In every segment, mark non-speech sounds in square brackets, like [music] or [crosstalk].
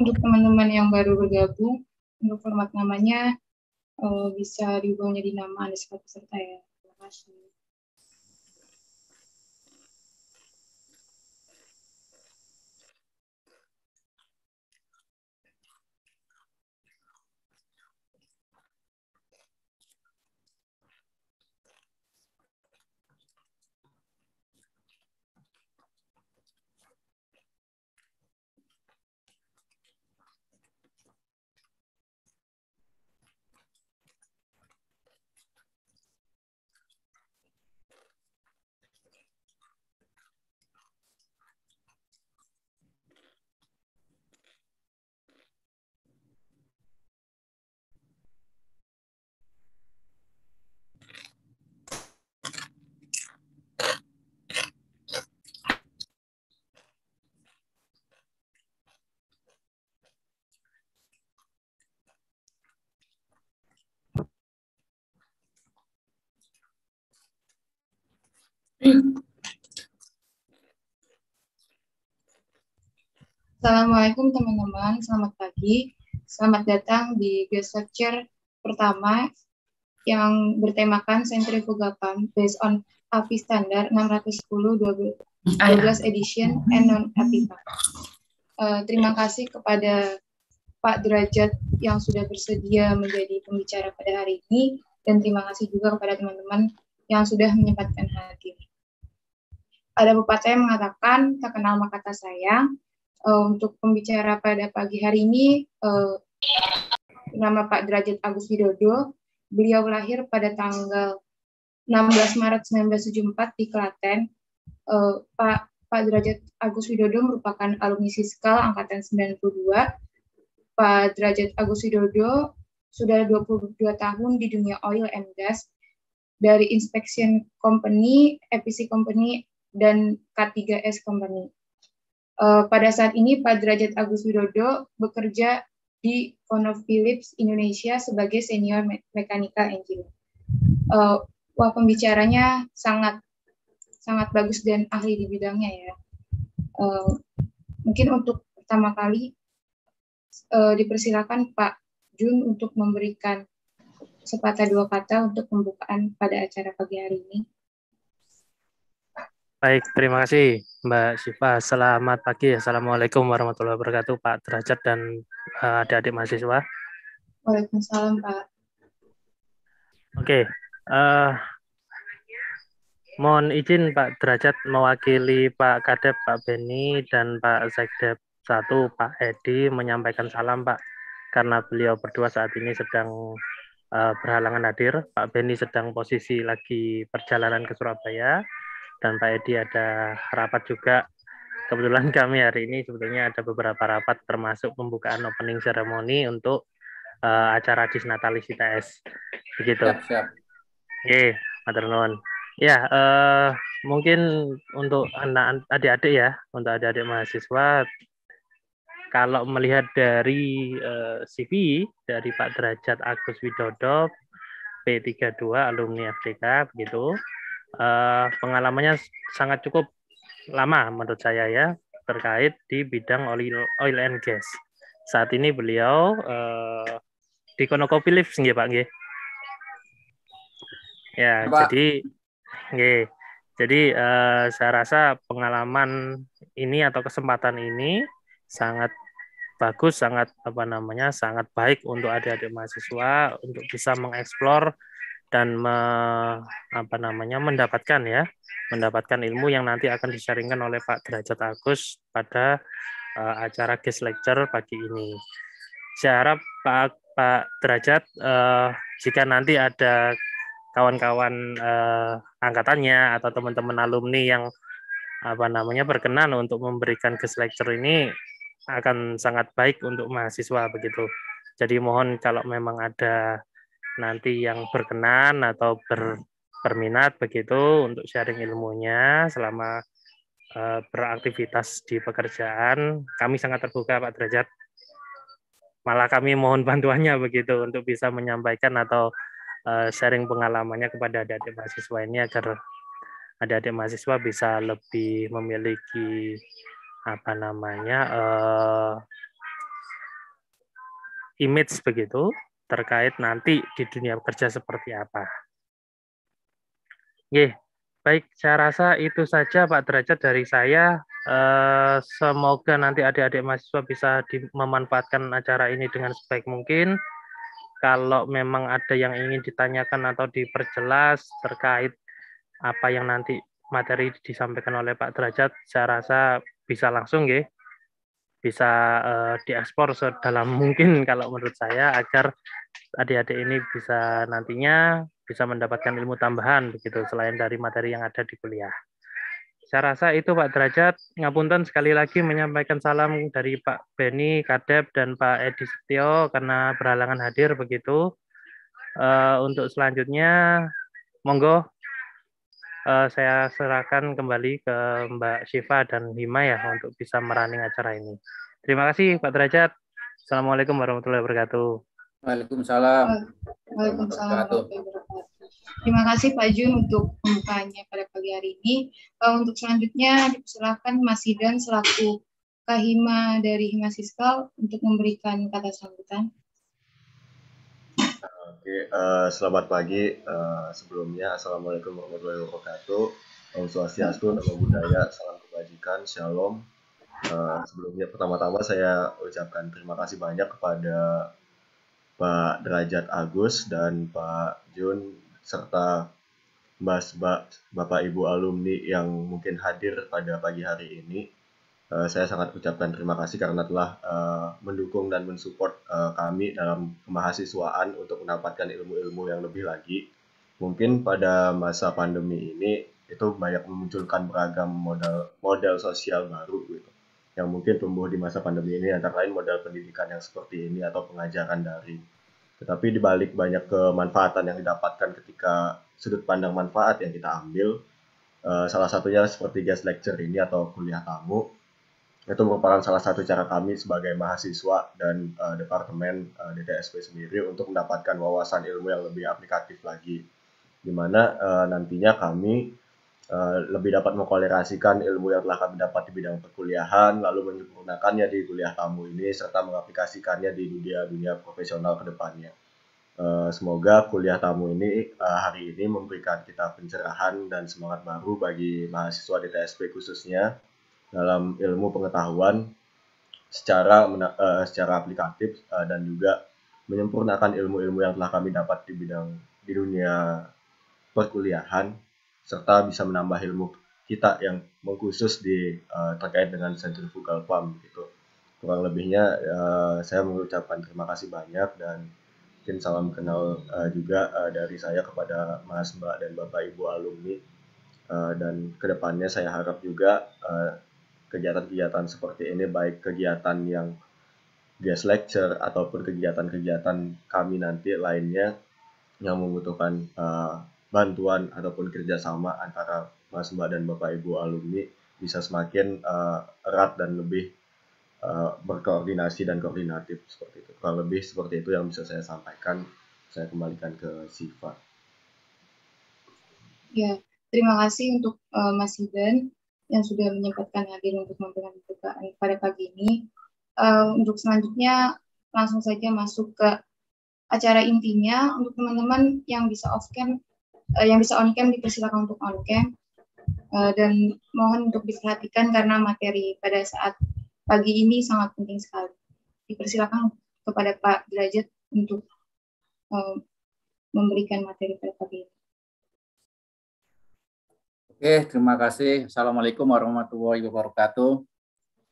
untuk teman-teman yang baru bergabung untuk format namanya eh, bisa diubahnya di nama Anies peserta ya. Terima kasih. Assalamualaikum teman-teman, selamat pagi. Selamat datang di lecture pertama yang bertemakan sentrifugal pump based on API standar 610 12, edition and non API Uh, eh, terima kasih kepada Pak Derajat yang sudah bersedia menjadi pembicara pada hari ini dan terima kasih juga kepada teman-teman yang sudah menyempatkan hadir. Ada pepatah yang mengatakan, tak kenal maka sayang, Uh, untuk pembicara pada pagi hari ini, uh, nama Pak Derajat Agus Widodo. Beliau lahir pada tanggal 16 Maret 1974 di Klaten. Uh, Pak Pak Derajat Agus Widodo merupakan alumni Siskal angkatan 92. Pak Derajat Agus Widodo sudah 22 tahun di dunia oil and gas dari inspection company, EPC company, dan K3S company. Eh, pada saat ini Pak Derajat Agus Widodo bekerja di Philips Indonesia sebagai senior mekanika engineer. Uh, wah pembicaranya sangat sangat bagus dan ahli di bidangnya ya. Uh, mungkin untuk pertama kali uh, dipersilakan Pak Jun untuk memberikan sepatah dua kata untuk pembukaan pada acara pagi hari ini. Baik, terima kasih Mbak Syifa. Selamat pagi. Assalamualaikum warahmatullahi wabarakatuh Pak Derajat dan eh, adik-adik mahasiswa. Waalaikumsalam Pak. Oke, uh, mohon izin Pak Derajat mewakili Pak Kadep, Pak Beni, dan Pak Sekdep satu Pak Edi menyampaikan salam Pak karena beliau berdua saat ini sedang uh, berhalangan hadir. Pak Beni sedang posisi lagi perjalanan ke Surabaya dan Pak Edi ada rapat juga. Kebetulan [laughs] kami hari ini sebetulnya ada beberapa rapat termasuk pembukaan opening ceremony untuk uh, acara Disnatalis ITS. Begitu. Oke, siap. Oke, Ya, uh, mungkin untuk anak adik-adik ya, untuk adik-adik mahasiswa kalau melihat dari uh, eh, CV dari Pak Derajat Agus Widodo P32 alumni FTK begitu uh, pengalamannya sangat cukup lama menurut saya ya terkait di bidang oil, oil and gas. Saat ini beliau uh, di ConocoPhillips nggih Pak nggih. Ya, iya, Pak. jadi nggih. Jadi uh, saya rasa pengalaman ini atau kesempatan ini sangat bagus, sangat apa namanya, sangat baik untuk adik-adik mahasiswa untuk bisa mengeksplor dan me, apa namanya mendapatkan ya mendapatkan ilmu yang nanti akan disaringkan oleh Pak Derajat Agus pada uh, acara guest lecture pagi ini. Saya harap Pak Pak Derajat uh, jika nanti ada kawan-kawan uh, angkatannya atau teman-teman alumni yang apa namanya berkenan untuk memberikan guest lecture ini akan sangat baik untuk mahasiswa begitu. Jadi mohon kalau memang ada nanti yang berkenan atau ber, berminat begitu untuk sharing ilmunya selama uh, beraktivitas di pekerjaan. Kami sangat terbuka Pak Derajat. Malah kami mohon bantuannya begitu untuk bisa menyampaikan atau uh, sharing pengalamannya kepada adik-adik mahasiswa ini agar adik-adik mahasiswa bisa lebih memiliki apa namanya uh, image begitu terkait nanti di dunia kerja seperti apa. Oke, baik saya rasa itu saja Pak Derajat dari saya. Eh, semoga nanti adik-adik mahasiswa bisa memanfaatkan acara ini dengan sebaik mungkin. Kalau memang ada yang ingin ditanyakan atau diperjelas terkait apa yang nanti materi disampaikan oleh Pak Derajat, saya rasa bisa langsung, ya bisa uh, diekspor sedalam mungkin [laughs] kalau menurut saya agar adik-adik ini bisa nantinya bisa mendapatkan ilmu tambahan begitu selain dari materi yang ada di kuliah. Saya rasa itu Pak Derajat, ngapunten sekali lagi menyampaikan salam dari Pak Beni Kadep dan Pak Edi Setio karena berhalangan hadir begitu. Uh, untuk selanjutnya, monggo uh, saya serahkan kembali ke Mbak Syifa dan Hima ya untuk bisa merunning acara ini. Terima kasih Pak Derajat. Assalamualaikum warahmatullahi wabarakatuh. Waalaikumsalam. Waalaikumsalam. Terima kasih Pak Jun untuk pembukaannya pada pagi hari ini. Eh, untuk selanjutnya dipersilakan Mas Idan selaku Kahima dari Hima Siskal untuk memberikan kata sambutan. Oke, uh, selamat pagi. Uh, sebelumnya, Assalamualaikum warahmatullahi wabarakatuh. Om Swastiastu, Nama Budaya, Salam Kebajikan, Shalom. Uh, sebelumnya, pertama-tama saya ucapkan terima kasih banyak kepada Pak Derajat Agus dan Pak Jun, serta Mas Mbak, Bapak Ibu alumni yang mungkin hadir pada pagi hari ini. Eh, saya sangat ucapkan terima kasih karena telah uh, mendukung dan mensupport uh, kami dalam kemahasiswaan untuk mendapatkan ilmu-ilmu yang lebih lagi. Mungkin pada masa pandemi ini itu banyak memunculkan beragam model model sosial baru gitu. Yang mungkin tumbuh di masa pandemi ini antara lain model pendidikan yang seperti ini atau pengajaran daring. Tetapi dibalik banyak kemanfaatan yang didapatkan ketika sudut pandang manfaat yang kita ambil, salah satunya seperti guest lecture ini atau kuliah tamu, itu merupakan salah satu cara kami sebagai mahasiswa dan uh, departemen uh, eh, DTSP sendiri untuk mendapatkan wawasan ilmu yang lebih aplikatif lagi dimana uh, eh, nantinya kami uh, lebih dapat mengkolerasikan ilmu yang telah kami dapat di bidang perkuliahan lalu menggunakannya di kuliah tamu ini serta mengaplikasikannya di dunia dunia profesional kedepannya uh, semoga kuliah tamu ini uh, hari ini memberikan kita pencerahan dan semangat baru bagi mahasiswa DTSP khususnya dalam ilmu pengetahuan secara uh, secara aplikatif uh, dan juga menyempurnakan ilmu-ilmu yang telah kami dapat di bidang di dunia perkuliahan serta bisa menambah ilmu kita yang mengkhusus di uh, terkait dengan centrifugal pump gitu. Kurang lebihnya uh, saya mengucapkan terima kasih banyak dan mungkin salam kenal uh, juga uh, dari saya kepada Mas Mbak dan Bapak Ibu alumni uh, dan kedepannya saya harap juga uh, kegiatan-kegiatan seperti ini baik kegiatan yang guest lecture ataupun kegiatan-kegiatan kami nanti lainnya yang membutuhkan uh, bantuan ataupun kerjasama antara Mas Mbak dan Bapak Ibu alumni bisa semakin uh, erat dan lebih uh, berkoordinasi dan koordinatif seperti itu. Kurang lebih seperti itu yang bisa saya sampaikan. Saya kembalikan ke Siva. Ya, terima kasih untuk uh, Mas iban yang sudah menyempatkan hadir untuk memberikan pembukaan pada pagi ini. Uh, untuk selanjutnya langsung saja masuk ke acara intinya untuk teman-teman yang bisa off cam uh, eh, yang bisa on cam dipersilakan untuk on cam uh, eh, dan mohon untuk diperhatikan karena materi pada saat pagi ini sangat penting sekali. Dipersilakan kepada Pak Derajat untuk uh, memberikan materi pada pagi ini. Oke, terima kasih. Assalamualaikum warahmatullahi wabarakatuh.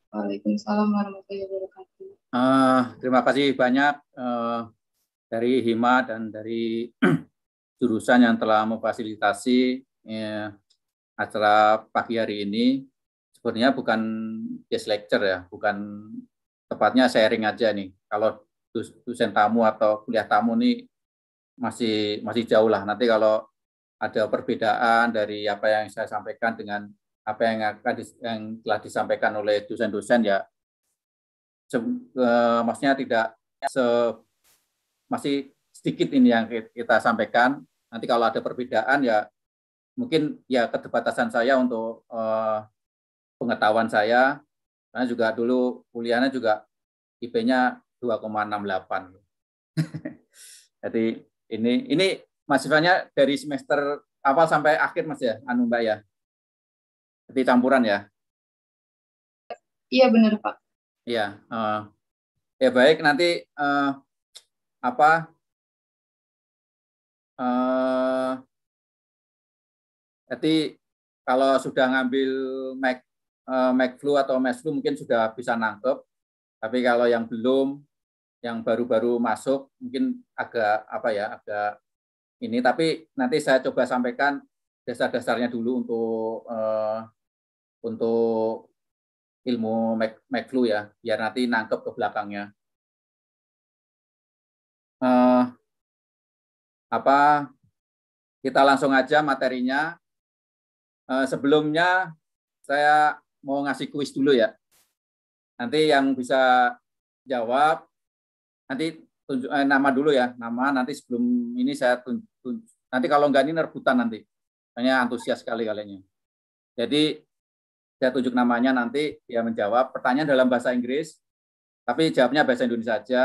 Waalaikumsalam warahmatullahi wabarakatuh. Uh, terima kasih banyak uh, dari Hima dan dari [clears throat] jurusan yang telah memfasilitasi ya, acara pagi hari ini sebenarnya bukan guest lecture ya, bukan tepatnya sharing aja nih. Kalau dosen tamu atau kuliah tamu nih masih masih jauh lah. Nanti kalau ada perbedaan dari apa yang saya sampaikan dengan apa yang akan yang telah disampaikan oleh dosen-dosen ya se, e, maksudnya tidak se, masih sedikit ini yang kita sampaikan nanti kalau ada perbedaan ya mungkin ya keterbatasan saya untuk e, pengetahuan saya karena juga dulu kuliahnya juga IP-nya 2,68 [laughs] jadi ini ini mahasiswanya dari semester awal sampai akhir Mas ya, anu Mbak ya. seperti campuran ya. Iya benar Pak. Iya. Uh, ya baik nanti uh, apa uh, jadi kalau sudah ngambil Mac uh, Mac flu atau Mac flu mungkin sudah bisa nangkep. Tapi kalau yang belum, yang baru-baru masuk mungkin agak apa ya, agak ini tapi nanti saya coba sampaikan dasar-dasarnya dulu untuk uh, untuk ilmu McFlu ya biar nanti nangkep ke belakangnya uh, apa kita langsung aja materinya uh, sebelumnya saya mau ngasih kuis dulu ya nanti yang bisa jawab nanti tunjuk eh, nama dulu ya nama nanti sebelum ini saya tunjuk, tunjuk. nanti kalau enggak ini rebutan nanti hanya antusias sekali kalinya jadi saya tunjuk namanya nanti dia menjawab pertanyaan dalam bahasa Inggris tapi jawabnya bahasa Indonesia aja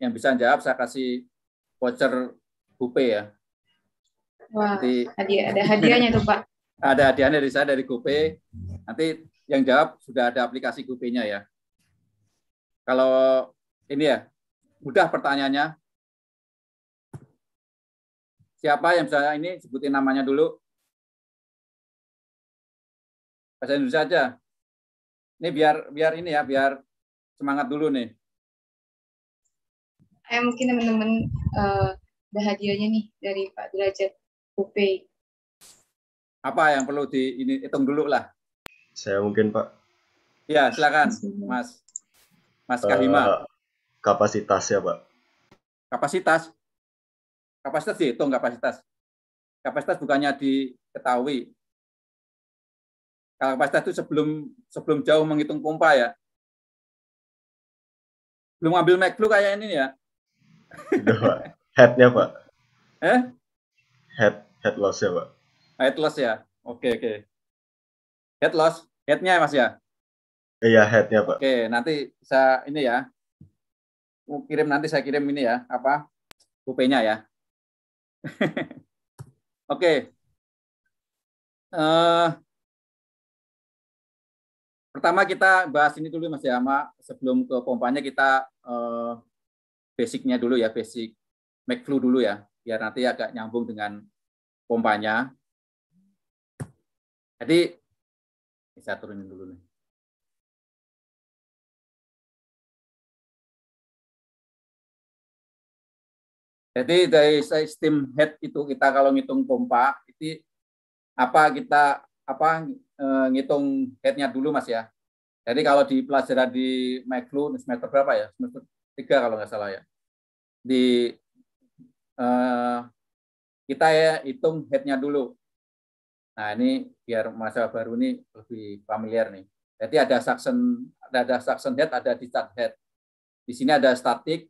yang bisa jawab saya kasih voucher Gopay ya Wah, nanti, hadiah, ada hadiahnya tuh Pak [laughs] ada hadiahnya dari saya dari Gopay nanti yang jawab sudah ada aplikasi Gopay-nya ya kalau ini ya Mudah pertanyaannya. Siapa yang bisa ini sebutin namanya dulu? Bahasa Indonesia aja. Ini biar biar ini ya, biar semangat dulu nih. Eh mungkin teman-teman uh, hadiahnya nih dari Pak Derajat UP. Apa yang perlu di ini hitung dulu lah. Saya mungkin Pak. Ya silakan Mas Mas Kahima. Uh, kapasitas ya pak kapasitas kapasitas dihitung kapasitas kapasitas bukannya diketahui kalau kapasitas itu sebelum sebelum jauh menghitung pompa ya belum ambil MacBook kayak ini ya Udah, pak. headnya pak eh head head loss ya pak head loss ya oke oke head loss headnya mas ya iya headnya pak oke nanti bisa ini ya kirim nanti saya kirim ini ya apa kupenya ya. [laughs] Oke. okay. Uh, eh, pertama kita bahas ini dulu Mas ya sebelum ke pompanya kita uh, basicnya dulu ya basic make McFlu dulu ya biar nanti agak nyambung dengan pompanya. Jadi saya turunin dulu nih. Jadi dari sistem head itu kita kalau ngitung pompa itu apa kita apa e, ngitung headnya dulu mas ya. Jadi kalau di pelajaran di Meklu semester berapa ya? Semester tiga kalau nggak salah ya. Di e, kita ya hitung headnya dulu. Nah ini biar masa baru ini lebih familiar nih. Jadi ada suction ada suction head, ada discharge head. Di sini ada statik,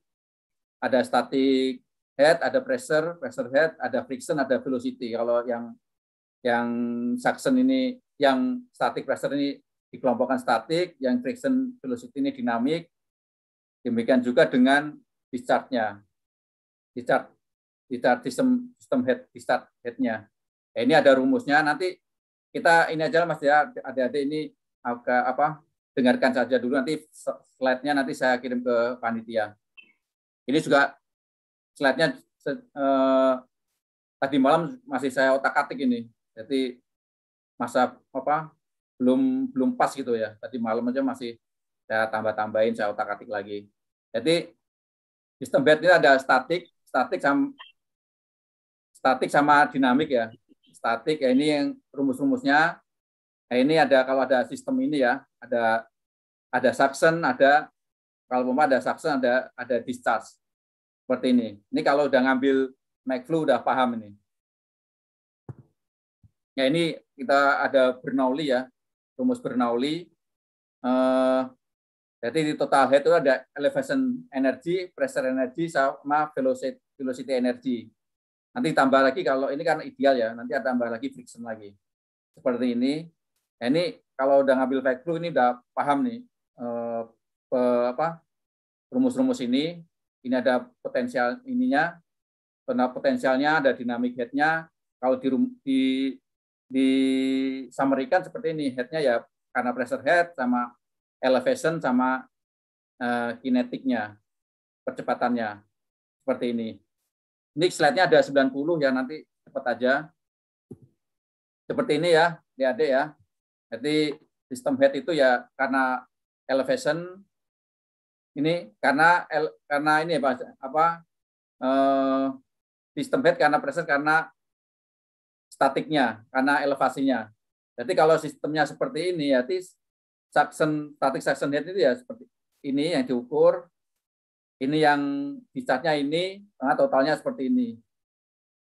ada statik head, ada pressure, pressure head, ada friction, ada velocity. Kalau yang yang suction ini, yang static pressure ini dikelompokkan statik, yang friction velocity ini dinamik. Demikian juga dengan discharge-nya. Discharge, discharge sistem, sistem head, discharge head-nya. Eh, ini ada rumusnya, nanti kita ini aja Mas ya, adik-adik ini apa dengarkan saja dulu nanti slide-nya nanti saya kirim ke panitia. Ini juga slide-nya eh, tadi malam masih saya otak-atik ini. Jadi masa apa belum belum pas gitu ya. Tadi malam aja masih saya tambah-tambahin, saya otak-atik lagi. Jadi sistem bed ini ada statik, statik sama statik sama dinamik ya. Statik ya ini yang rumus-rumusnya. Nah, ini ada kalau ada sistem ini ya, ada ada suction, ada kalau memang ada suction, ada ada discharge. Seperti ini. Ini kalau udah ngambil flu udah paham ini. Ya ini kita ada Bernoulli ya, rumus Bernoulli. Eh, jadi di total head itu ada elevation energy, pressure energy, sama velocity, velocity energy. Nanti tambah lagi kalau ini kan ideal ya, nanti ada tambah lagi friction lagi. Seperti ini. Nah, ini kalau udah ngambil naik flu ini udah paham nih eh, apa rumus-rumus ini ini ada potensial ininya, potensialnya ada dynamic headnya. Kalau di, di seperti ini headnya ya karena pressure head sama elevation sama uh, kinetiknya percepatannya seperti ini. Ini slide-nya ada 90 ya nanti cepat aja. Seperti ini ya, di ada ya. Jadi sistem head itu ya karena elevation ini karena l karena ini ya, apa eh, sistem head karena pressure karena statiknya karena elevasinya. Jadi kalau sistemnya seperti ini ya suction static suction head itu ya seperti ini yang diukur ini yang dicatnya ini karena totalnya seperti ini.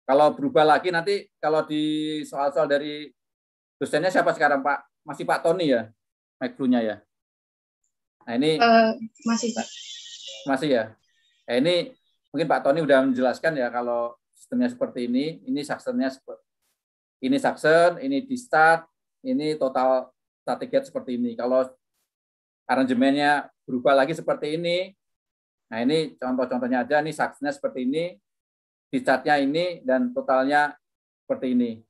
Kalau berubah lagi nanti kalau di soal-soal dari dosennya siapa sekarang Pak? Masih Pak Tony ya? Mikronya ya. Nah ini uh, masih Pak. Masih ya. Nah, ini mungkin Pak Tony sudah menjelaskan ya kalau sistemnya seperti ini, ini seperti ini saksen, ini di start, ini total static gate seperti ini. Kalau aranjemennya berubah lagi seperti ini, nah ini contoh-contohnya aja, ini suction-nya seperti ini, di startnya ini, dan totalnya seperti ini.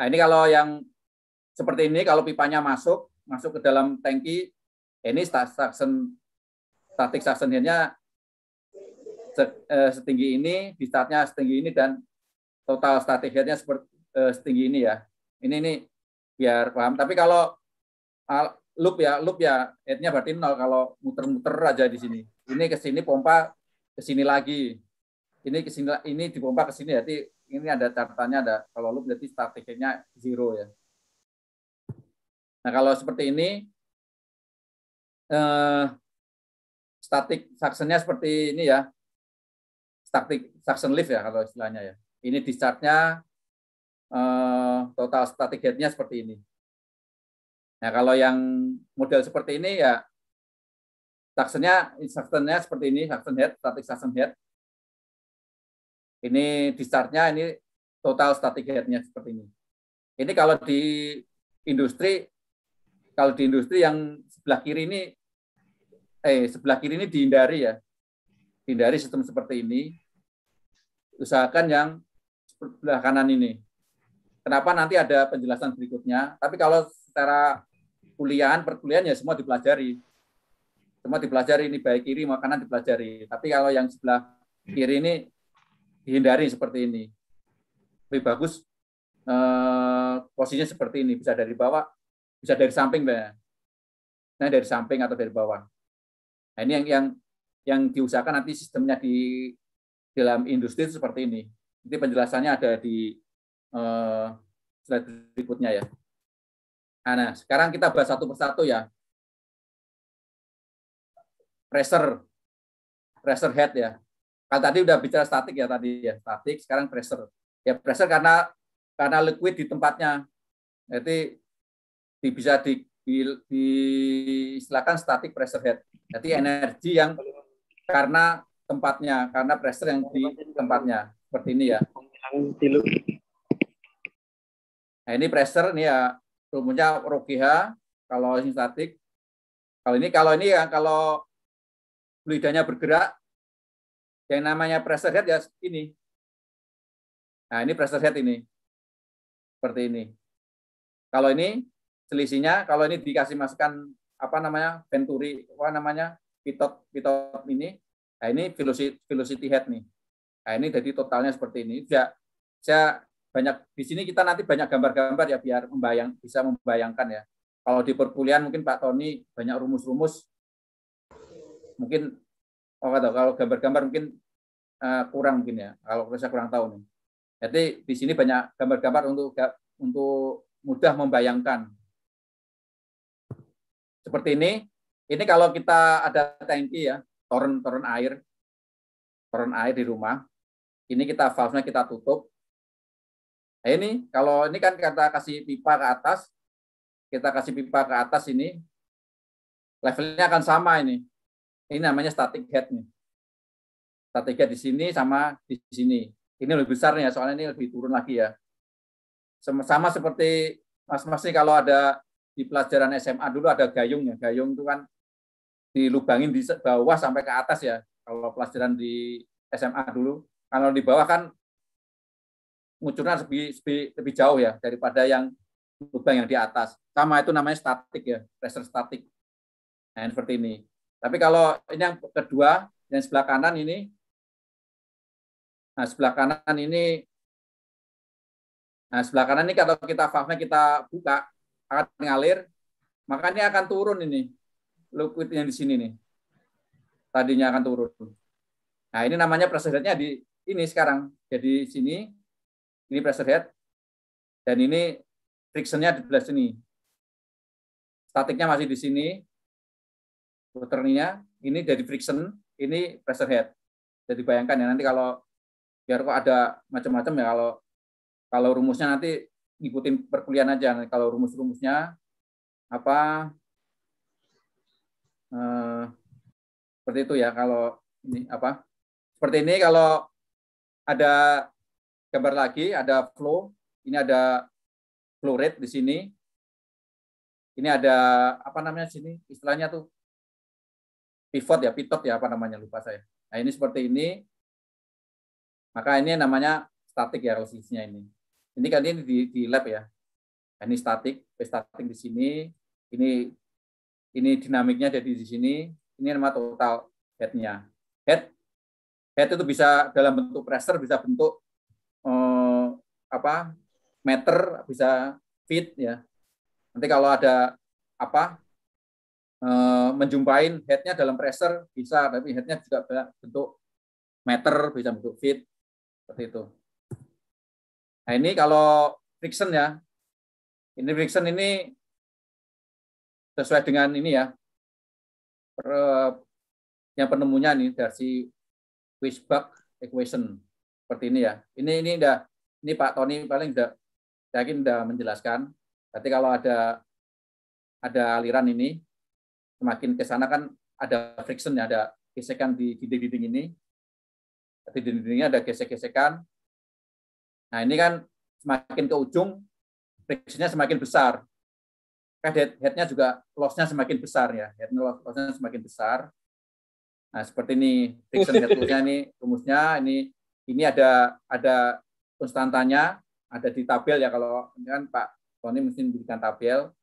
Nah ini kalau yang seperti ini, kalau pipanya masuk, masuk ke dalam tangki, ini Saxon, statik Saxon eh, setinggi ini, di startnya setinggi ini, dan total statik hillnya seperti eh, setinggi ini ya. Ini ini biar paham. Tapi kalau loop ya, loop ya, headnya berarti nol kalau muter-muter aja di sini. Ini ke sini pompa ke sini lagi. Ini ke sini ini dipompa ke sini jadi ini ada catatannya ada kalau loop berarti statiknya zero ya. Nah, kalau seperti ini eh, static suctionnya seperti ini ya. Static suction lift ya kalau istilahnya ya. Ini discharge-nya eh, total static headnya seperti ini. Nah kalau yang model seperti ini ya suctionnya suctionnya seperti ini suction head static suction head. Ini discharge-nya ini total static headnya seperti ini. Ini kalau di industri kalau di industri yang sebelah kiri ini eh sebelah kiri ini dihindari ya. Hindari sistem seperti ini. Usahakan yang sebelah kanan ini. Kenapa nanti ada penjelasan berikutnya, tapi kalau secara kuliah perkuliahan ya semua dipelajari. Semua dipelajari ini baik kiri maupun kanan dipelajari. Tapi kalau yang sebelah kiri ini dihindari seperti ini. Lebih bagus eh, posisinya seperti ini, bisa dari bawah, bisa dari samping, Mbak. Nah, dari samping atau dari bawah. Nah, ini yang yang yang diusahakan nanti sistemnya di dalam industri itu seperti ini. Nanti penjelasannya ada di uh, slide berikutnya ya. Nah, nah, sekarang kita bahas satu persatu ya. Pressure, pressure head ya. Kan tadi udah bicara statik ya tadi ya, statik. Sekarang pressure. Ya pressure karena karena liquid di tempatnya. Jadi bisa di, di, di statik pressure head. Jadi energi yang karena tempatnya, karena pressure yang di tempatnya. Seperti ini ya. Nah ini pressure, ini ya rumusnya rokiha kalau statik. Kalau ini kalau ini ya kalau fluidanya bergerak yang namanya pressure head ya ini. Nah, ini pressure head ini. Seperti ini. Kalau ini selisihnya, kalau ini dikasih masukkan apa namanya Venturi, apa namanya Pitot Pitot ini, nah ini velocity velocity head nih. Nah ini jadi totalnya seperti ini. ya saya banyak di sini kita nanti banyak gambar-gambar ya biar membayang bisa membayangkan ya. Kalau di perkuliahan mungkin Pak Tony banyak rumus-rumus. Mungkin oh tahu kalau gambar-gambar mungkin uh, kurang mungkin ya. Kalau saya kurang tahu nih. Jadi di sini banyak gambar-gambar untuk untuk mudah membayangkan seperti ini. Ini kalau kita ada tangki ya, toren-toren air, toren air di rumah. Ini kita valve-nya kita tutup. Nah, ini kalau ini kan kita kasih pipa ke atas, kita kasih pipa ke atas ini, levelnya akan sama ini. Ini namanya static head nih. Static head di sini sama di sini. Ini lebih besar nih ya, soalnya ini lebih turun lagi ya. Sama, -sama seperti mas-mas ini kalau ada di pelajaran SMA dulu ada gayung ya. Gayung itu kan dilubangin di bawah sampai ke atas ya. Kalau pelajaran di SMA dulu. Kalau di bawah kan munculnya lebih, lebih, lebih jauh ya daripada yang lubang yang di atas. Sama itu namanya statik ya, pressure statik. Nah, seperti ini. Tapi kalau ini yang kedua, yang sebelah kanan ini, nah sebelah kanan ini, nah sebelah kanan ini kalau kita valve kita buka, akan ngalir, makanya akan turun ini liquidnya di sini nih. Tadinya akan turun. Nah, ini namanya pressure headnya di ini sekarang. Jadi sini ini pressure head dan ini frictionnya di belah sini. Statiknya masih di sini. Puternya ini jadi friction, ini pressure head. Jadi bayangkan ya nanti kalau biar kok ada macam-macam ya kalau kalau rumusnya nanti ngikutin perkuliahan aja nah, kalau rumus-rumusnya apa eh, seperti itu ya kalau ini apa seperti ini kalau ada gambar lagi ada flow ini ada flow rate di sini ini ada apa namanya sini istilahnya tuh pivot ya pivot ya apa namanya lupa saya nah ini seperti ini maka ini namanya statik ya rosisnya ini ini kali ini di, di lab ya. Ini statik, statik di sini. Ini ini dinamiknya jadi di sini. Ini nama total headnya. Head head itu bisa dalam bentuk pressure, bisa bentuk eh, apa meter, bisa fit ya. Nanti kalau ada apa eh, menjumpain headnya dalam pressure bisa, tapi headnya juga bentuk meter, bisa bentuk feet seperti itu. Nah ini kalau friction ya, ini friction ini sesuai dengan ini ya, per, yang penemunya ini dari Weisbach equation seperti ini ya. Ini ini udah ini Pak Tony paling udah yakin sudah menjelaskan. Berarti kalau ada ada aliran ini semakin ke sana kan ada friction ya, ada gesekan di dinding-dinding ini. Di dinding-dindingnya ada gesek-gesekan. Nah ini kan semakin ke ujung friksinya semakin besar. Kan head headnya juga lossnya semakin besar ya. Head lossnya semakin besar. Nah seperti ini friction head lossnya ini rumusnya ini ini ada ada konstantanya ada di tabel ya kalau ini kan Pak Tony mesti memberikan tabel.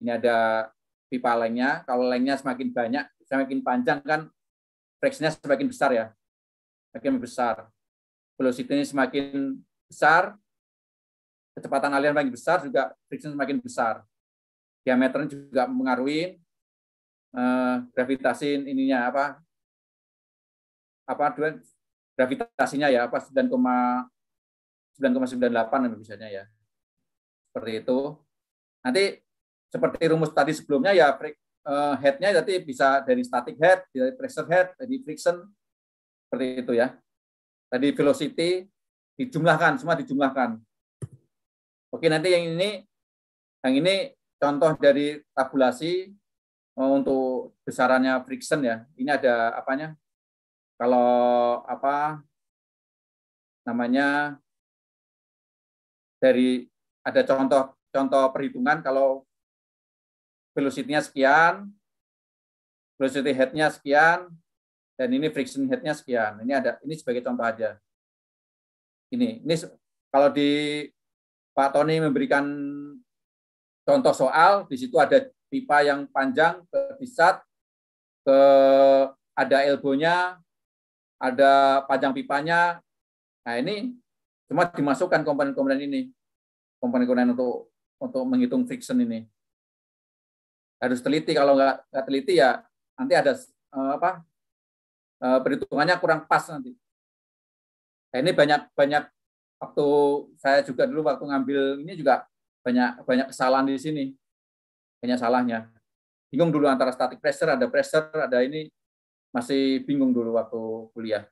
Ini ada pipa lengnya. Kalau lengnya semakin banyak, semakin panjang kan friksinya semakin besar ya. Semakin besar. Velocity ini semakin besar, kecepatan aliran makin besar juga friction semakin besar. Diameternya juga mengaruhi eh, gravitasi ininya apa apa dua gravitasinya ya apa 9,998 misalnya ya. Seperti itu. Nanti seperti rumus tadi sebelumnya ya eh, headnya jadi bisa dari static head, dari pressure head, dari friction seperti itu ya. Tadi velocity, Dijumlahkan, semua dijumlahkan. Oke, nanti yang ini yang ini contoh dari tabulasi eh, untuk besarannya friction ya. Ini ada apanya? Kalau apa namanya dari ada contoh contoh perhitungan kalau velocity-nya sekian, velocity head-nya sekian, dan ini friction head-nya sekian. Ini ada ini sebagai contoh aja ini ini kalau di Pak Tony memberikan contoh soal di situ ada pipa yang panjang ke pisat ke ada elbonya ada panjang pipanya nah ini cuma dimasukkan komponen-komponen ini komponen-komponen untuk untuk menghitung friction ini harus teliti kalau nggak nggak teliti ya nanti ada eh, apa eh, perhitungannya kurang pas nanti nah, ini banyak banyak waktu saya juga dulu waktu ngambil ini juga banyak banyak kesalahan di sini banyak salahnya bingung dulu antara static pressure ada pressure ada ini masih bingung dulu waktu kuliah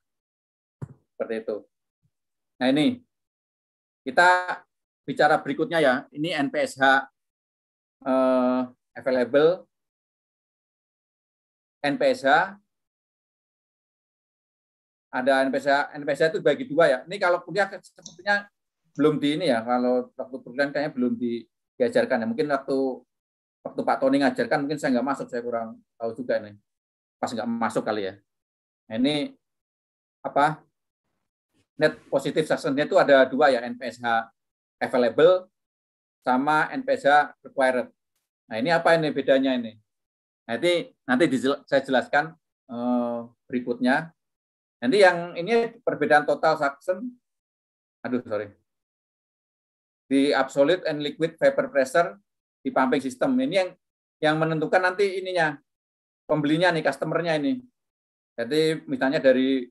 seperti itu nah ini kita bicara berikutnya ya ini NPSH uh, eh, available NPSH ada NPSA NPSA itu bagi dua ya ini kalau kuliah sepertinya belum di ini ya kalau waktu perguruan kayaknya belum di, diajarkan ya mungkin waktu waktu Pak Tony ngajarkan mungkin saya nggak masuk saya kurang tahu juga ini pas nggak masuk kali ya nah, ini apa net positif suctionnya itu ada dua ya NPSH available sama NPSH required nah ini apa ini bedanya ini nah, nanti nanti saya jelaskan eh, berikutnya Nanti yang ini perbedaan total suction. aduh sorry, di absolute and liquid vapor pressure di pumping system. Ini yang yang menentukan nanti ininya pembelinya nih customernya ini. Jadi misalnya dari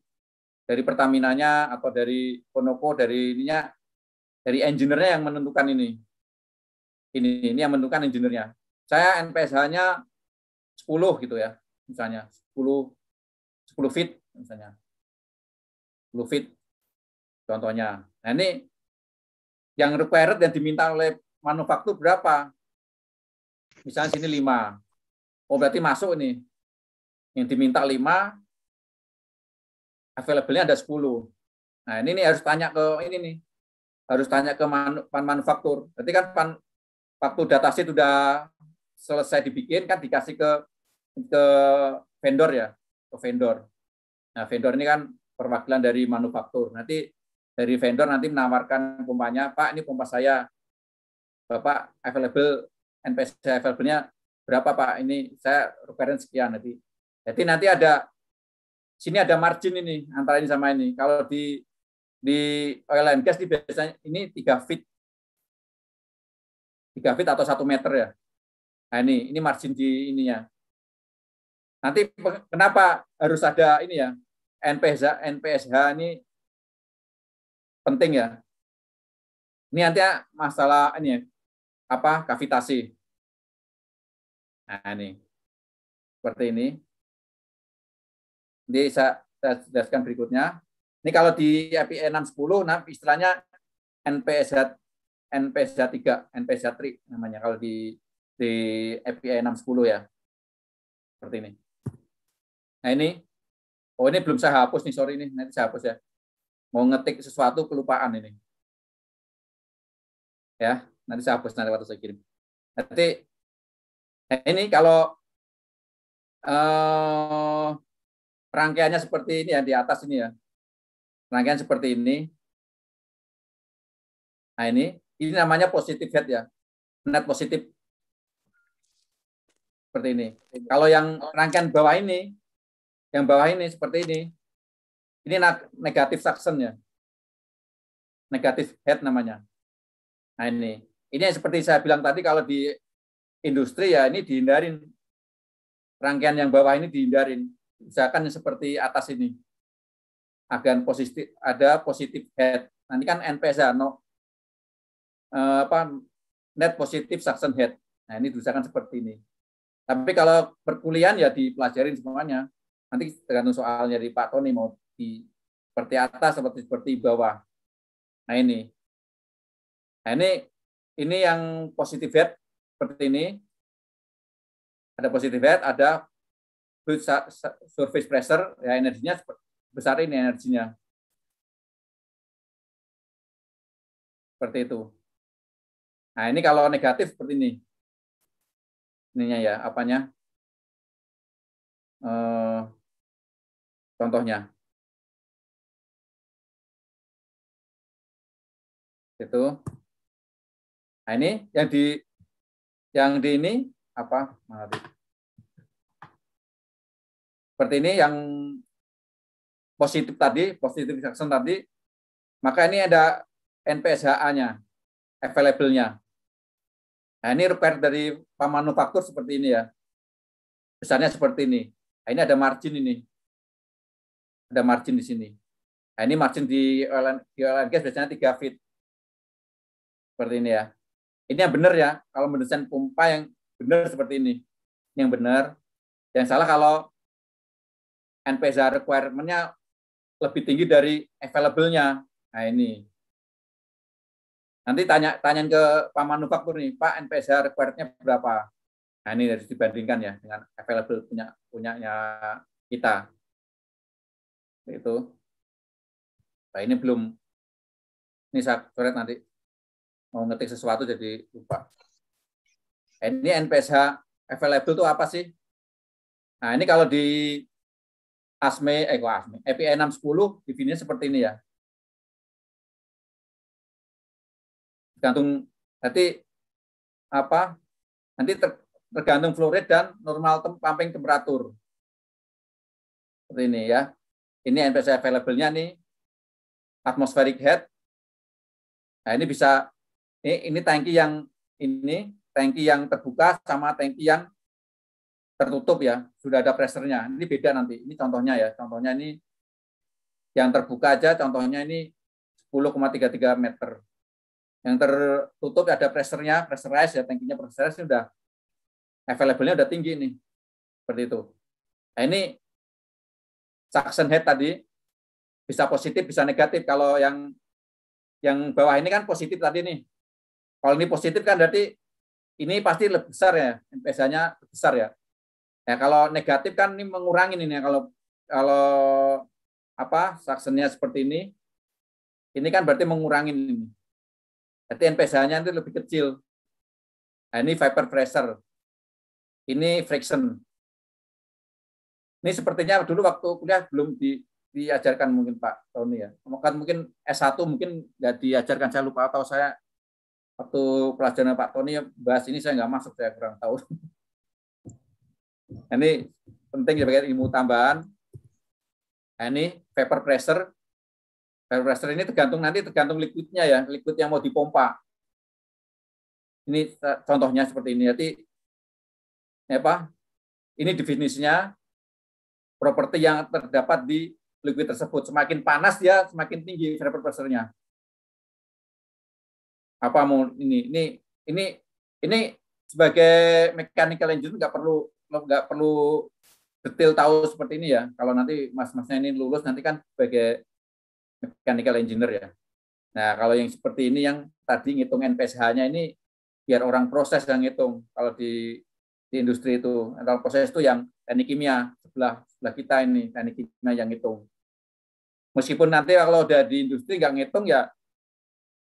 dari pertamina atau dari Konoko dari ininya dari engineer yang menentukan ini. Ini ini yang menentukan engineer-nya. Saya NPSH-nya 10 gitu ya, misalnya 10 10 feet misalnya. Lufit contohnya. Nah ini yang required yang diminta oleh manufaktur berapa? Misalnya sini 5. Oh berarti masuk nih. Yang diminta 5, available-nya ada 10. Nah ini nih harus tanya ke ini nih. Harus tanya ke pan manufaktur. Berarti kan pan waktu datasheet sudah selesai dibikin kan dikasih ke ke vendor ya, ke vendor. Nah, vendor ini kan perwakilan dari manufaktur. Nanti dari vendor nanti menawarkan pompanya, Pak ini pompa saya, Bapak available NPC available-nya berapa Pak? Ini saya referensi sekian nanti. Jadi nanti ada sini ada margin ini antara ini sama ini. Kalau di di oil and gas di biasanya ini 3 feet 3 feet atau 1 meter ya. Nah ini ini margin di ininya. Nanti kenapa harus ada ini ya NPSH, NPSH ini penting ya. Ini nanti ya, masalah ini ya, apa kavitasi. Nah ini seperti ini. Nanti saya, saya jelaskan berikutnya. Ini kalau di API 610 nah istilahnya NPSH NPSH 3, NPSH 3 namanya kalau di di API 610 ya. Seperti ini. Nah ini Oh ini belum saya hapus nih, sorry nih, nanti saya hapus ya. Mau ngetik sesuatu kelupaan ini. Ya, nanti saya hapus, nanti waktu saya kirim. Nanti nah ini kalau eh, rangkaiannya seperti ini ya, di atas ini ya. Rangkaian seperti ini. Nah ini, ini namanya positive head ya. Net positif seperti ini. Kalau yang rangkaian bawah ini, yang bawah ini seperti ini. Ini negatif suction ya. Negatif head namanya. Nah ini. Ini yang seperti saya bilang tadi kalau di industri ya ini dihindarin. Rangkaian yang bawah ini dihindarin. Misalkan seperti atas ini. Agar positif ada positif head. Nanti kan NPSA no eh, apa net positif suction head. Nah, ini diusahakan seperti ini. Tapi kalau perkuliahan ya dipelajarin semuanya nanti tergantung soalnya dari Pak Tony mau di seperti atas seperti seperti bawah. Nah ini, nah, ini ini yang positif head seperti ini. Ada positif head, ada surface pressure, ya energinya besar ini energinya. Seperti itu. Nah ini kalau negatif seperti ini. Ininya ya, apanya? Eh, Contohnya. Itu. Nah, ini yang di yang di ini apa? Mari. Seperti ini yang positif tadi, positif reaction tadi, maka ini ada NPSHA-nya, available-nya. Nah, ini repair dari pemanufaktur seperti ini ya. Besarnya seperti ini. Nah, ini ada margin ini ada margin di sini. Nah, ini margin di oil, and, di oil and gas biasanya tiga feet. Seperti ini ya. Ini yang benar ya, kalau mendesain pompa yang benar seperti ini. Ini yang benar. Yang salah kalau NPSA requirement-nya lebih tinggi dari available-nya. Nah ini. Nanti tanya tanyain ke Pak Manufaktur nih, Pak NPSA requirement nya berapa? Nah ini harus dibandingkan ya dengan available punya punyanya kita itu nah ini belum ini saya coret nanti mau ngetik sesuatu jadi lupa eh, ini NPSH available itu apa sih nah ini kalau di ASME, eh kok ASME, EPI 610 e definisinya seperti ini ya. Tergantung nanti apa? Nanti ter, tergantung flow rate dan normal pumping temperatur. Seperti ini ya ini NPC available-nya nih atmospheric head. Nah, ini bisa ini, ini tangki yang ini tangki yang terbuka sama tangki yang tertutup ya, sudah ada pressernya. Ini beda nanti. Ini contohnya ya, contohnya ini yang terbuka aja contohnya ini 10,33 meter. Yang tertutup ada pressernya, pressurized ya, tangkinya pressurized sudah available-nya udah tinggi nih. Seperti itu. Nah, ini suction Head tadi bisa positif bisa negatif. Kalau yang yang bawah ini kan positif tadi nih. Kalau ini positif kan berarti ini pasti lebih besar ya, MPH-nya besar ya. Ya kalau negatif kan ini mengurangi ini nah, kalau kalau apa saksennya seperti ini ini kan berarti mengurangi ini. Berarti NPH-nya itu lebih kecil. Nah, ini vapor pressure. Ini friction. Ini sepertinya dulu waktu kuliah belum di, diajarkan mungkin Pak Tony ya. Kan mungkin mungkin S1 mungkin nggak diajarkan saya lupa atau saya waktu pelajaran Pak Tony bahas ini saya nggak masuk saya kurang tahu. ini penting sebagai ya, ilmu tambahan. Nah, ini vapor pressure. Vapor pressure ini tergantung nanti tergantung liquidnya ya, liquid yang mau dipompa. Ini eh, contohnya seperti ini. Jadi apa? Ini definisinya properti yang terdapat di liquid tersebut. Semakin panas dia semakin tinggi vapor pressure-nya. Apa mau ini? Ini ini ini sebagai mechanical engineer nggak perlu nggak perlu detail tahu seperti ini ya. Kalau nanti mas-masnya ini lulus nanti kan sebagai mechanical engineer ya. Nah, kalau yang seperti ini yang tadi ngitung NPSH-nya ini biar orang proses yang ngitung kalau di di industri itu. Kalau proses itu yang teknik kimia sebelah lah kita ini teknik nah, kimia yang ngitung. Meskipun nanti kalau udah di industri nggak ngitung ya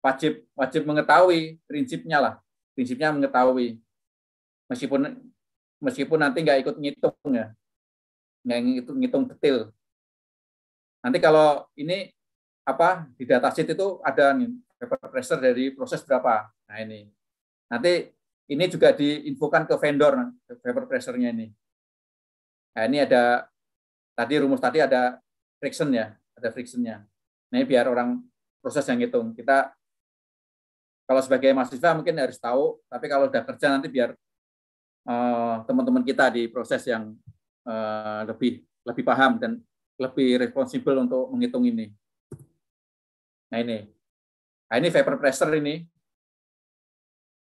wajib wajib mengetahui prinsipnya lah. Prinsipnya mengetahui. Meskipun meskipun nanti nggak ikut ngitung ya. Nggak ngitung, ngitung detail. Nanti kalau ini apa di data sheet itu ada pressure dari proses berapa. Nah ini. Nanti ini juga diinfokan ke vendor paper pressure-nya ini. Nah, ini ada Tadi rumus tadi ada friction ya, ada frictionnya. Nah, ini biar orang proses yang ngitung. Kita kalau sebagai mahasiswa mungkin harus tahu, tapi kalau sudah kerja nanti biar eh, teman-teman uh, kita di proses yang uh, lebih lebih paham dan lebih responsibel untuk menghitung ini. Nah ini, nah, ini vapor pressure ini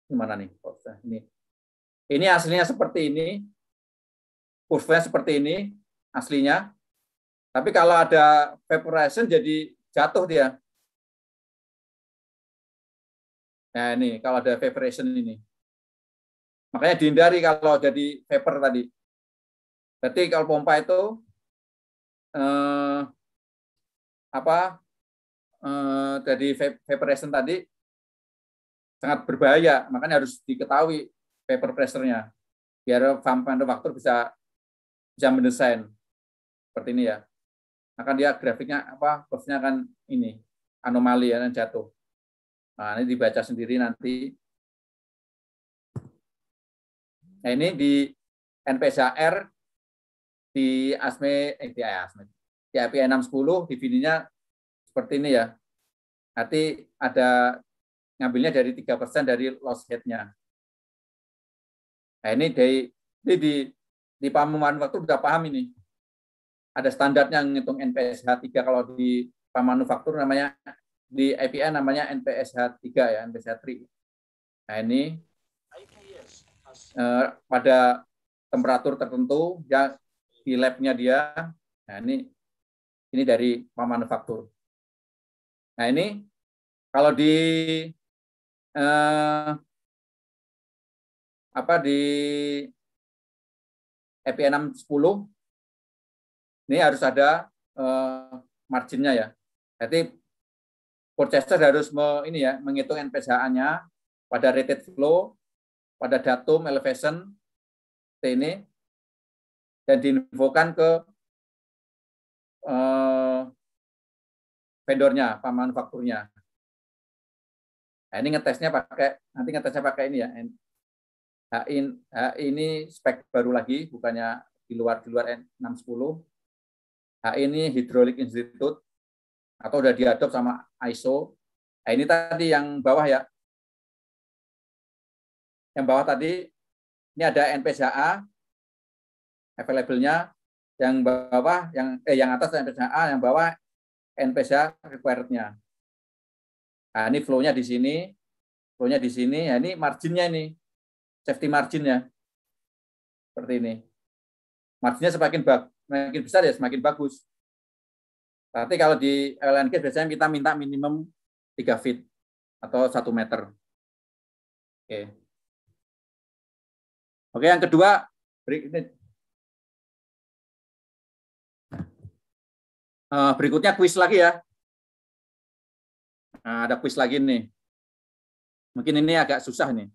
gimana nih? Ini, ini aslinya seperti ini, kurvanya seperti ini, aslinya. Tapi kalau ada vaporization jadi jatuh dia. Nah ini kalau ada vaporization ini. Makanya dihindari kalau jadi vapor tadi. Berarti kalau pompa itu eh, apa eh, jadi vaporization tadi sangat berbahaya. Makanya harus diketahui vapor pressure-nya biar manufaktur bisa bisa mendesain seperti ini ya akan dia grafiknya apa kursnya akan ini anomali ya yang jatuh nah ini dibaca sendiri nanti nah ini di NPSR di ASME eh, di ASME di API 610 dividennya seperti ini ya nanti ada ngambilnya dari 3% persen dari loss headnya nah ini dari ini di di paham waktu udah paham ini ada standarnya ngitung NPSH 3 kalau di manufaktur namanya di IPN namanya NPSH 3 ya, NPSH 3. Nah ini eh, pada temperatur tertentu ya di labnya dia. Nah ini ini dari manufaktur. Nah ini kalau di eh, apa di EPN 610 ini harus ada eh, marginnya ya. Jadi purchaser harus me, ini ya menghitung NPSH-nya pada rated flow, pada datum elevation ini dan diinfokan ke eh, vendornya, pak manufakturnya. Nah, ini ngetesnya pakai nanti ngetesnya pakai ini ya. H ini spek baru lagi, bukannya di luar di luar N610 HI nah, ini Hydraulic Institute atau sudah diadop sama ISO. Nah, ini tadi yang bawah ya. Yang bawah tadi ini ada NPSHA available-nya yang bawah yang eh yang atas NPSHA, yang bawah NPSHA required-nya. Nah, ini flow-nya di sini, flow-nya di sini, ya ini margin-nya ini. Safety margin margin-nya. Seperti ini. Marginnya semakin bagus semakin besar ya semakin bagus. Tapi kalau di LNG biasanya kita minta minimum 3 feet atau 1 meter. Oke. Oke, yang kedua eh, berikutnya kuis lagi ya. Nah, ada kuis lagi nih. Mungkin ini agak susah nih.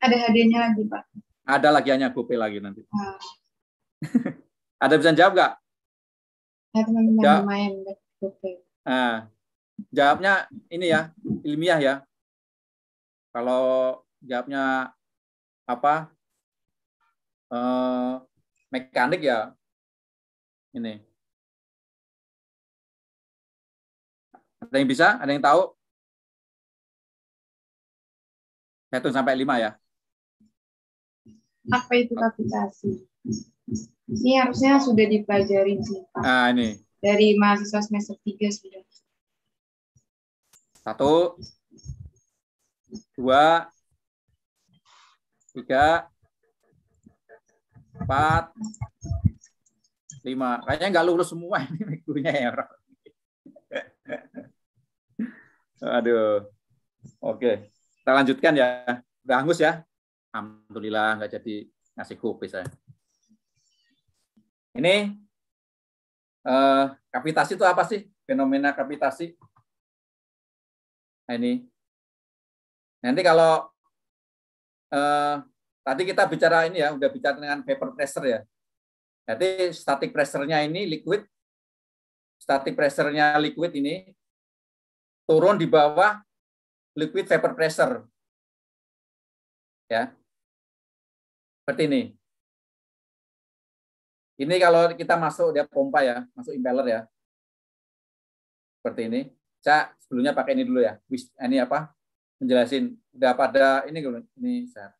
Ada hadiahnya lagi, Pak. Ada lagi hanya GoPay lagi nanti. Ah. [laughs] Ada bisa jawab nggak? Ya teman-teman main GoPay. Ah, jawabnya ini ya, ilmiah ya. Kalau jawabnya apa? Eh, mekanik ya. Ini. Ada yang bisa? Ada yang tahu? Saya hitung sampai lima ya apa itu kapitasi? Ini harusnya sudah dipelajari sih Pak. Ah, ini. Dari mahasiswa semester 3 sudah. Satu, dua, tiga, empat, lima. Kayaknya nggak lulus semua ini minggunya ya orang. Aduh. Oke, kita lanjutkan ya. Udah hangus ya. Alhamdulillah nggak jadi ngasih kopi saya. Ini eh, kapitasi itu apa sih? Fenomena kapitasi. Nah, ini. Nanti kalau eh, tadi kita bicara ini ya, udah bicara dengan paper pressure ya. Jadi static pressure-nya ini liquid, static pressure-nya liquid ini turun di bawah liquid vapor pressure. Ya. Seperti ini. Ini kalau kita masuk dia pompa ya, masuk impeller ya. Seperti ini. Saya sebelumnya pakai ini dulu ya. Eh, ini apa? Menjelasin. Udah pada ini ini saya.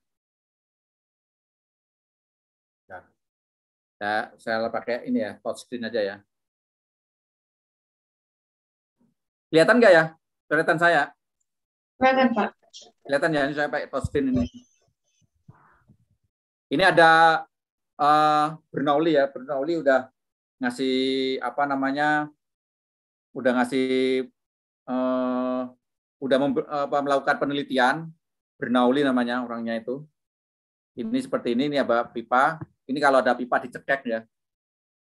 Ya, saya pakai ini ya, touch screen aja ya. Kelihatan nggak ya? Kelihatan saya? Kelihatan, Pak. Kelihatan ya, ini saya pakai touch screen ini. Ini ada uh, eh, Bernauli ya, Bernauli udah ngasih apa namanya, udah ngasih uh, udah mem, apa, melakukan penelitian Bernauli namanya orangnya itu. Ini seperti ini, ini abah pipa. Ini kalau ada pipa dicekek ya,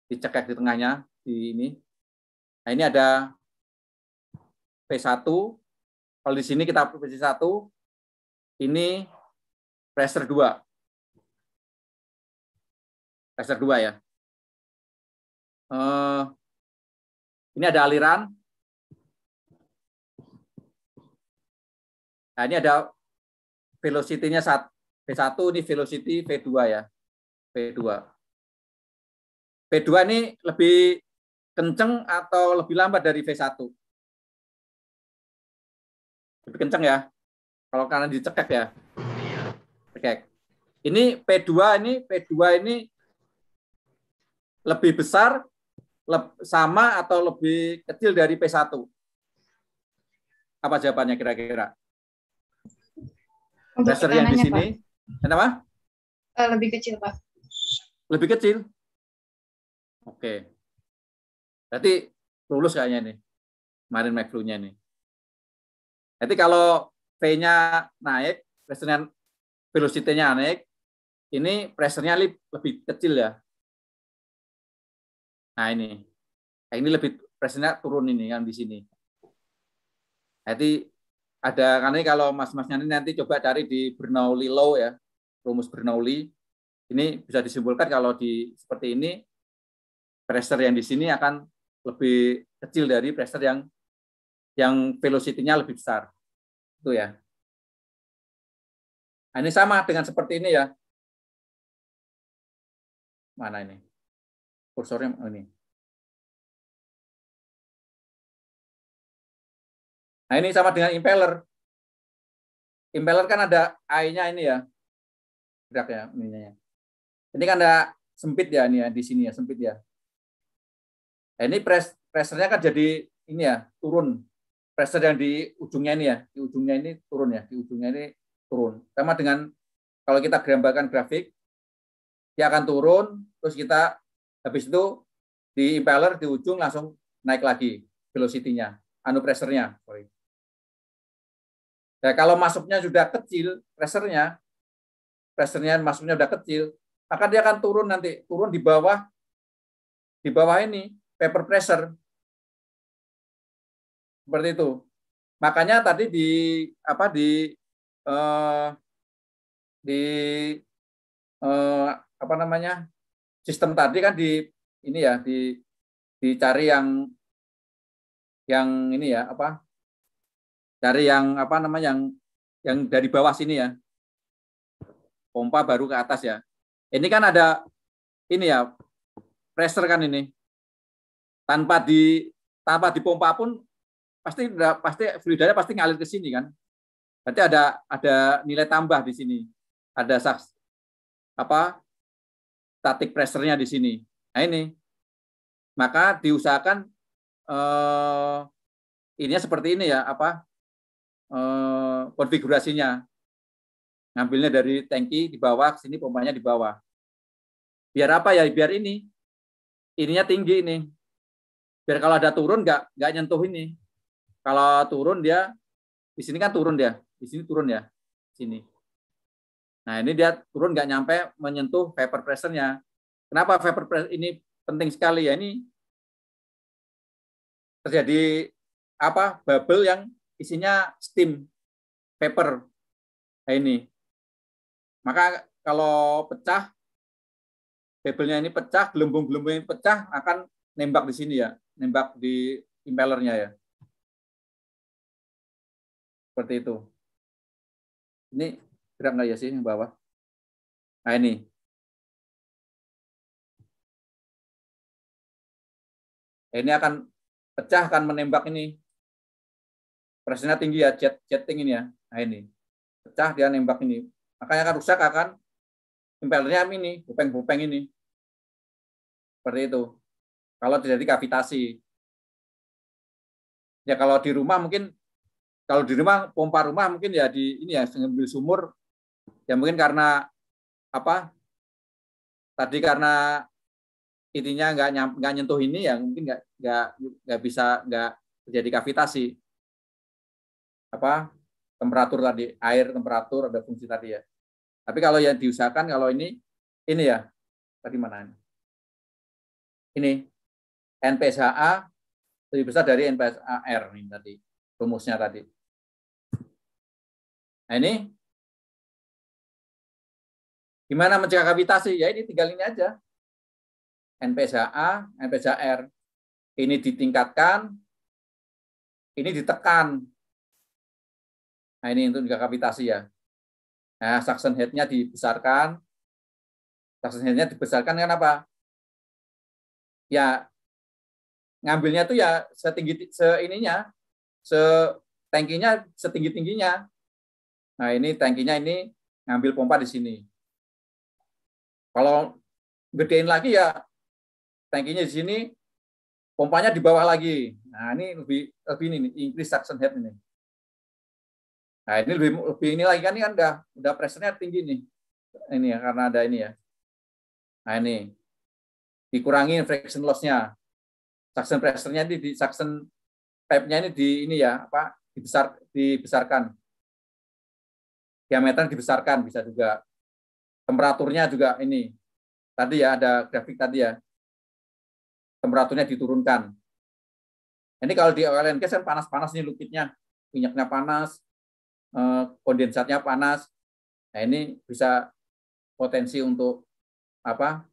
dicekek di tengahnya di ini. Nah ini ada P1. Kalau di sini kita P1, ini pressure 2. Klaster 2 ya. Uh, ini ada aliran. Nah, ini ada velocity-nya V1, ini velocity V2 ya. V2. V2 ini lebih kenceng atau lebih lambat dari V1? Lebih kenceng ya. Kalau karena dicekek ya. Cekek. Ini P2 ini P2 ini lebih besar sama atau lebih kecil dari P1? Apa jawabannya kira-kira? Dasar yang di sini. Pak. Kenapa? Eh, lebih kecil, Pak. Lebih kecil? Oke. Berarti lulus kayaknya ini. Kemarin McFlu-nya nih. Jadi kalau P-nya naik, pressure velocity-nya naik, ini pressure-nya lebih kecil ya. Nah ini, nah, ini lebih presennya turun ini kan di sini. Jadi ada karena kalau mas-masnya ini nanti coba cari di Bernoulli law ya, rumus Bernoulli. Ini bisa disimpulkan kalau di seperti ini pressure yang di sini akan lebih kecil dari pressure yang yang velocity-nya lebih besar. Itu ya. Nah, ini sama dengan seperti ini ya. Mana ini? kursornya oh, ini. Nah, ini sama dengan impeller. Impeller kan ada I-nya ini ya. Gerak ya, ininya. Ini kan ada sempit ya ini ya di sini ya, sempit ya. Nah, ini press pressernya kan jadi ini ya, turun. Pressure yang di ujungnya ini ya, di ujungnya ini turun ya, di ujungnya ini turun. Sama dengan kalau kita gambarkan grafik, dia akan turun, terus kita Habis itu di impeller di ujung langsung naik lagi velocity-nya, anu pressure-nya. Nah, kalau masuknya sudah kecil, pressure-nya, pressure-nya masuknya sudah kecil, maka dia akan turun nanti, turun di bawah di bawah ini, paper pressure. Seperti itu. Makanya tadi di apa di eh, di eh, apa namanya sistem tadi kan di ini ya di dicari yang yang ini ya apa cari yang apa namanya yang yang dari bawah sini ya pompa baru ke atas ya ini kan ada ini ya pressure kan ini tanpa di tanpa dipompa pun pasti pasti fluidanya pasti ngalir ke sini kan berarti ada ada nilai tambah di sini ada saks apa static pressernya di sini. Nah ini. Maka diusahakan eh, ininya seperti ini ya, apa eh, konfigurasinya. Ngambilnya dari tangki di bawah, sini pompanya di bawah. Biar apa ya? Biar ini. Ininya tinggi ini. Biar kalau ada turun nggak nggak nyentuh ini. Kalau turun dia di sini kan turun dia, di sini turun ya, sini. Nah ini dia turun nggak nyampe menyentuh vapor pressure-nya. Kenapa vapor pressure ini penting sekali ya ini terjadi apa bubble yang isinya steam vapor nah, ini. Maka kalau pecah bubble-nya ini pecah, gelembung-gelembung ini pecah akan nembak di sini ya, nembak di impellernya ya. Seperti itu. Ini Gerak nggak ya sih yang bawah? Nah ini. Ini akan pecah, akan menembak ini. Presinya tinggi ya, jet, jetting ini ya. Nah ini. Pecah dia nembak ini. Makanya akan rusak akan Impelernya ini, bupeng-bupeng ini. Seperti itu. Kalau terjadi kavitasi. Ya kalau di rumah mungkin kalau di rumah pompa rumah mungkin ya di ini ya ngambil sumur ya mungkin karena apa tadi karena intinya nggak nggak nyentuh ini ya mungkin nggak nggak nggak bisa nggak terjadi kavitasi apa temperatur tadi air temperatur ada fungsi tadi ya tapi kalau yang diusahakan kalau ini ini ya tadi mana ini ini NPSHA lebih besar dari NPSAR ini tadi rumusnya tadi nah ini Gimana mencegah kapitasi Ya ini tinggal ini aja. npza npzr Ini ditingkatkan, ini ditekan. Nah ini untuk mencegah kapitasi ya. Nah, suction head-nya dibesarkan. Suction head-nya dibesarkan apa Ya ngambilnya tuh ya setinggi se ininya se tangkinya setinggi tingginya. Nah ini tangkinya ini ngambil pompa di sini. Kalau gedein lagi ya tangkinya di sini, pompanya di bawah lagi. Nah, ini lebih lebih ini nih, increase suction head ini. Nah, ini lebih lebih ini lagi kan ini kan udah udah pressurenya tinggi nih. Ini ya karena ada ini ya. Nah, ini dikurangi friction loss-nya. Suction pressure-nya ini di suction pipe-nya ini di ini ya, apa? dibesar dibesarkan. Diameter dibesarkan bisa juga temperaturnya juga ini tadi ya ada grafik tadi ya temperaturnya diturunkan ini kalau di oil kan panas-panas nih lukitnya minyaknya panas eh, kondensatnya panas nah ini bisa potensi untuk apa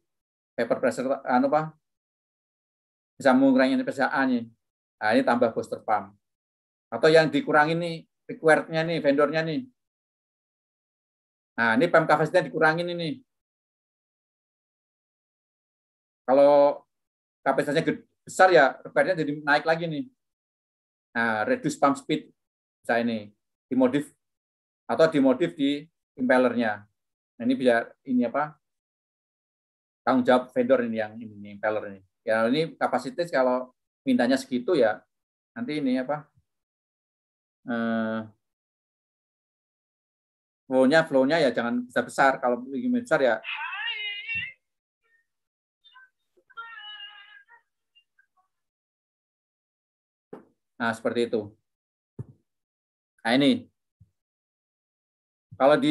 paper pressure anu apa bisa mengurangi pesaannya nah, ini tambah booster pump atau yang dikurangi nih requirement-nya nih vendornya nih Nah, ini PAM kapasitasnya dikurangin ini. Kalau kapasitasnya besar ya repairnya jadi naik lagi nih. Nah, reduce pump speed bisa ini dimodif atau dimodif di impellernya. Nah, ini bisa ini apa? Tanggung jawab vendor ini yang ini, ini impeller ini. Ya ini kapasitas kalau mintanya segitu ya nanti ini apa? Eh, flow-nya flow ya jangan besar-besar kalau ingin besar ya Nah, seperti itu. Nah, ini. Kalau di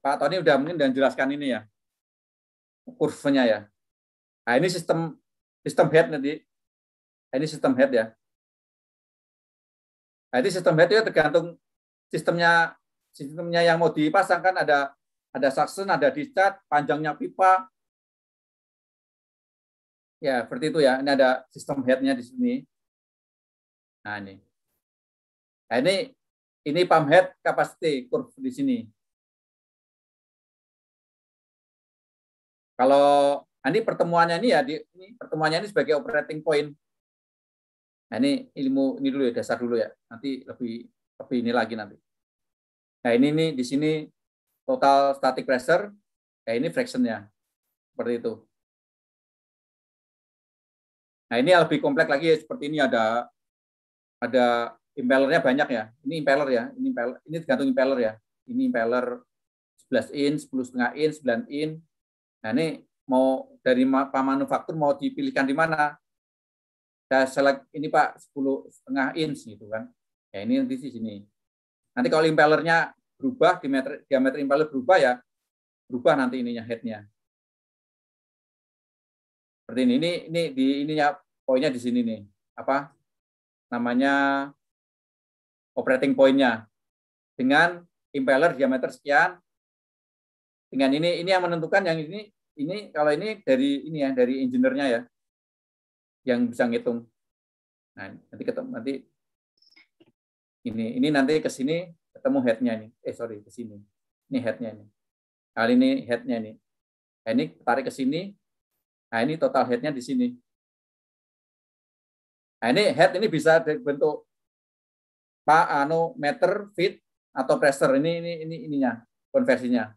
Pak Tony udah mungkin dan jelaskan ini ya. Kurvenya ya. Nah, ini sistem sistem head nanti. Nah, ini sistem head ya. Nah, ini sistem head itu tergantung sistemnya sistemnya yang mau dipasang kan ada ada suction, ada dicat, panjangnya pipa. Ya, seperti itu ya. Ini ada sistem headnya di sini. Nah, ini. Nah, ini ini pump head capacity curve di sini. Kalau nah, ini pertemuannya ini ya di ini pertemuannya ini sebagai operating point. Nah, ini ilmu ini dulu ya dasar dulu ya. Nanti lebih lebih ini lagi nanti. Nah ini nih di sini total static pressure, nah ini fraction fractionnya seperti itu. Nah ini lebih kompleks lagi ya, seperti ini ada ada impellernya banyak ya. Ini impeller ya, ini impeller, ini tergantung impeller ya. Ini impeller 11 in, 10 setengah in, 9 in. Nah ini mau dari pak manufaktur mau dipilihkan di mana? Saya select ini Pak 10 setengah in gitu kan. Ya ini nanti di sini Nanti kalau impellernya berubah, diameter, diameter impeller berubah ya, berubah nanti ininya headnya. Seperti ini. Ini ini di ininya poinnya di sini nih. Apa namanya operating pointnya dengan impeller diameter sekian dengan ini ini yang menentukan yang ini ini kalau ini dari ini ya dari engineer-nya ya yang bisa ngitung. Nah, nanti ketemu nanti ini ini nanti ke sini ketemu headnya nih. Eh sorry ke sini. Ini headnya nih. Kali ini headnya nih. Nah, ini tarik ke sini. Nah ini total headnya di sini. Nah ini head ini bisa dibentuk pa, anu meter feet atau pressure ini ini ini ininya konversinya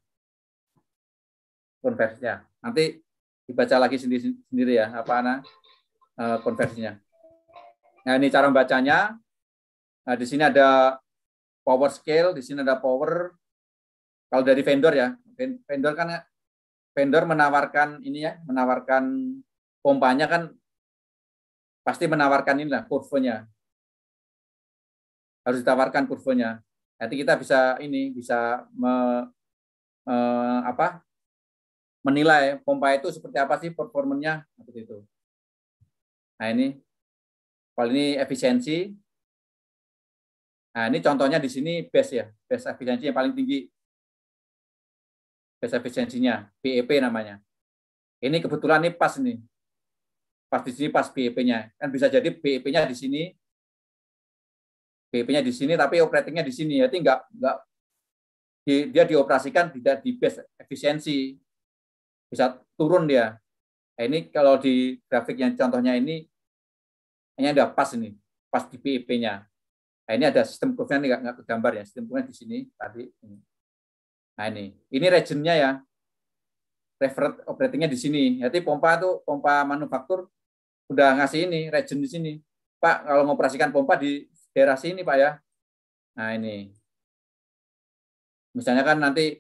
konversinya nanti dibaca lagi sendiri sendiri ya apa anak eh, konversinya nah ini cara membacanya Nah, di sini ada power scale, di sini ada power. Kalau dari vendor ya, vendor kan vendor menawarkan ini ya, menawarkan pompanya kan pasti menawarkan ini lah kurvenya. Harus ditawarkan kurvenya. Nanti kita bisa ini bisa me, me, apa? menilai pompa itu seperti apa sih performanya seperti itu. Nah, ini kalau ini efisiensi, Nah, ini contohnya di sini base ya, base efisiensi yang paling tinggi. Base efisiensinya, BEP namanya. Ini kebetulan ini pas nih. Pas di sini pas BEP-nya. Kan bisa jadi BEP-nya di sini, BEP-nya di sini, tapi operatingnya di sini. Jadi nggak, nggak dia dioperasikan tidak di base efisiensi. Bisa turun dia. Nah, ini kalau di grafik yang contohnya ini, hanya ada pas ini, pas di BEP-nya Nah, ini ada sistem kurvnya nggak nggak gambar ya, sistem kurvnya di sini tadi. Ini. Nah ini, ini regionnya ya, referent operatingnya di sini. Jadi pompa itu pompa manufaktur udah ngasih ini region di sini. Pak kalau mengoperasikan pompa di daerah sini Pak ya. Nah ini, misalnya kan nanti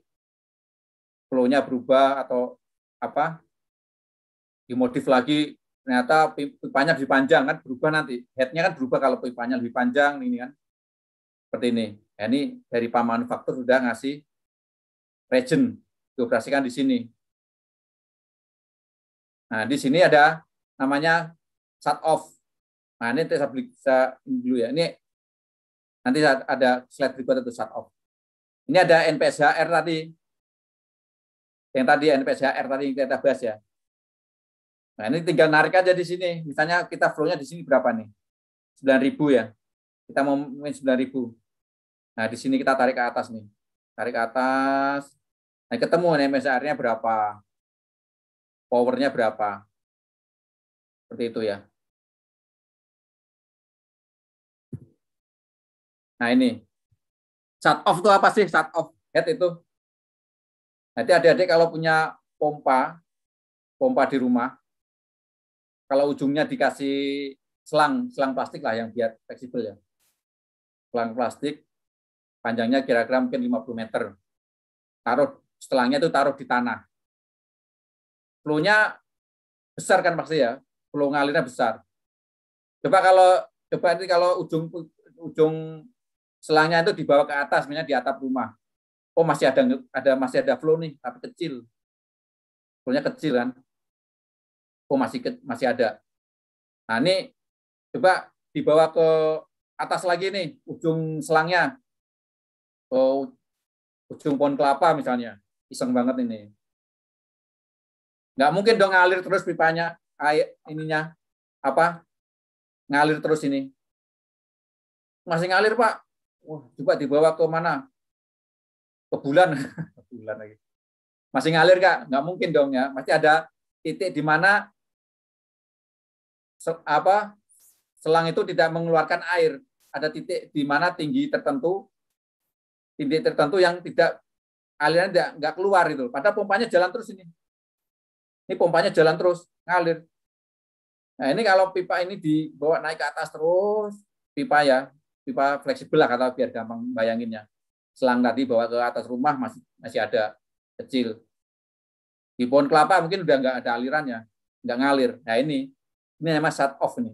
flow-nya berubah atau apa dimodif lagi ternyata pipanya lebih panjang kan berubah nanti headnya kan berubah kalau pipanya lebih panjang ini kan seperti ini. Nah, ini dari Pak Manufaktur sudah ngasih regen dioperasikan di sini. Nah, di sini ada namanya shut off. Nah, ini saya beli dulu ya. Ini nanti ada slide berikutnya itu shut off. Ini ada NPSHR tadi. Yang tadi NPSHR tadi yang kita bahas ya. Nah, ini tinggal narik aja di sini. Misalnya kita flow-nya di sini berapa nih? 9000 ya. Kita mau min 9000. Nah, di sini kita tarik ke atas nih. Tarik ke atas. Nah, ketemu nih MSR-nya berapa. Powernya berapa. Seperti itu ya. Nah, ini. Shut off itu apa sih? Shut off head itu. Nanti adik-adik kalau punya pompa, pompa di rumah, kalau ujungnya dikasih selang, selang plastik lah yang biar fleksibel ya pelan plastik panjangnya kira-kira mungkin 50 meter. Taruh setelahnya itu taruh di tanah. flownya besar kan pasti ya, flow ngalirnya besar. Coba kalau coba nanti kalau ujung ujung selangnya itu dibawa ke atas, misalnya di atap rumah. Oh masih ada ada masih ada flow nih, tapi kecil. Flownya kecil kan. Oh masih masih ada. Nah ini coba dibawa ke atas lagi nih ujung selangnya. Oh, ujung pohon kelapa misalnya. Iseng banget ini. Nggak mungkin dong ngalir terus pipanya air ininya apa? Ngalir terus ini. Masih ngalir, Pak. Wah, coba dibawa ke mana? Ke bulan. [laughs] bulan lagi. Masih ngalir, Kak? Nggak mungkin dong ya. Masih ada titik di mana apa selang itu tidak mengeluarkan air ada titik di mana tinggi tertentu, titik tertentu yang tidak aliran tidak nggak keluar itu. Padahal pompanya jalan terus ini. Ini pompanya jalan terus, ngalir. Nah ini kalau pipa ini dibawa naik ke atas terus, pipa ya, pipa fleksibel lah kata biar gampang bayanginnya. Selang tadi bawa ke atas rumah masih masih ada kecil. Di pohon kelapa mungkin udah nggak ada alirannya, nggak ngalir. Nah ini, ini namanya shut off nih.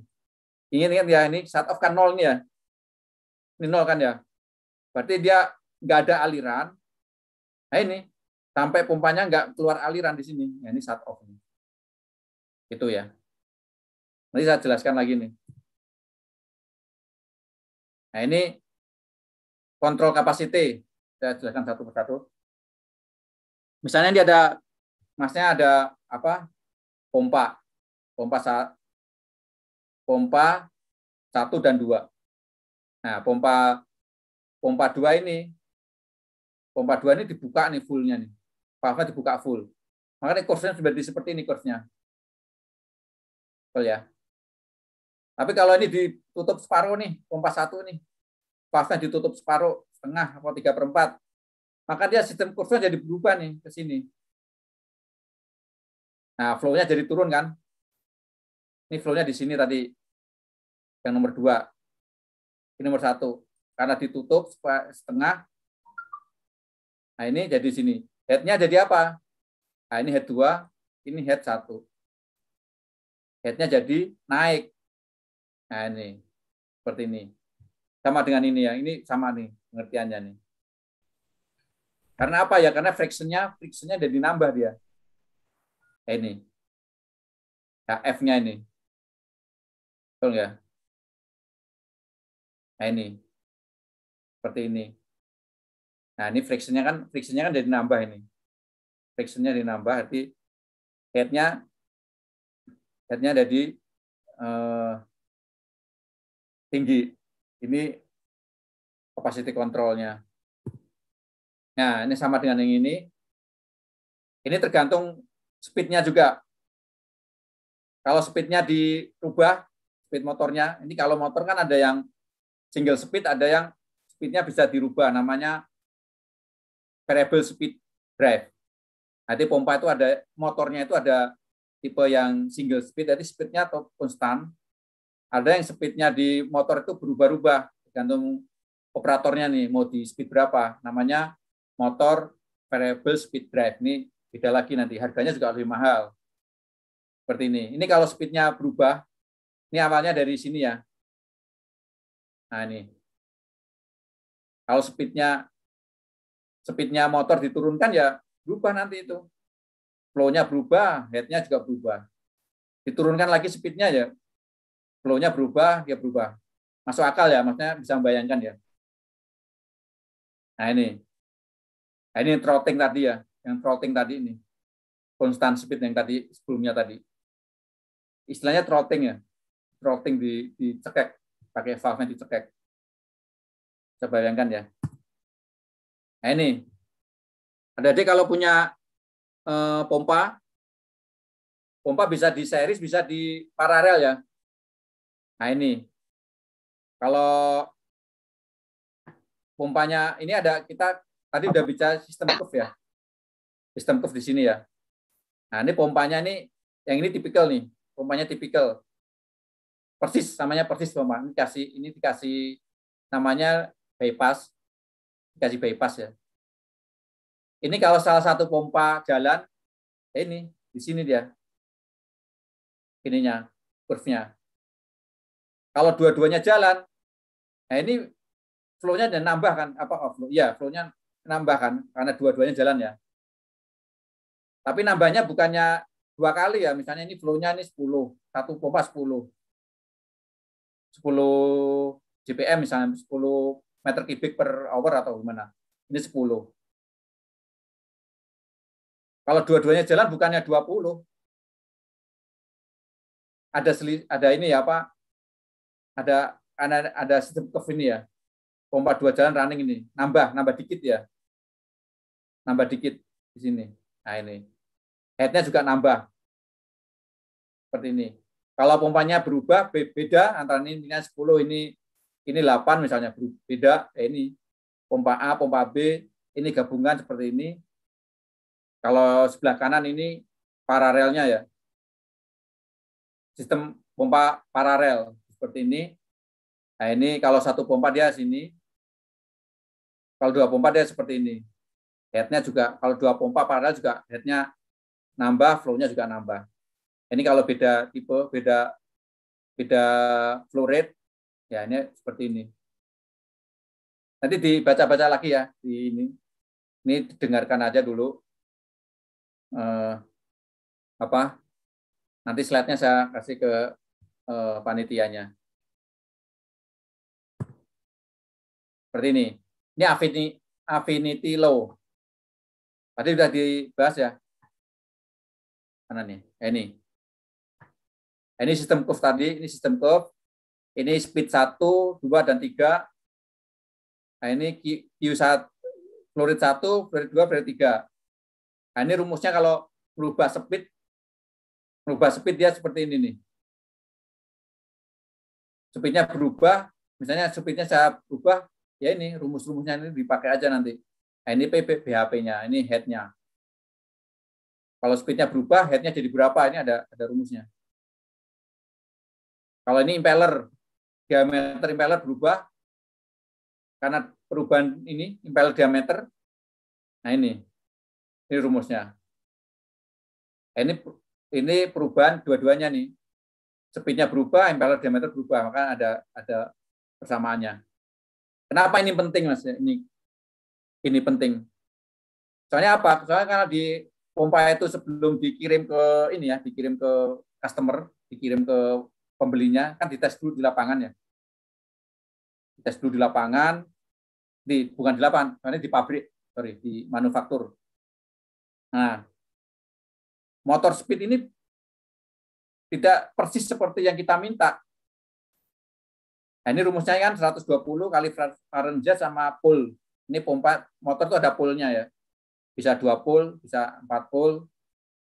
Ingin kan ya ini shut off kan nol nih ya. Ini nol kan ya. Berarti dia nggak ada aliran. Nah ini, sampai pompanya nggak keluar aliran di sini. Nah, ini shut off. Itu ya. Nanti saya jelaskan lagi nih. Nah ini kontrol kapasiti. Saya jelaskan satu persatu. Misalnya dia ada, masnya ada apa? Pompa, pompa saat pompa satu dan dua. Nah, pompa pompa dua ini pompa 2 ini dibuka nih fullnya nih. Pompa dibuka full. Makanya kursnya seperti seperti ini kursnya. betul ya. Tapi kalau ini ditutup separuh nih, pompa 1 nih. Pompa ditutup separuh, setengah atau tiga perempat. Maka dia sistem kursnya jadi berubah nih ke sini. Nah, flow-nya jadi turun kan? Ini flow-nya di sini tadi yang nomor 2. Ini nomor satu. Karena ditutup setengah. Nah ini jadi sini. Headnya jadi apa? Nah ini head 2, ini head satu. Headnya jadi naik. Nah ini. Seperti ini. Sama dengan ini ya. Ini sama nih pengertiannya nih. Karena apa ya? Karena frictionnya frictionnya jadi nambah dia. Nah, ini. Ya, F-nya ini. Betul nggak? Nah ini seperti ini. Nah ini frictionnya kan frictionnya kan jadi nambah ini. Frictionnya dinambah, arti headnya headnya jadi eh, tinggi. Ini capacity kontrolnya. Nah ini sama dengan yang ini. Ini tergantung speednya juga. Kalau speednya dirubah, speed motornya. Ini kalau motor kan ada yang single speed ada yang speednya bisa dirubah namanya variable speed drive. Nanti pompa itu ada motornya itu ada tipe yang single speed, jadi speednya atau konstan. Ada yang speednya di motor itu berubah-ubah tergantung operatornya nih mau di speed berapa. Namanya motor variable speed drive nih. beda lagi nanti harganya juga lebih mahal. Seperti ini. Ini kalau speednya berubah, ini awalnya dari sini ya. Nah ini. Kalau speednya speednya motor diturunkan ya berubah nanti itu. Flow-nya berubah, head-nya juga berubah. Diturunkan lagi speednya ya flow-nya berubah, dia berubah. Masuk akal ya, maksudnya bisa membayangkan ya. Nah ini. Nah, ini trotting tadi ya, yang trotting tadi ini. Constant speed yang tadi sebelumnya tadi. Istilahnya trotting ya. Trotting di dicekek pakai valve yang dicekek. Coba bayangkan ya. Nah ini, ada adik kalau punya eh, pompa, pompa bisa di series, bisa di paralel ya. Nah ini, kalau pompanya ini ada kita tadi udah bicara sistem kuf ya. Sistem kuf di sini ya. Nah, ini pompanya ini yang ini tipikal nih. Pompanya tipikal persis namanya persis Bapak. Ini dikasih ini dikasih namanya bypass. Dikasih bypass ya. Ini kalau salah satu pompa jalan ya ini di sini dia. Ininya kurvnya. Kalau dua-duanya jalan, nah ini flow-nya dan nambah kan apa oh, flow? Ya, flow-nya nambah kan karena dua-duanya jalan ya. Tapi nambahnya bukannya dua kali ya, misalnya ini flow-nya ini sepuluh, satu pompa sepuluh. 10 GPM misalnya 10 meter kubik per hour atau gimana. Ini 10. Kalau dua-duanya jalan bukannya 20. Ada seli, ada ini ya apa? Ada ada ada sistem curve ini ya. Pompa dua jalan running ini. Nambah, nambah dikit ya. Nambah dikit di sini. Nah ini. Headnya juga nambah. Seperti ini. Kalau pompanya berubah beda antara ini, dengan 10 ini ini 8 misalnya beda ya ini pompa A, pompa B, ini gabungan seperti ini. Kalau sebelah kanan ini paralelnya ya. Sistem pompa paralel seperti ini. Nah ini kalau satu pompa dia sini. Kalau dua pompa dia seperti ini. Headnya juga, kalau dua pompa paralel juga headnya nambah, flow-nya juga nambah. Ini kalau beda tipe, beda beda flow rate, ya ini seperti ini. Nanti dibaca-baca lagi ya di ini. Ini dengarkan aja dulu. Eh, apa? Nanti slide-nya saya kasih ke eh, panitianya. Seperti ini. Ini affinity, affinity low. Tadi sudah dibahas ya. Mana nih? Eh, ini. Nah, ini sistem curve tadi, ini sistem curve. Ini speed 1, 2, dan 3. Nah, ini Q, 1 fluorid 1, fluorid 2, fluorid 3. Nah, ini rumusnya kalau berubah speed, berubah speed dia seperti ini nih. Speednya berubah, misalnya speednya saya berubah, ya ini rumus-rumusnya ini dipakai aja nanti. Nah, ini PBHP-nya, ini head-nya. Kalau speednya berubah, head-nya jadi berapa? Ini ada ada rumusnya. Kalau ini impeller, diameter impeller berubah karena perubahan ini impeller diameter. Nah ini, ini rumusnya. Nah, ini ini perubahan dua-duanya nih. Speednya berubah, impeller diameter berubah, maka ada ada persamaannya. Kenapa ini penting mas? Ini ini penting. Soalnya apa? Soalnya karena di pompa itu sebelum dikirim ke ini ya, dikirim ke customer, dikirim ke pembelinya kan di tes dulu di lapangan ya. tes dulu di lapangan, di bukan di lapangan, ini di pabrik, sorry, di manufaktur. Nah, motor speed ini tidak persis seperti yang kita minta. Nah, ini rumusnya kan 120 kali Fahrenheit sama pull. Ini pompa motor itu ada pullnya ya. Bisa dua pull, bisa empat pull.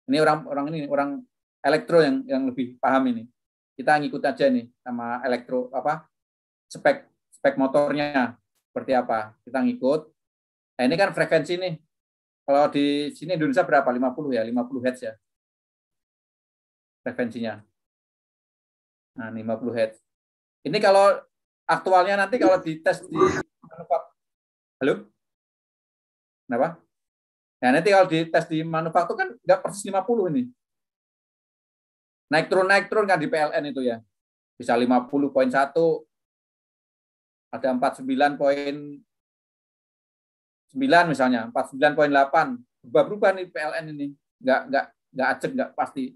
Ini orang orang ini orang elektro yang yang lebih paham ini kita ngikut aja nih sama elektro apa spek spek motornya seperti apa kita ngikut nah, ini kan frekuensi nih kalau di sini Indonesia berapa 50 ya 50 Hz ya frekuensinya nah 50 Hz ini kalau aktualnya nanti kalau di tes di halo kenapa nah nanti kalau di tes di manufaktur kan nggak persis 50 ini Naik turun naik turun kan di PLN itu ya. Bisa poin satu ada 49 poin 9 misalnya, poin 49.8 berubah-ubah nih PLN ini. Nggak nggak nggak acek nggak pasti.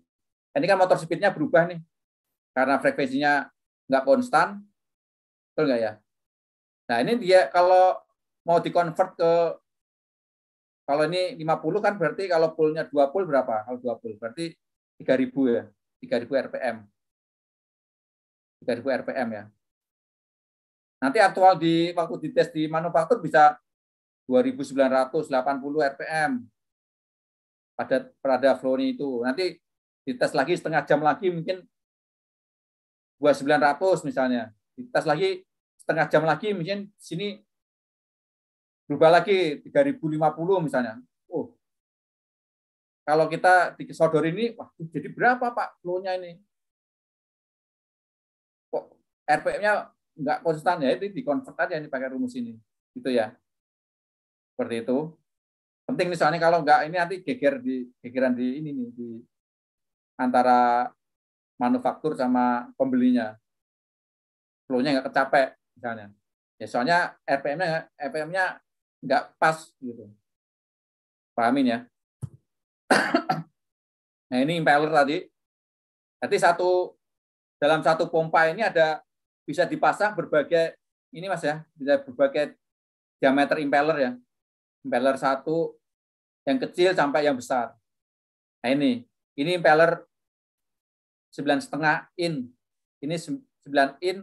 Ini kan motor speednya berubah nih karena frekuensinya nggak konstan, betul nggak ya? Nah ini dia kalau mau dikonvert ke kalau ini 50 kan berarti kalau poolnya dua puluh berapa? Kalau dua puluh berarti 3000 ya. 3000 RPM. 3000 RPM ya. Nanti aktual di waktu dites di manufaktur bisa 2980 RPM pada pada flow itu. Nanti dites lagi setengah jam lagi mungkin 2900 misalnya. Dites lagi setengah jam lagi mungkin sini berubah lagi 3050 misalnya. Kalau kita disodor ini, wah, jadi berapa Pak loan-nya ini? Kok RPM-nya nggak konstan ya, itu dikonvert aja ini pakai rumus ini. Gitu ya. Seperti itu. Penting nih soalnya kalau nggak ini nanti geger di gegeran di ini nih di antara manufaktur sama pembelinya. Flow-nya nggak kecapek misalnya. Ya soalnya RPM-nya RPM-nya nggak pas gitu. Pahamin ya? [coughs] nah ini impeller tadi. Jadi satu dalam satu pompa ini ada bisa dipasang berbagai ini mas ya bisa berbagai diameter impeller ya. Impeller satu yang kecil sampai yang besar. Nah ini ini impeller sembilan setengah in. Ini 9 in,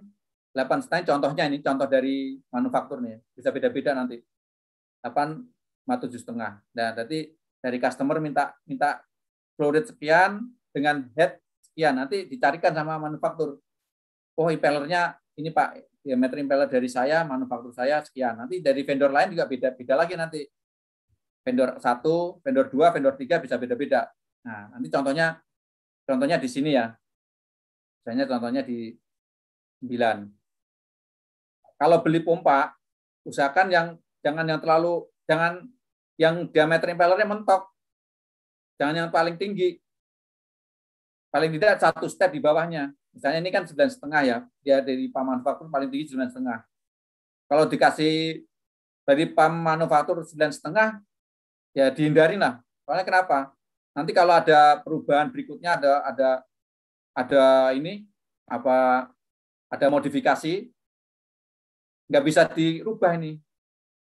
8 setengah contohnya ini contoh dari manufaktur nih. Bisa beda-beda nanti. 8 sama 7 setengah. Nah, berarti dari customer minta minta flow rate sekian dengan head sekian nanti dicarikan sama manufaktur oh impellernya ini pak diameter ya, impeller dari saya manufaktur saya sekian nanti dari vendor lain juga beda beda lagi nanti vendor satu vendor dua vendor tiga bisa beda beda nah nanti contohnya contohnya di sini ya misalnya contohnya di 9 kalau beli pompa usahakan yang jangan yang terlalu jangan yang diameter impellernya mentok. Jangan yang paling tinggi. Paling tidak satu step di bawahnya. Misalnya ini kan sembilan setengah ya. Dia dari pam manufaktur paling tinggi sembilan setengah. Kalau dikasih dari pam manufaktur sembilan setengah, ya dihindari lah. Soalnya kenapa? Nanti kalau ada perubahan berikutnya ada ada ada ini apa ada modifikasi nggak bisa dirubah ini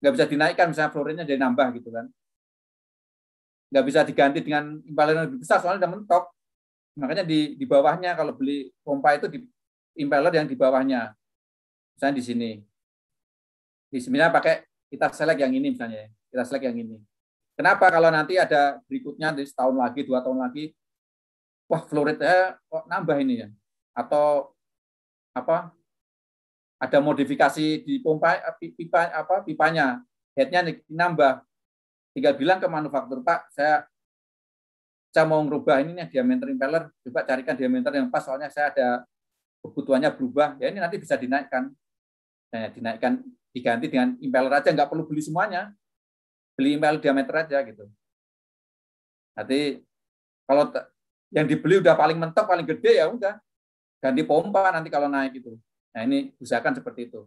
nggak bisa dinaikkan misalnya florinnya jadi nambah gitu kan nggak bisa diganti dengan impeller yang lebih besar soalnya udah mentok makanya di di bawahnya kalau beli pompa itu di impeller yang di bawahnya misalnya di sini di sini pakai kita select yang ini misalnya ya. kita select yang ini kenapa kalau nanti ada berikutnya di setahun lagi dua tahun lagi wah flow kok nambah ini ya atau apa ada modifikasi di pompa pipa apa pipanya headnya nambah tinggal bilang ke manufaktur pak saya saya mau ngerubah ini nih diameter impeller coba carikan diameter yang pas soalnya saya ada kebutuhannya berubah ya ini nanti bisa dinaikkan nah, dinaikkan diganti dengan impeller aja nggak perlu beli semuanya beli impeller diameter aja gitu nanti kalau yang dibeli udah paling mentok paling gede ya udah ganti pompa nanti kalau naik gitu Nah ini usahakan seperti itu.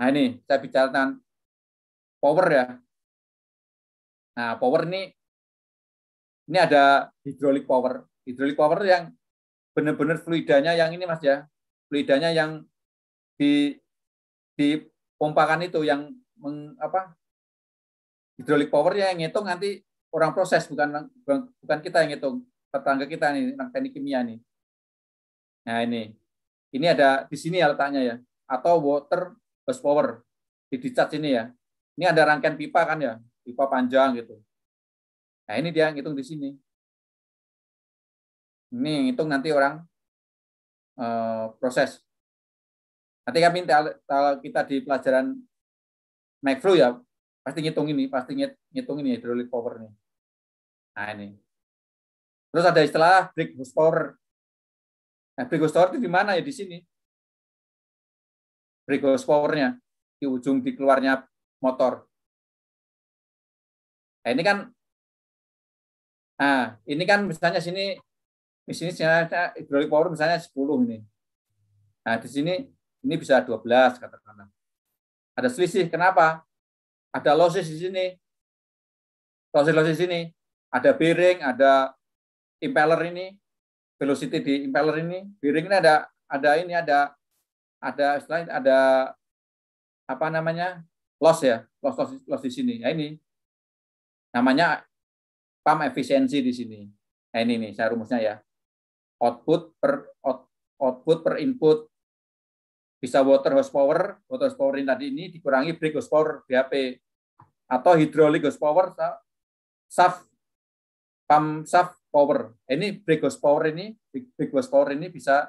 Nah ini saya bicara tentang power ya. Nah power ini ini ada hidrolik power. Hidrolik power yang benar-benar fluidanya yang ini mas ya, fluidanya yang di dipompakan itu yang meng, apa hidrolik power yang ngitung nanti orang proses bukan bukan kita yang ngitung tetangga kita nih teknik kimia nih Nah ini, ini ada di sini ya letaknya ya, atau water bus power di dicat sini ya. Ini ada rangkaian pipa kan ya, pipa panjang gitu. Nah ini dia ngitung di sini. Ini ngitung nanti orang uh, proses. Nanti kami kalau kita di pelajaran naik flu ya, pasti ngitung ini, pasti ngitung ini hydraulic power ini Nah ini. Terus ada istilah brick bus power Nah, Brigos Tower itu di mana ya di sini? Brigos Powernya di ujung di keluarnya motor. Nah, ini kan Nah, ini kan misalnya sini di sini misalnya hidrolik power misalnya 10 ini. Nah, di sini ini bisa 12 katakanlah. Ada selisih kenapa? Ada losses di sini. Losses losses sini. Ada bearing, ada impeller ini velocity di impeller ini bearing ini ada ada ini ada ada selain ada apa namanya loss ya loss loss, loss di sini ya ini namanya pump efisiensi di sini nah ini nih saya rumusnya ya output per out, output per input bisa water power, water power ini tadi ini dikurangi brake power BHP atau hidrolik sah shaft pump shaft power. Ini brake power ini, brake power ini bisa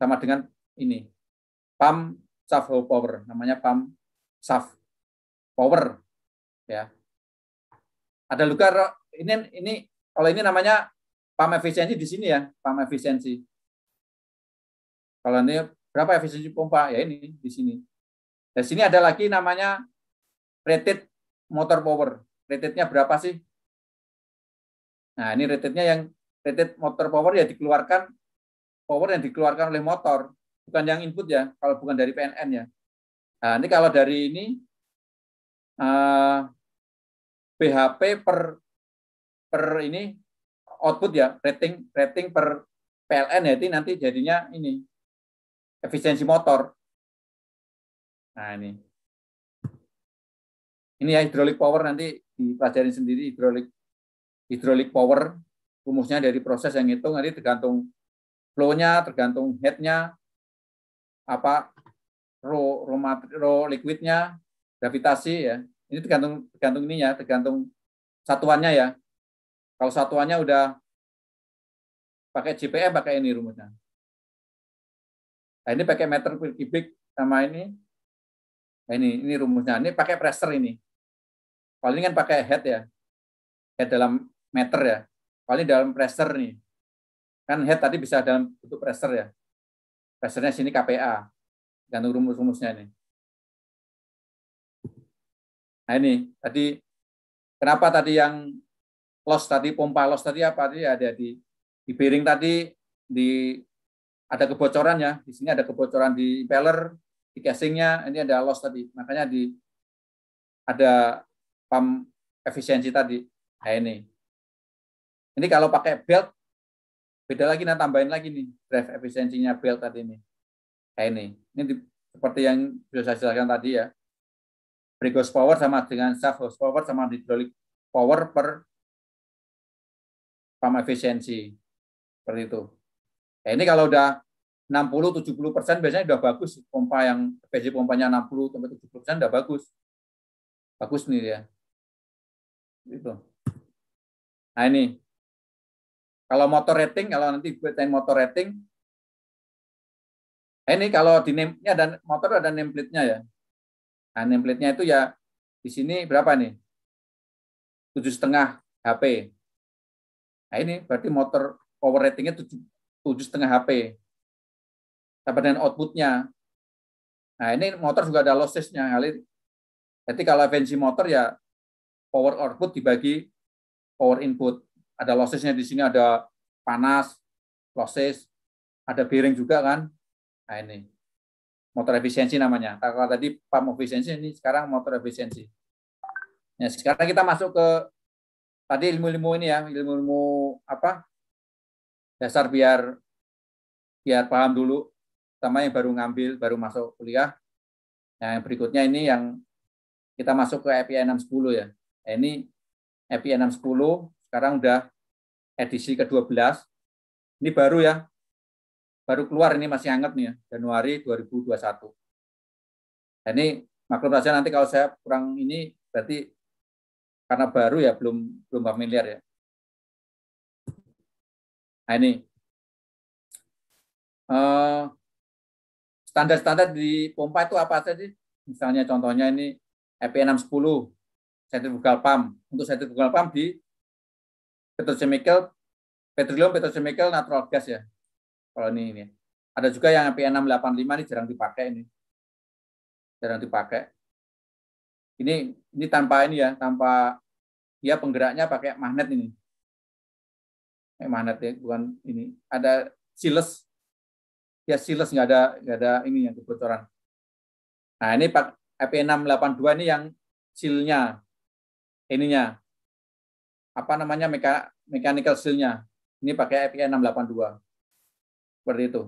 sama dengan ini. Pump shaft power, namanya pump shaft power. Ya. Ada luka ini ini kalau ini namanya pump efisiensi di sini ya, pump efisiensi. Kalau ini berapa efisiensi pompa? Ya ini di sini. Di sini ada lagi namanya rated motor power. Ratednya berapa sih? Nah, ini ratednya yang rated motor power ya dikeluarkan power yang dikeluarkan oleh motor, bukan yang input ya, kalau bukan dari PNN ya. Nah, ini kalau dari ini uh, eh, PHP per per ini output ya, rating rating per PLN ya, itu nanti jadinya ini efisiensi motor. Nah, ini. Ini ya hidrolik power nanti dipelajarin sendiri hidrolik hidrolik power rumusnya dari proses yang itu nanti tergantung flow-nya, tergantung head-nya, apa ro roh, liquid liquidnya, gravitasi ya. Ini tergantung tergantung ininya, tergantung satuannya ya. Kalau satuannya udah pakai GPM pakai ini rumusnya. Nah, ini pakai meter per kubik sama ini. Nah, ini ini rumusnya. Ini pakai pressure ini. Paling kan pakai head ya. Head dalam meter ya. Paling dalam pressure nih. Kan head tadi bisa dalam bentuk pressure ya. Pressure-nya sini KPA. dan rumus-rumusnya ini. Nah ini tadi kenapa tadi yang loss tadi pompa loss tadi apa tadi ada di di bearing tadi di ada kebocoran ya di sini ada kebocoran di impeller di casingnya ini ada loss tadi makanya di ada pump efisiensi tadi nah ini ini kalau pakai belt, beda lagi nah tambahin lagi nih drive efisiensinya belt tadi ini. Kayak ini. Ini di, seperti yang sudah saya jelaskan tadi ya. Brake power sama dengan shaft power sama hydraulic power per pump efisiensi. Seperti itu. Nah, ini kalau udah 60-70 persen biasanya udah bagus pompa yang PJ pompanya 60 sampai 70 persen udah bagus. Bagus nih ya. Itu. Nah ini kalau motor rating, kalau nanti buatin motor rating, eh, ini kalau di name ini ada motor ada nameplate ya. Nah, nameplate itu ya di sini berapa nih? Tujuh setengah HP. Nah ini berarti motor power ratingnya tujuh setengah HP. Sama dengan outputnya. Nah ini motor juga ada lossesnya kali. Jadi kalau efisiensi motor ya power output dibagi power input ada lossesnya di sini ada panas, losses, ada bearing juga kan. Nah ini motor efisiensi namanya. Nah, kalau tadi pump efisiensi ini sekarang motor efisiensi. Ya, sekarang kita masuk ke tadi ilmu-ilmu ini ya, ilmu-ilmu apa? dasar biar biar paham dulu sama yang baru ngambil, baru masuk kuliah. Nah, yang berikutnya ini yang kita masuk ke API 610 ya. Nah, ini API 610 sekarang udah edisi ke-12. Ini baru ya. Baru keluar ini masih hangat nih ya, Januari 2021. Dan nah, ini maklum saja nanti kalau saya kurang ini berarti karena baru ya belum belum familiar ya. Nah ini eh, standar-standar di pompa itu apa saja sih? Misalnya contohnya ini e EP610 centrifugal pump. Untuk centrifugal pump di petrochemical, petroleum, petrochemical, natural gas ya. Kalau ini ini. Ada juga yang PN685 ini jarang dipakai ini. Jarang dipakai. Ini ini tanpa ini ya, tanpa dia ya penggeraknya pakai magnet ini. Eh, magnet ya, bukan ini. Ada siles. Ya siles nggak ada nggak ada ini yang kebocoran. Nah, ini Pak ep 682 ini yang silnya ininya apa namanya meka, mechanical seal-nya. Ini pakai API 682. Seperti itu.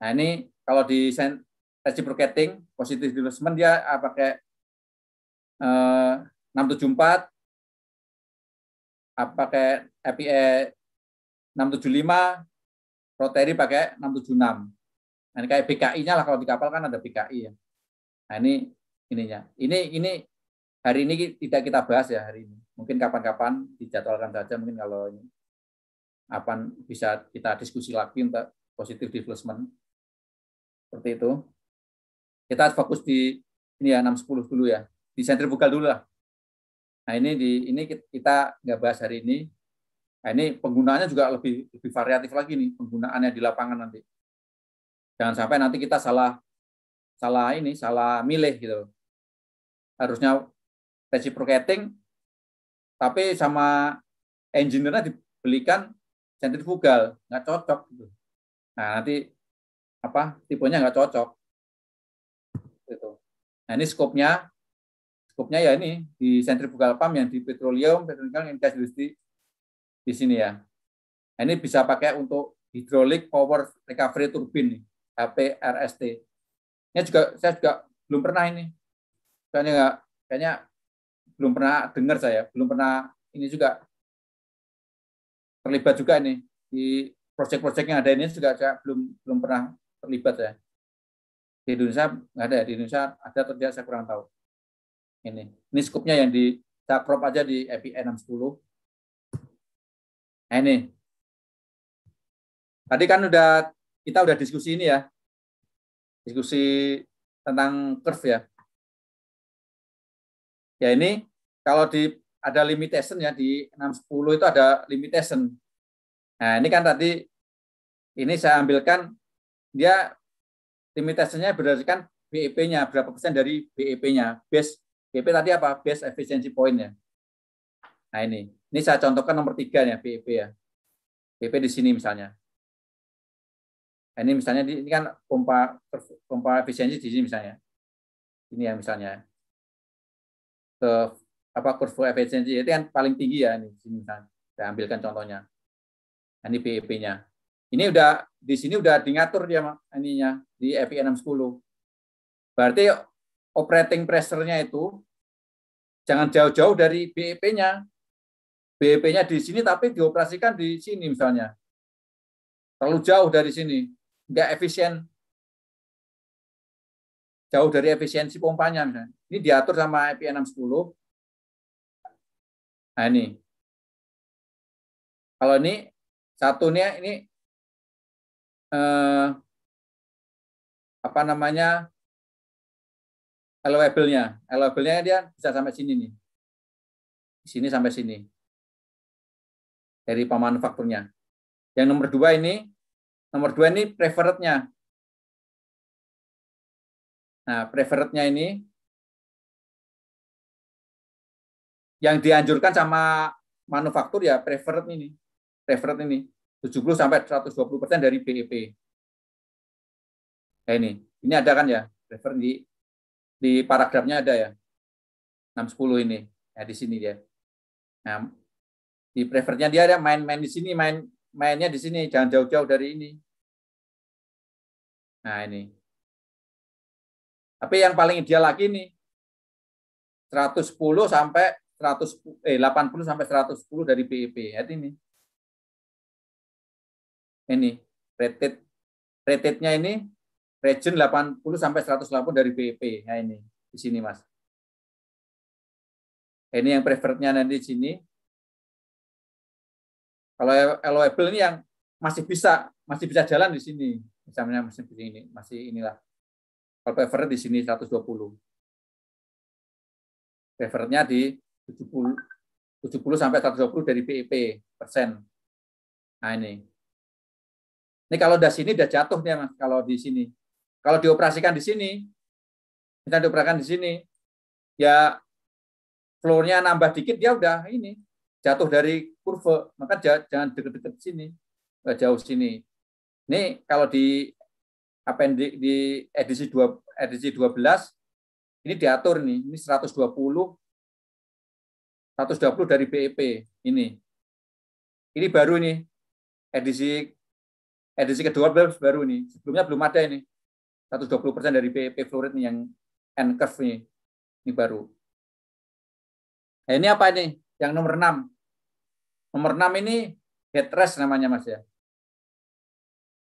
Nah, ini kalau di reciprocating positive displacement dia ah, pakai eh, 674 ah, pakai API 675 e rotary pakai 676. Nah, ini kayak BKI-nya lah kalau di kapal kan ada BKI ya. Nah, ini ininya. Ini ini hari ini tidak kita bahas ya hari ini. Mungkin kapan-kapan dijadwalkan saja mungkin kalau ini apa bisa kita diskusi lagi untuk positive development seperti itu. Kita fokus di ini ya 610 dulu ya di sentrifugal dulu lah. Nah ini di ini kita nggak bahas hari ini. Nah, ini penggunaannya juga lebih lebih variatif lagi nih penggunaannya di lapangan nanti. Jangan sampai nanti kita salah salah ini salah milih gitu. Harusnya reciprocating tapi sama engineer-nya dibelikan centrifugal nggak cocok gitu nah nanti apa tipenya nggak cocok gitu nah ini skopnya skopnya ya ini di centrifugal pump yang di petroleum petrochemical and gas industri di sini ya nah, ini bisa pakai untuk hidrolik power recovery turbine HPRST ini juga saya juga belum pernah ini soalnya nggak kayaknya belum pernah dengar saya, belum pernah ini juga terlibat juga ini di proyek-proyek yang ada ini juga saya belum belum pernah terlibat ya. Di Indonesia nggak ada, ya, di Indonesia ada atau tidak saya kurang tahu. Ini ini skupnya yang di crop aja di EPI 610. Nah, ini. Tadi kan udah kita udah diskusi ini ya. Diskusi tentang curve ya. Ya ini kalau di ada limitation ya di 610 itu ada limitation. Nah, ini kan tadi ini saya ambilkan dia limitationnya berdasarkan BEP-nya, berapa persen dari BEP-nya. Base BEP tadi apa? Base efficiency point ya. Nah, ini. Ini saya contohkan nomor tiga ya, BEP ya. BEP di sini misalnya. Nah, ini misalnya di, ini kan pompa pompa efisiensi di sini misalnya. Ini ya misalnya ke apa kurva efisiensi itu kan paling tinggi ya ini sini misalnya. Saya ambilkan contohnya. Nah, ini PEP-nya. Ini udah di sini udah diatur dia ininya di FI 610. Berarti operating pressure-nya itu jangan jauh-jauh dari BEP-nya. BEP-nya di sini tapi dioperasikan di sini misalnya. Terlalu jauh dari sini. nggak efisien jauh dari efisiensi pompanya misalnya. Ini diatur sama IP 610. Nah ini. Kalau ini satu satunya ini eh, apa namanya allowable-nya. Allowable-nya dia bisa sampai sini nih. Di sini sampai sini. Dari pemanufakturnya. Yang nomor dua ini, nomor dua ini preferred Nah, preferrednya ini yang dianjurkan sama manufaktur ya preferred ini. Preferred ini 70 sampai 120% dari BEP. Nah, e ini. Ini ada kan ya? Preferred di di paragrafnya ada ya. 610 ini. Ya di sini dia. Nah, di preferrednya dia ada main-main di sini, main mainnya di sini, jangan jauh-jauh dari ini. Nah, ini. Tapi yang paling ideal lagi nih 110 sampai 100 eh 80 sampai 110 dari PIP. Jadi ini. Ini rated ratednya ini region 80 sampai 180 dari PIP. Nah ini di sini Mas. Nah, ini yang preferrednya nanti di sini. Kalau allowable ini yang masih bisa masih bisa jalan di sini. Misalnya masih ini, masih inilah kalau favorite di sini 120. Favorite-nya di 70 70 sampai 120 dari PIP e persen. Nah ini. Ini kalau udah sini udah jatuh nih mas. Kalau di sini, kalau dioperasikan di sini, kita dioperasikan di sini, ya floor-nya nambah dikit dia udah ini jatuh dari kurva. Maka jangan deket-deket sini, jauh sini. Ini kalau di yang di edisi 2 edisi 12 ini diatur nih, ini 120 120 dari BEP ini. Ini baru ini edisi edisi kedua baru nih. Sebelumnya belum ada ini. 120% dari BEP fluorid nih yang N curve ini Ini baru. Nah, ini apa ini? Yang nomor 6. Nomor 6 ini headrest namanya Mas ya.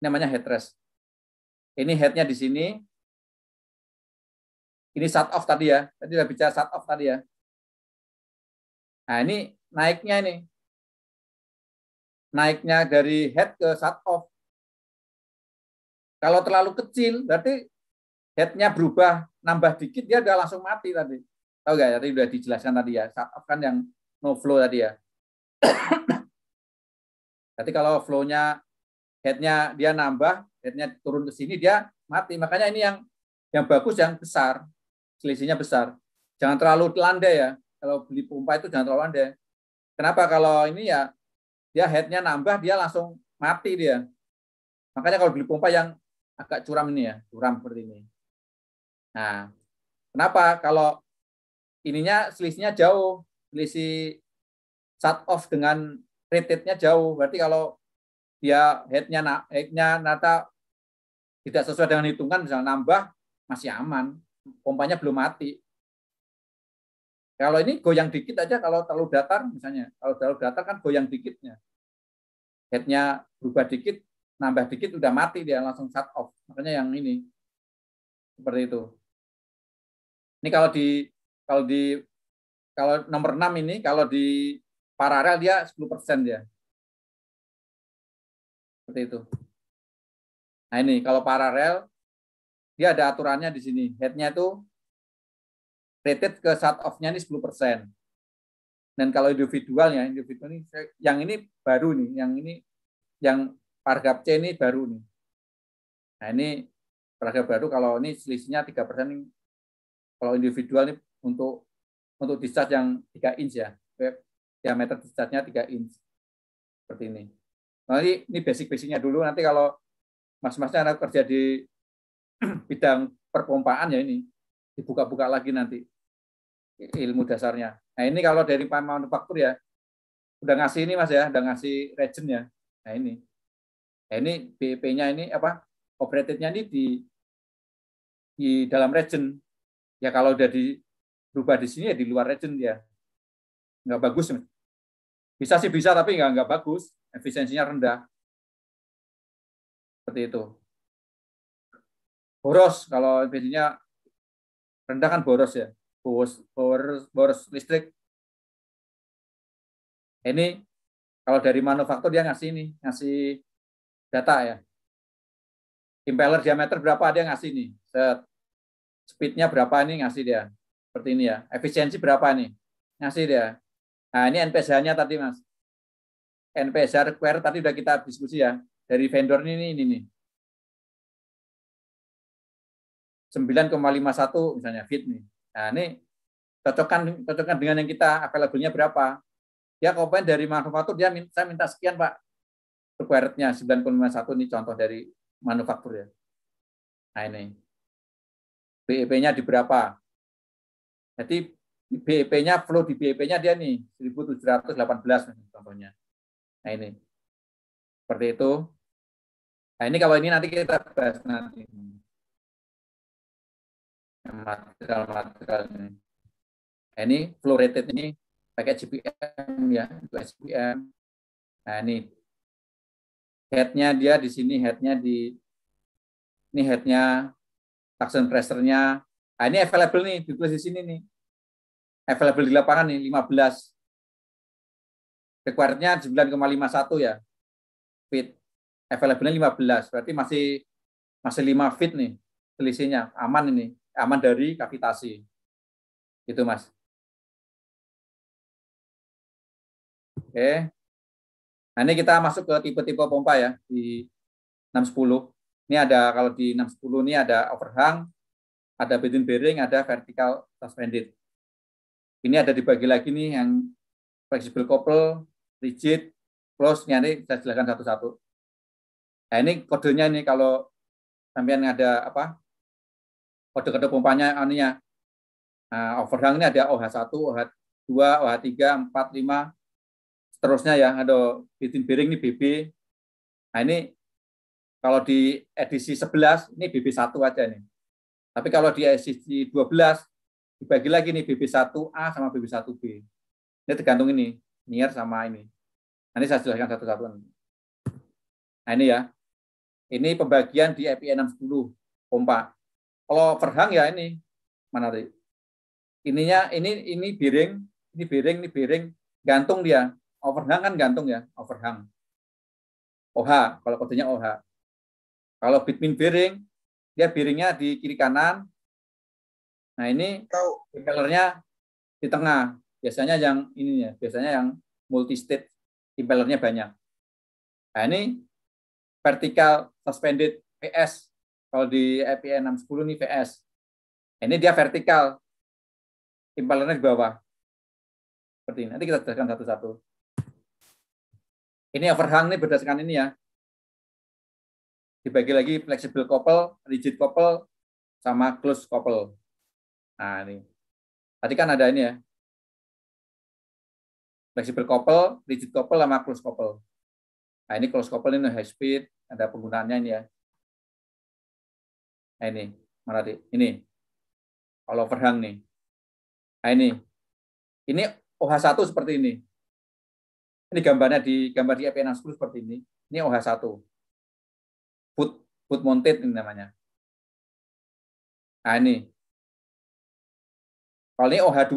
Namanya headrest ini headnya di sini. Ini shut off tadi ya. Tadi udah bicara shut off tadi ya. Nah ini naiknya ini. Naiknya dari head ke shut off. Kalau terlalu kecil berarti headnya berubah, nambah dikit dia udah langsung mati tadi. Tahu nggak? Tadi udah dijelaskan tadi ya. Shut off kan yang no flow tadi ya. Jadi kalau flow-nya headnya dia nambah, akhirnya turun ke sini dia mati. Makanya ini yang yang bagus yang besar, selisihnya besar. Jangan terlalu landai ya. Kalau beli pompa itu jangan terlalu landai. Kenapa kalau ini ya dia headnya nambah dia langsung mati dia. Makanya kalau beli pompa yang agak curam ini ya, curam seperti ini. Nah, kenapa kalau ininya selisihnya jauh, selisih shut off dengan ratednya jauh. Berarti kalau dia headnya headnya nata tidak sesuai dengan hitungan misalnya nambah masih aman pompanya belum mati kalau ini goyang dikit aja kalau terlalu datar misalnya kalau terlalu datar kan goyang dikitnya headnya berubah dikit nambah dikit udah mati dia langsung shut off makanya yang ini seperti itu ini kalau di kalau di kalau nomor 6 ini kalau di paralel dia 10% dia seperti itu Nah ini kalau paralel dia ada aturannya di sini. Headnya itu rated ke shut off-nya ini 10%. Dan kalau individual ya individual ini yang ini baru nih, yang ini yang paragraf C ini baru nih. Nah ini paragraf baru kalau ini selisihnya 3% persen kalau individual ini untuk untuk discharge yang 3 inch ya, ya. Diameter discharge-nya 3 inch. Seperti ini. Nah, ini basic-basicnya dulu. Nanti kalau mas-masnya anak kerja di [clears throat] bidang perpompaan ya ini dibuka-buka lagi nanti ilmu dasarnya. Nah ini kalau dari manufaktur ya udah ngasih ini mas ya, udah ngasih regen ya. Nah ini, nah, ini bp nya ini apa? Operatednya ini di di dalam regen. Ya kalau udah di berubah di sini ya di luar regen ya nggak bagus. Bisa sih bisa tapi nggak nggak bagus, efisiensinya rendah. Seperti itu. Boros kalau biasanya rendah kan boros ya. Boros, boros, boros listrik. Ini kalau dari manufaktur dia ngasih ini, ngasih data ya. Impeller diameter berapa dia ngasih ini. Set. Speednya berapa ini ngasih dia. Seperti ini ya. Efisiensi berapa ini? Ngasih dia. Nah ini NPSH-nya tadi mas. NPSH require tadi sudah kita diskusi ya dari vendor ini ini nih. 9,51 misalnya fit nih. Nah, ini cocokkan cocokkan dengan yang kita available-nya berapa. Ya komplain dari manufaktur dia minta, saya minta sekian, Pak. koma nya 9,51 ini contoh dari manufaktur ya. Nah, ini. BEP-nya di berapa? Jadi BEP-nya flow di BEP-nya dia nih 1718 contohnya. Nah ini seperti itu. Nah, ini kalau ini nanti kita bahas nanti. Material-material ini. Nah, ini flow rated ini pakai GPM ya, untuk SPM. Nah, ini headnya dia di sini, headnya di ini headnya suction pressernya, Nah, ini available nih, ditulis di sini nih. Available di lapangan nih 15. Required-nya 9,51 ya feet. Available-nya 15, berarti masih masih 5 feet nih selisihnya. Aman ini, aman dari kavitasi. Gitu, Mas. Oke. Nah, ini kita masuk ke tipe-tipe pompa ya di 610. Ini ada kalau di 610 ini ada overhang, ada bedin bearing, ada vertical suspended. Ini ada dibagi lagi nih yang flexible couple, rigid, close ini saya jelaskan satu-satu. Nah, ini kodenya ini kalau sampean ada apa? Kode-kode pompanya anunya. Nah, overhang ini ada OH1, OH2, OH3, 4, 5 seterusnya ya. Ada bitin bearing ini BB. Nah, ini kalau di edisi 11 ini BB1 aja nih. Tapi kalau di edisi 12 dibagi lagi nih BB1A sama BB1B. Ini tergantung ini, near sama ini. Nanti saya jelaskan satu-satu. Nah ini ya, ini pembagian di FI610 pompa. Kalau perhang ya ini mana tadi? Ininya ini ini biring, ini biring, ini biring, gantung dia. Overhang kan gantung ya, overhang. OH, kalau kodenya OH. Kalau bitmin biring, dia biringnya di kiri kanan. Nah ini kalernya di tengah. Biasanya yang ininya, biasanya yang multi state impellernya banyak. Nah, ini vertical suspended VS. Kalau di EPN 610 ini VS. Nah, ini dia vertikal. Impellernya di bawah. Seperti ini. Nanti kita jelaskan satu-satu. Ini overhang ini berdasarkan ini ya. Dibagi lagi flexible couple, rigid couple, sama close couple. Nah, ini. Tadi kan ada ini ya, flexible couple, rigid couple, sama close couple. Nah ini close couple ini high speed, ada penggunaannya ini ya. Nah ini, mana di? Ini. Kalau overhang nih. Nah ini. Ini OH1 seperti ini. Ini gambarnya di gambar di ep 10 seperti ini. Ini OH1. Put, put mounted ini namanya. Nah ini. Kalau ini OH2,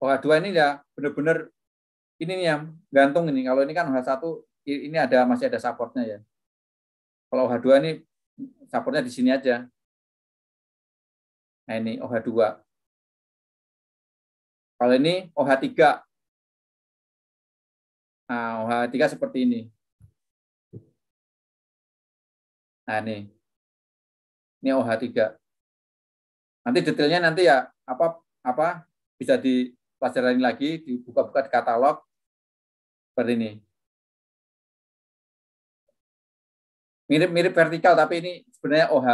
OH2 ini ya benar-benar ini nih yang gantung ini. Kalau ini kan OH1 ini ada masih ada supportnya ya. Kalau OH2 ini supportnya di sini aja. Nah ini OH2. Kalau ini OH3. Nah, OH3 seperti ini. Nah ini. Ini OH3. Nanti detailnya nanti ya apa apa bisa di pelajaran ini lagi, dibuka-buka di katalog seperti ini. Mirip-mirip vertikal, tapi ini sebenarnya OH.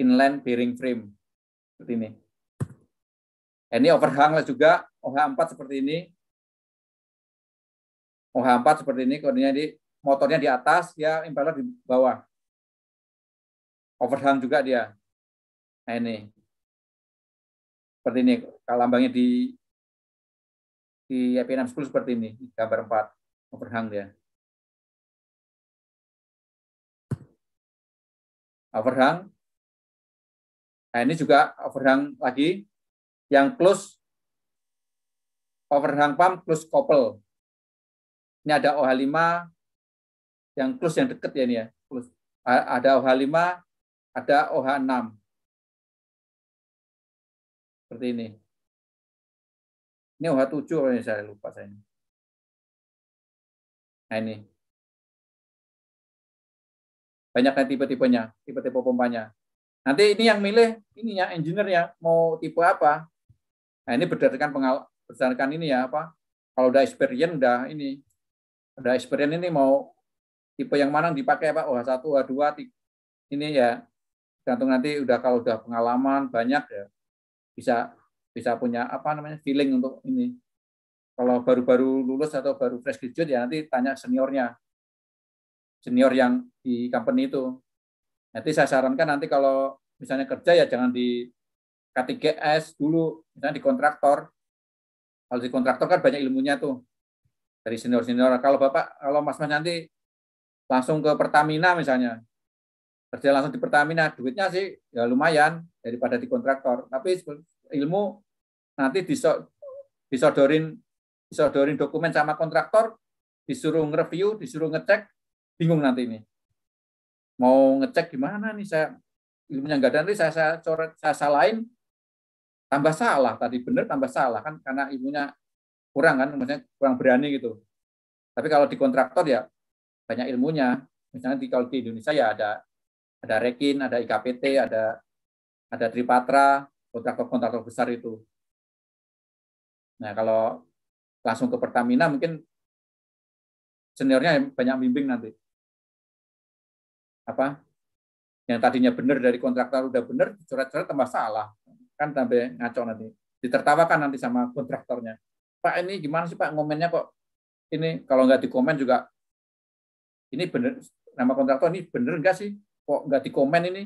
Inline bearing frame. Seperti ini. Nah, ini overhang juga, OH4 seperti ini. OH4 seperti ini, kodenya di motornya di atas, ya impeller di bawah. Overhang juga dia. Nah ini. Seperti ini, kalau lambangnya di di IP60 seperti ini, gambar 4, overhang dia. Overhang. Nah, ini juga overhang lagi. Yang close, overhang pump close couple. Ini ada OH5, yang close yang dekat ya ini ya. Close. Ada OH5, ada OH6. Seperti ini. Ini OH7 kalau saya lupa saya. Nah ini. Banyaknya kan tipe-tipenya, tipe-tipe pompanya. Nanti ini yang milih, ini ya engineer-nya mau tipe apa. Nah ini berdasarkan pengal berdasarkan ini ya apa? Kalau udah experience udah ini. Udah experience ini mau tipe yang mana yang dipakai Pak? OH1, OH2, ini ya. Gantung nanti udah kalau udah pengalaman banyak ya bisa bisa punya apa namanya feeling untuk ini. Kalau baru-baru lulus atau baru fresh graduate ya nanti tanya seniornya, senior yang di company itu. Nanti saya sarankan nanti kalau misalnya kerja ya jangan di K3S dulu, misalnya di kontraktor. Kalau di kontraktor kan banyak ilmunya tuh dari senior-senior. Kalau Bapak, kalau Mas Mas nanti langsung ke Pertamina misalnya, kerja langsung di Pertamina, duitnya sih ya lumayan daripada di kontraktor. Tapi ilmu nanti disodorin disodorin dokumen sama kontraktor, disuruh nge-review, disuruh ngecek, bingung nanti ini. Mau ngecek gimana nih saya ilmunya nggak ada nanti saya saya coret saya salahin tambah salah tadi benar tambah salah kan karena ilmunya kurang kan maksudnya kurang berani gitu tapi kalau di kontraktor ya banyak ilmunya misalnya di kalau di Indonesia ya ada ada rekin ada IKPT ada ada Tripatra kontraktor-kontraktor besar itu. Nah, kalau langsung ke Pertamina mungkin seniornya banyak bimbing nanti. Apa? Yang tadinya benar dari kontraktor udah benar, coret-coret tambah salah. Kan tambah ngaco nanti. Ditertawakan nanti sama kontraktornya. Pak ini gimana sih Pak ngomennya kok ini kalau nggak dikomen juga ini benar nama kontraktor ini benar nggak sih kok nggak dikomen ini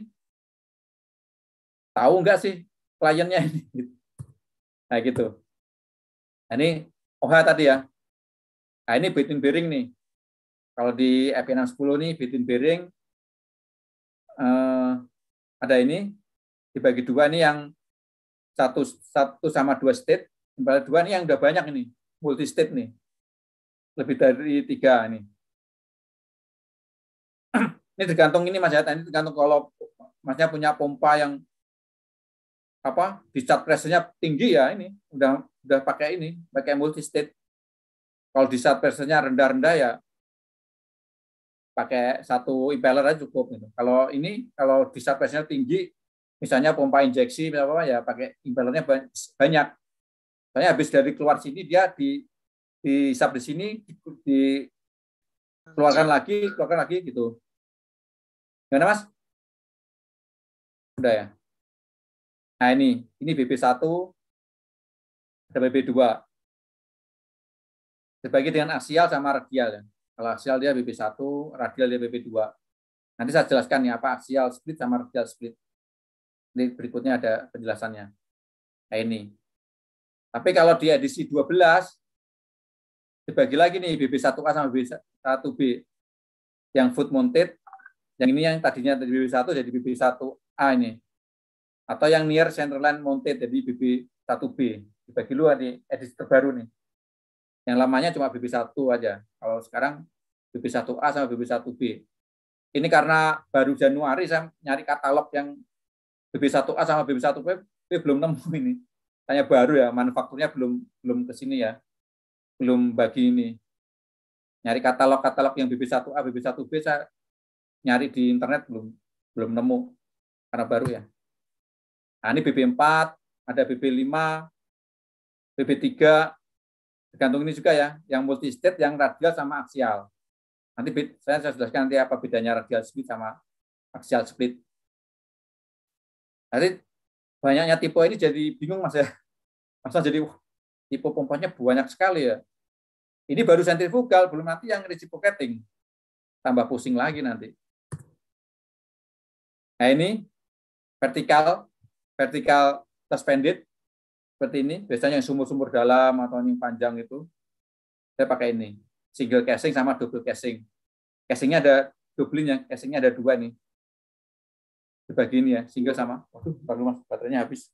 tahu nggak sih kliennya ini. [laughs] Nah gitu. Nah, ini OH tadi ya. Nah ini bitin biring bearing nih. Kalau di fp 610 nih bitin biring bearing eh, ada ini dibagi dua nih yang satu satu sama dua state. Yang dua nih yang udah banyak ini multi state nih. Lebih dari tiga ini [clears throat] Ini tergantung ini mas ya, ini tergantung kalau masnya punya pompa yang apa di pressure-nya tinggi ya ini udah udah pakai ini pakai multi state kalau di pressure-nya rendah-rendah ya pakai satu impeller aja cukup gitu. Kalau ini kalau di pressure-nya tinggi misalnya pompa injeksi apa apa ya pakai impellernya banyak. Soalnya habis dari keluar sini dia di di sub di sini di keluarkan lagi, keluarkan lagi gitu. Gimana Mas? Udah ya? Nah ini, ini BB1 ada BB2. Dibagi dengan aksial sama radial. Ya. Kalau aksial dia BB1, radial dia BB2. Nanti saya jelaskan ya apa aksial split sama radial split. Ini berikutnya ada penjelasannya. Nah ini. Tapi kalau di edisi 12, dibagi lagi nih BB1A sama BB1B. Yang foot mounted, yang ini yang tadinya dari BB1 jadi BB1A ini atau yang near central line mounted jadi BB1B dibagi dua nih edisi terbaru nih yang lamanya cuma BB1 aja kalau sekarang BB1A sama BB1B ini karena baru Januari saya nyari katalog yang BB1A sama BB1B belum nemu ini tanya baru ya manufakturnya belum belum ke sini ya belum bagi ini nyari katalog-katalog yang BB1A BB1B saya nyari di internet belum belum nemu karena baru ya Nah, ini BB4, ada BB5, BB3, tergantung ini juga ya, yang multi state, yang radial sama aksial. Nanti saya, saya jelaskan nanti apa bedanya radial split sama aksial split. Nanti banyaknya tipe ini jadi bingung mas ya. Masa jadi wah, tipe pompanya banyak sekali ya. Ini baru sentrifugal, belum nanti yang reciprocating. Tambah pusing lagi nanti. Nah ini vertikal vertikal suspended seperti ini. Biasanya yang sumur-sumur dalam atau yang panjang itu saya pakai ini. Single casing sama double casing. Casingnya ada doubling ya, casingnya ada dua nih. Dibagi ini ya, single sama. Waduh, baru mas, baterainya habis.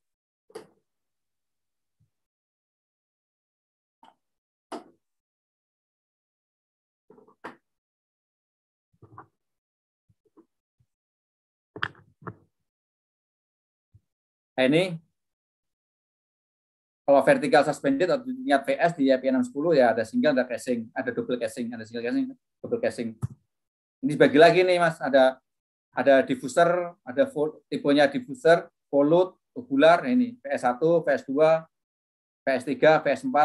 Nah, ini kalau vertikal suspended atau niat VS di IP610 ya ada single ada casing, ada double casing, ada single casing, double casing. Ini bagi lagi nih Mas, ada ada diffuser, ada tipenya diffuser, volut, tubular nah, ini PS1, PS2, PS3, PS4,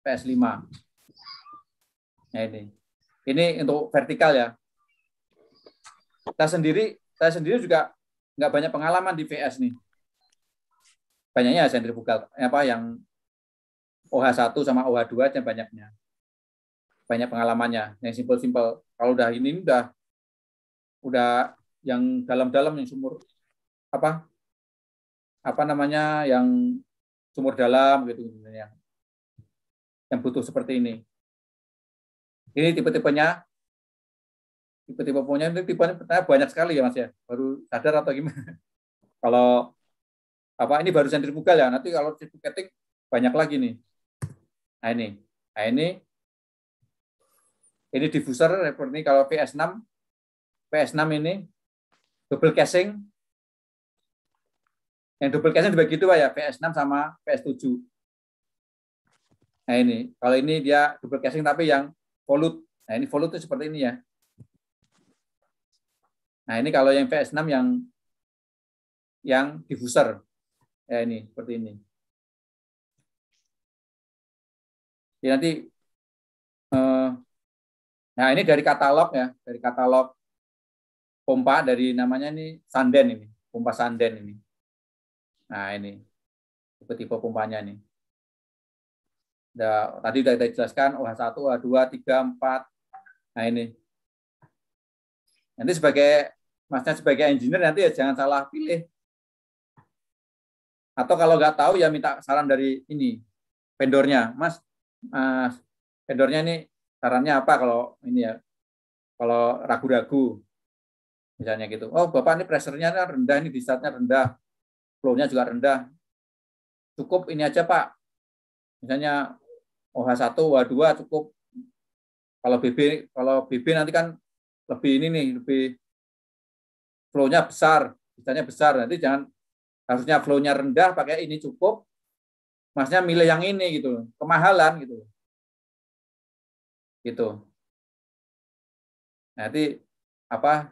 PS5. Nah ini. Ini untuk vertikal ya. Saya sendiri saya sendiri juga nggak banyak pengalaman di VS nih banyaknya sentrifugal eh, apa yang OH1 sama OH2 aja banyaknya banyak pengalamannya yang simpel-simpel kalau udah ini udah udah yang dalam-dalam yang sumur apa apa namanya yang sumur dalam gitu yang yang butuh seperti ini ini tipe-tipenya tipe-tipe punya ini tipe, tipenya banyak sekali ya mas ya baru sadar atau gimana [laughs] kalau apa ini baru sentrifugal ya nanti kalau ketik banyak lagi nih nah ini nah ini ini diffuser seperti kalau PS6 PS6 ini double casing yang double casing dibagi itu ya PS6 sama PS7 nah ini kalau ini dia double casing tapi yang volut nah ini volut itu seperti ini ya nah ini kalau yang PS6 yang yang diffuser Ya ini seperti ini. Ya nanti eh, nah ini dari katalog ya, dari katalog pompa dari namanya ini Sanden ini, pompa Sanden ini. Nah ini tipe-tipe pompanya nih. Nah, tadi sudah kita jelaskan OH1, OH2, 3, 4. Nah ini. Nanti sebagai masnya sebagai engineer nanti ya jangan salah pilih atau kalau nggak tahu ya minta saran dari ini vendornya, Mas. Uh, vendornya ini sarannya apa kalau ini ya? Kalau ragu-ragu misalnya gitu. Oh, Bapak ini pressernya rendah, ini disatnya rendah, flow-nya juga rendah. Cukup ini aja, Pak. Misalnya OH1, OH2 cukup. Kalau BB kalau BB nanti kan lebih ini nih, lebih flow-nya besar, misalnya besar. Nanti jangan harusnya flow-nya rendah pakai ini cukup masnya milih yang ini gitu kemahalan gitu gitu nah, nanti apa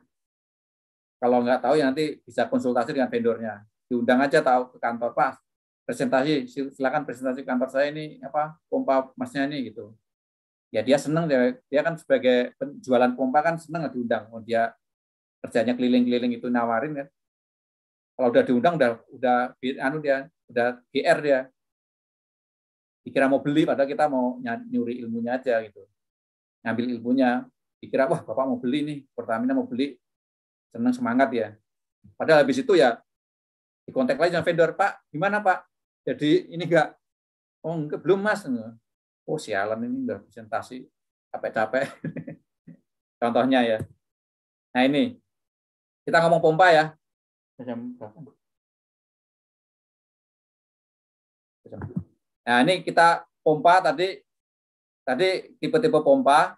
kalau nggak tahu ya nanti bisa konsultasi dengan vendornya diundang aja tahu ke kantor pas presentasi silakan presentasi kantor saya ini apa pompa masnya ini gitu ya dia seneng dia, dia kan sebagai penjualan pompa kan seneng diundang oh, dia kerjanya keliling-keliling itu nawarin kan kalau udah diundang udah udah anu dia, udah GR dia. Dikira mau beli padahal kita mau nyuri ilmunya aja gitu. Ngambil ilmunya, dikira wah Bapak mau beli nih, Pertamina mau beli. Senang semangat ya. Padahal habis itu ya di kontak lagi sama vendor, Pak, gimana Pak? Jadi ini enggak, oh enggak, belum mas. Gitu. Oh sialan ini udah presentasi, capek-capek. [laughs] Contohnya ya. Nah ini, kita ngomong pompa ya. Jam Nah, ini kita pompa tadi tadi tipe-tipe pompa.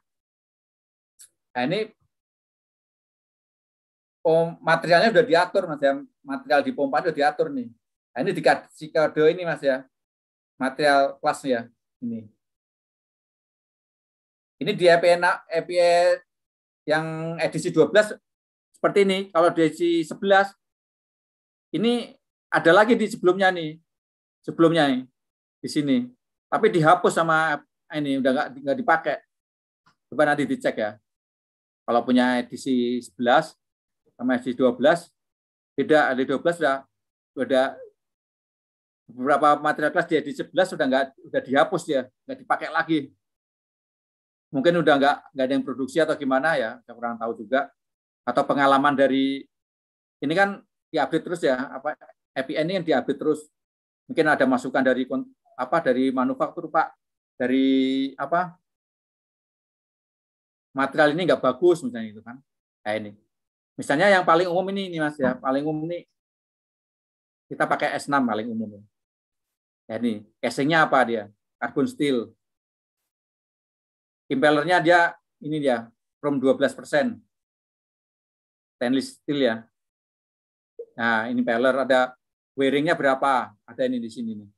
Nah, ini materialnya sudah diatur Mas ya. Material di pompa sudah diatur nih. Nah, ini dikasih kode ini Mas ya. Material kelasnya ini. Ini di EPN, EPN e e yang edisi 12 seperti ini. Kalau di edisi 11 ini ada lagi di sebelumnya nih, sebelumnya nih di sini. Tapi dihapus sama ini udah nggak nggak dipakai. Coba nanti dicek ya. Kalau punya edisi 11 sama edisi 12 beda edisi 12 sudah sudah beberapa material kelas di edisi 11 sudah nggak udah dihapus ya, nggak dipakai lagi. Mungkin udah nggak nggak ada yang produksi atau gimana ya, saya kurang tahu juga. Atau pengalaman dari ini kan diupdate terus ya apa API ini yang diupdate terus. Mungkin ada masukan dari apa dari manufaktur Pak, dari apa material ini nggak bagus misalnya itu kan. Nah ini. Misalnya yang paling umum ini ini Mas ya, paling umum ini kita pakai S6 paling umum. Ya ini, casingnya apa dia? Carbon steel. Impellernya dia ini dia from 12 persen stainless steel ya. Nah, ini impeller ada wearingnya berapa? Ada ini di sini nih.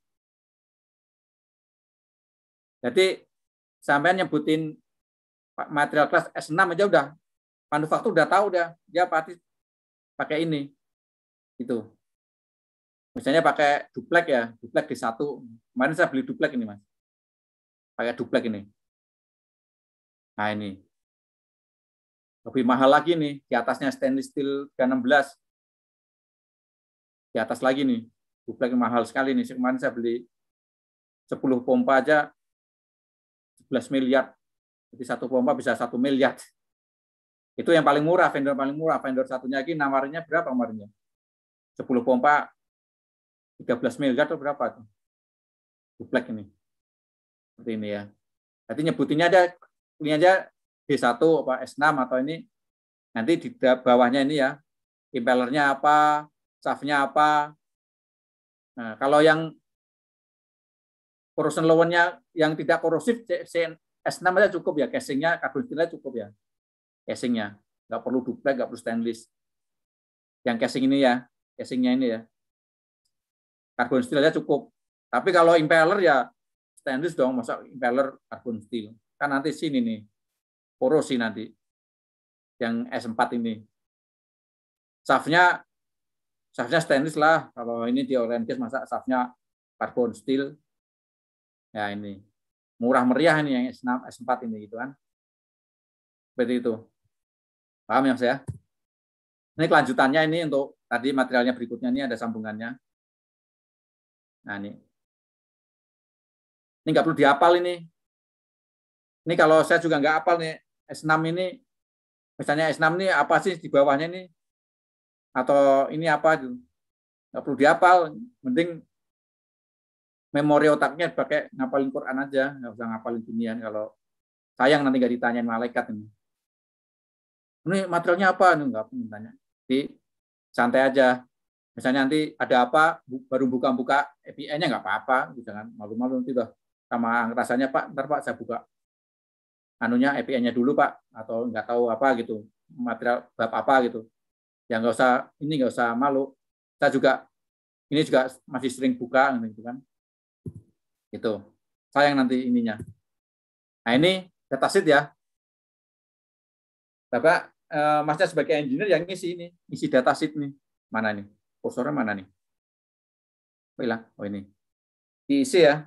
Jadi sampai nyebutin material kelas S6 aja udah manufaktur udah tahu udah dia pasti pakai ini. Itu. Misalnya pakai duplek ya, duplek di satu. Kemarin saya beli duplek ini, Mas. Pakai duplek ini. Nah, ini. Lebih mahal lagi nih, di atasnya stainless steel 16 di atas lagi nih. Duplex mahal sekali nih. Kemarin saya beli 10 pompa aja 11 miliar. Jadi satu pompa bisa satu miliar. Itu yang paling murah, vendor paling murah. Vendor satunya lagi nawarnya berapa kemarinnya? 10 pompa 13 miliar atau berapa tuh? Duplex ini. Seperti ini ya. Nanti nyebutinnya ada ini aja D1 apa S6 atau ini nanti di bawahnya ini ya impellernya apa safnya apa. Nah, kalau yang corrosion lawannya yang tidak korosif S6 aja cukup ya casingnya karbon steelnya cukup ya casingnya nggak perlu duplex nggak perlu stainless yang casing ini ya casingnya ini ya karbon steel aja cukup tapi kalau impeller ya stainless dong masa impeller karbon steel kan nanti sini nih korosi nanti yang S4 ini Safnya Safnya stainless lah. Kalau ini di orientis masa safnya karbon steel. Ya ini. Murah meriah ini yang S6, S4 ini gitu kan. Seperti itu. Paham ya saya? Ini kelanjutannya ini untuk tadi materialnya berikutnya ini ada sambungannya. Nah ini. Ini nggak perlu diapal ini. Ini kalau saya juga nggak apal nih S6 ini misalnya S6 ini apa sih di bawahnya ini atau ini apa itu Nggak perlu dihafal, mending memori otaknya pakai ngapalin Quran aja, nggak usah ngapalin dunia kalau sayang nanti nggak ditanyain malaikat ini. Ini materialnya apa? Ini nggak perlu ditanya Jadi santai aja. Misalnya nanti ada apa, baru buka-buka API-nya nggak apa-apa, jangan malu-malu nanti udah sama rasanya Pak, ntar Pak saya buka anunya API-nya dulu Pak atau nggak tahu apa gitu material bab apa gitu ya nggak usah ini nggak usah malu kita juga ini juga masih sering buka gitu kan Itu. sayang nanti ininya nah ini data sheet ya bapak eh, masnya sebagai engineer yang ngisi ini isi data sheet nih mana nih kursornya mana nih oh, ilang. oh ini diisi ya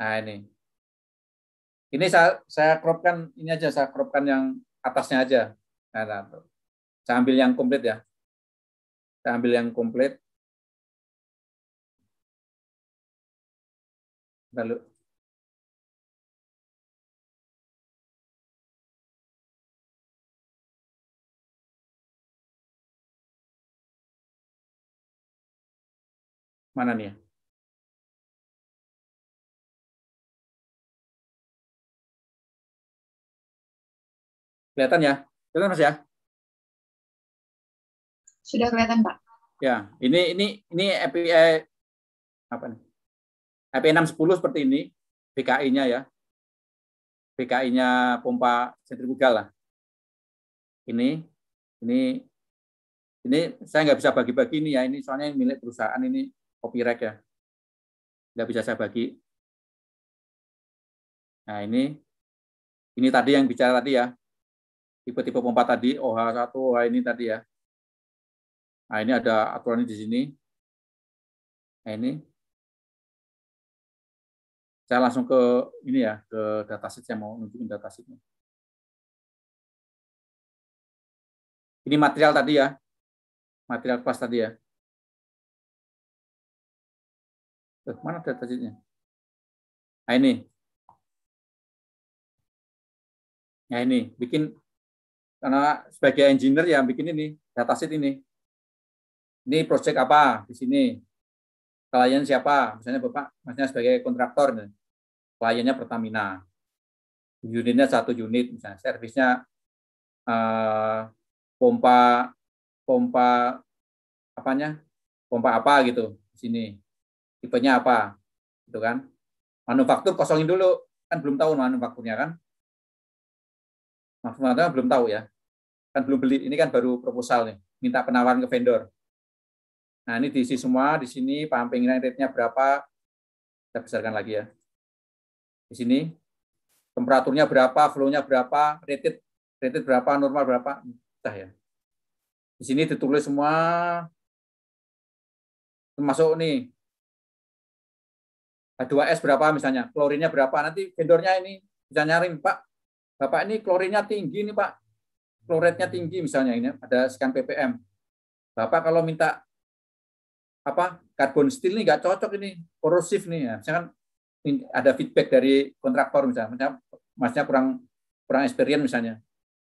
nah ini ini saya saya kropkan ini aja saya kropkan yang atasnya aja nah, nah saya ambil yang komplit ya. Saya ambil yang komplit. Lalu mana nih ya? Kelihatan ya? Kelihatan Mas ya? Sudah kelihatan, Pak? Ya, ini ini ini API eh, apa nih? API 610 seperti ini, PKI-nya ya. PKI-nya pompa sentrifugal lah. Ini ini ini saya nggak bisa bagi-bagi ini ya, ini soalnya milik perusahaan ini copyright ya. Nggak bisa saya bagi. Nah, ini ini tadi yang bicara tadi ya. Tipe-tipe pompa tadi OH1, OH ini tadi ya. Nah, ini ada aturan di sini. Nah, ini. Saya langsung ke ini ya, ke dataset yang mau nunjukin datasetnya. Ini material tadi ya. Material kelas tadi ya. Tuh, eh, mana datasetnya? Nah, ini. Nah, ini bikin karena sebagai engineer ya bikin ini data dataset ini ini proyek apa di sini, klien siapa, misalnya Bapak, masnya sebagai kontraktor, kliennya Pertamina, unitnya satu unit, misalnya servisnya uh, pompa pompa apanya, pompa apa gitu di sini, tipenya apa, gitu kan? Manufaktur kosongin dulu, kan belum tahu manufakturnya kan? Manufakturnya belum tahu ya, kan belum beli, ini kan baru proposal nih, minta penawaran ke vendor Nah, ini diisi semua di sini Pumping rate-nya berapa. Kita besarkan lagi ya. Di sini temperaturnya berapa, flow-nya berapa, rated rated berapa, normal berapa, entah ya. Di sini ditulis semua termasuk nih H2S berapa misalnya, klorinnya berapa. Nanti vendornya ini bisa nyaring, Pak, Bapak ini klorinnya tinggi nih Pak. Kloretnya tinggi misalnya ini, ada scan ppm. Bapak kalau minta apa karbon steel ini nggak cocok ini korosif nih ya. Misalkan ada feedback dari kontraktor misalnya, misalnya masnya kurang kurang experience misalnya.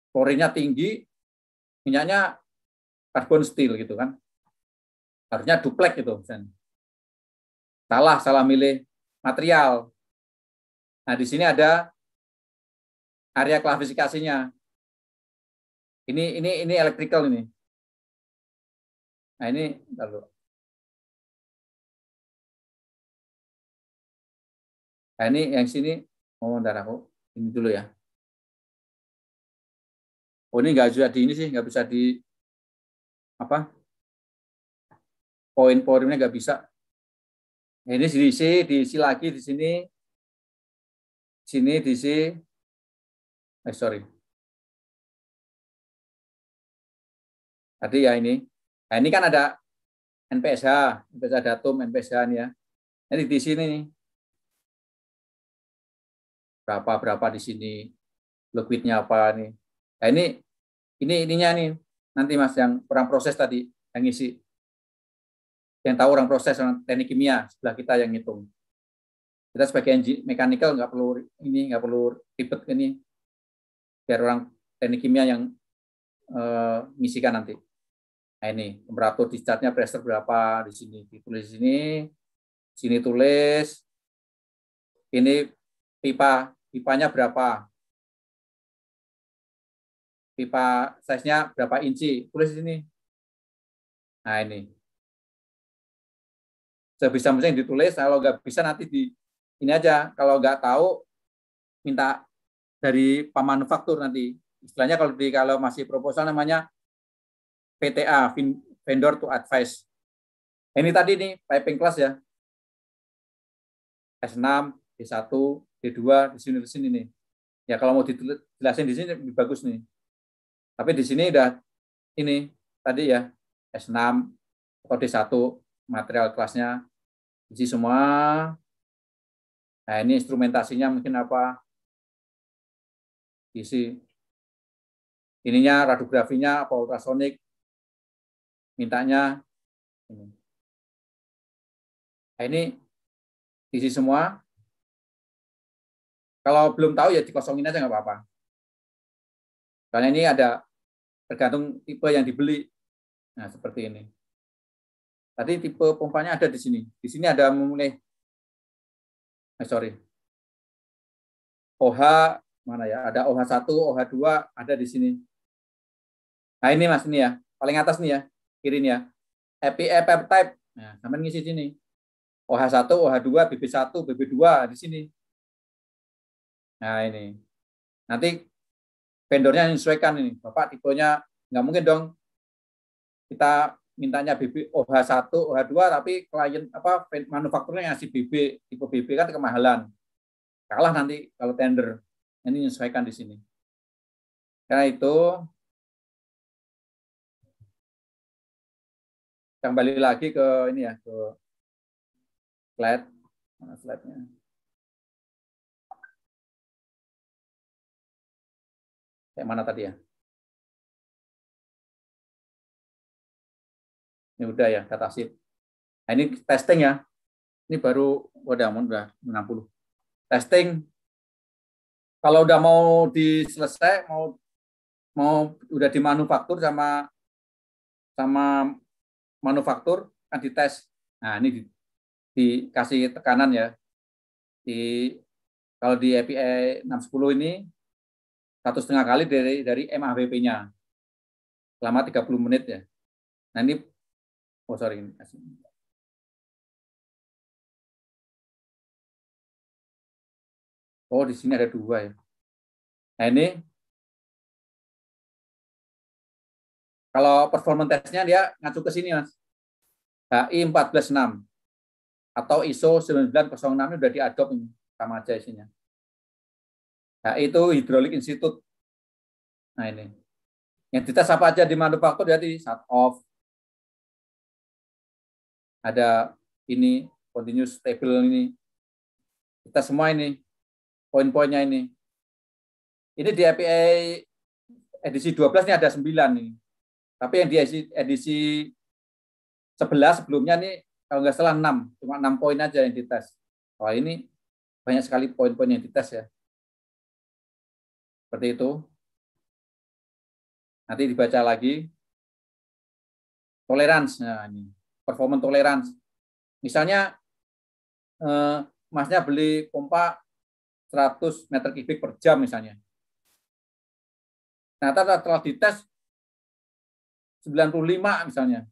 porinya tinggi, minyaknya karbon steel gitu kan. Harusnya duplek gitu misalnya. Salah salah milih material. Nah, di sini ada area klasifikasinya. Ini ini ini electrical ini. Nah, ini lalu Nah, ini yang sini ngomong darahku. Ini dulu ya. Oh, ini nggak bisa di ini sih, nggak bisa di apa? Poin-poinnya nggak bisa. Nah, ini diisi, diisi lagi di sini, sini diisi. Eh, sorry. Tadi ya ini. Nah, ini kan ada NPSH, NPSH datum, NPSH ini ya. Ini di sini nih berapa berapa di sini liquidnya apa nih nah, ini ini ininya nih nanti mas yang orang proses tadi yang ngisi yang tahu orang proses orang teknik kimia sebelah kita yang ngitung kita sebagai mekanikal nggak perlu ini nggak perlu ribet ini biar orang teknik kimia yang uh, ngisikan nanti nah ini temperatur dicatnya pressure berapa di sini ditulis di sini sini tulis ini pipa pipanya berapa, pipa size-nya berapa inci, tulis di sini. Nah ini. sebisa mungkin ditulis, kalau nggak bisa nanti di ini aja, kalau nggak tahu minta dari pemanufaktur nanti. Istilahnya kalau di kalau masih proposal namanya PTA, vendor to advice. Ini tadi nih piping class ya. S6, D1, D2 di sini di sini nih. Ya kalau mau dijelasin di sini lebih bagus nih. Tapi di sini udah ini tadi ya S6 kode D1 material kelasnya isi semua. Nah, ini instrumentasinya mungkin apa? Isi ininya radiografinya apa ultrasonik mintanya ini. Nah, ini isi semua kalau belum tahu ya dikosongin aja nggak apa-apa. Karena ini ada tergantung tipe yang dibeli. Nah, seperti ini. Tadi tipe pompanya ada di sini. Di sini ada memilih eh, sorry. OH mana ya? Ada OH1, OH2 ada di sini. Nah, ini Mas ini ya. Paling atas nih ya, kiri nih ya. EPE e type, Nah, sampean ngisi sini. OH1, OH2, BB1, BB2 di sini. Nah ini. Nanti vendornya menyesuaikan ini. Bapak tipenya nggak mungkin dong kita mintanya BB OH1, OH2 tapi klien apa manufakturnya ngasih BB tipe BB kan kemahalan. Kalah nanti kalau tender. Ini menyesuaikan di sini. Karena itu kembali lagi ke ini ya ke slide mana slide-nya. Kayak mana tadi ya? Ini udah ya, kata sheet. Nah, ini testing ya. Ini baru, udah wadah, udah 60. Testing. Kalau udah mau diselesai, mau mau udah dimanufaktur sama sama manufaktur kan tes. Nah, ini di, dikasih tekanan ya. Di kalau di API 610 ini satu setengah kali dari dari MAVP-nya selama 30 menit ya. Nah ini, oh sorry ini. Oh di sini ada dua ya. Nah ini kalau performa tesnya dia ngacu ke sini mas. HI 146 atau ISO sembilan 9906 ini sudah diadop sama aja isinya. Nah, itu Hidrolik institut. Nah, ini. Yang dites apa aja di manufaktur di shut off. Ada ini continuous stable ini. Kita semua ini poin-poinnya ini. Ini di API edisi 12 ini ada 9 nih. Tapi yang di edisi, edisi 11 sebelumnya nih kalau nggak salah 6, cuma 6 poin aja yang dites. Kalau ini banyak sekali poin-poin yang dites ya. Seperti itu. Nanti dibaca lagi. Tolerance. Nah, ini. Performance tolerance. Misalnya, eh, masnya beli pompa 100 meter kubik per jam misalnya. Nah, setelah dites 95 misalnya.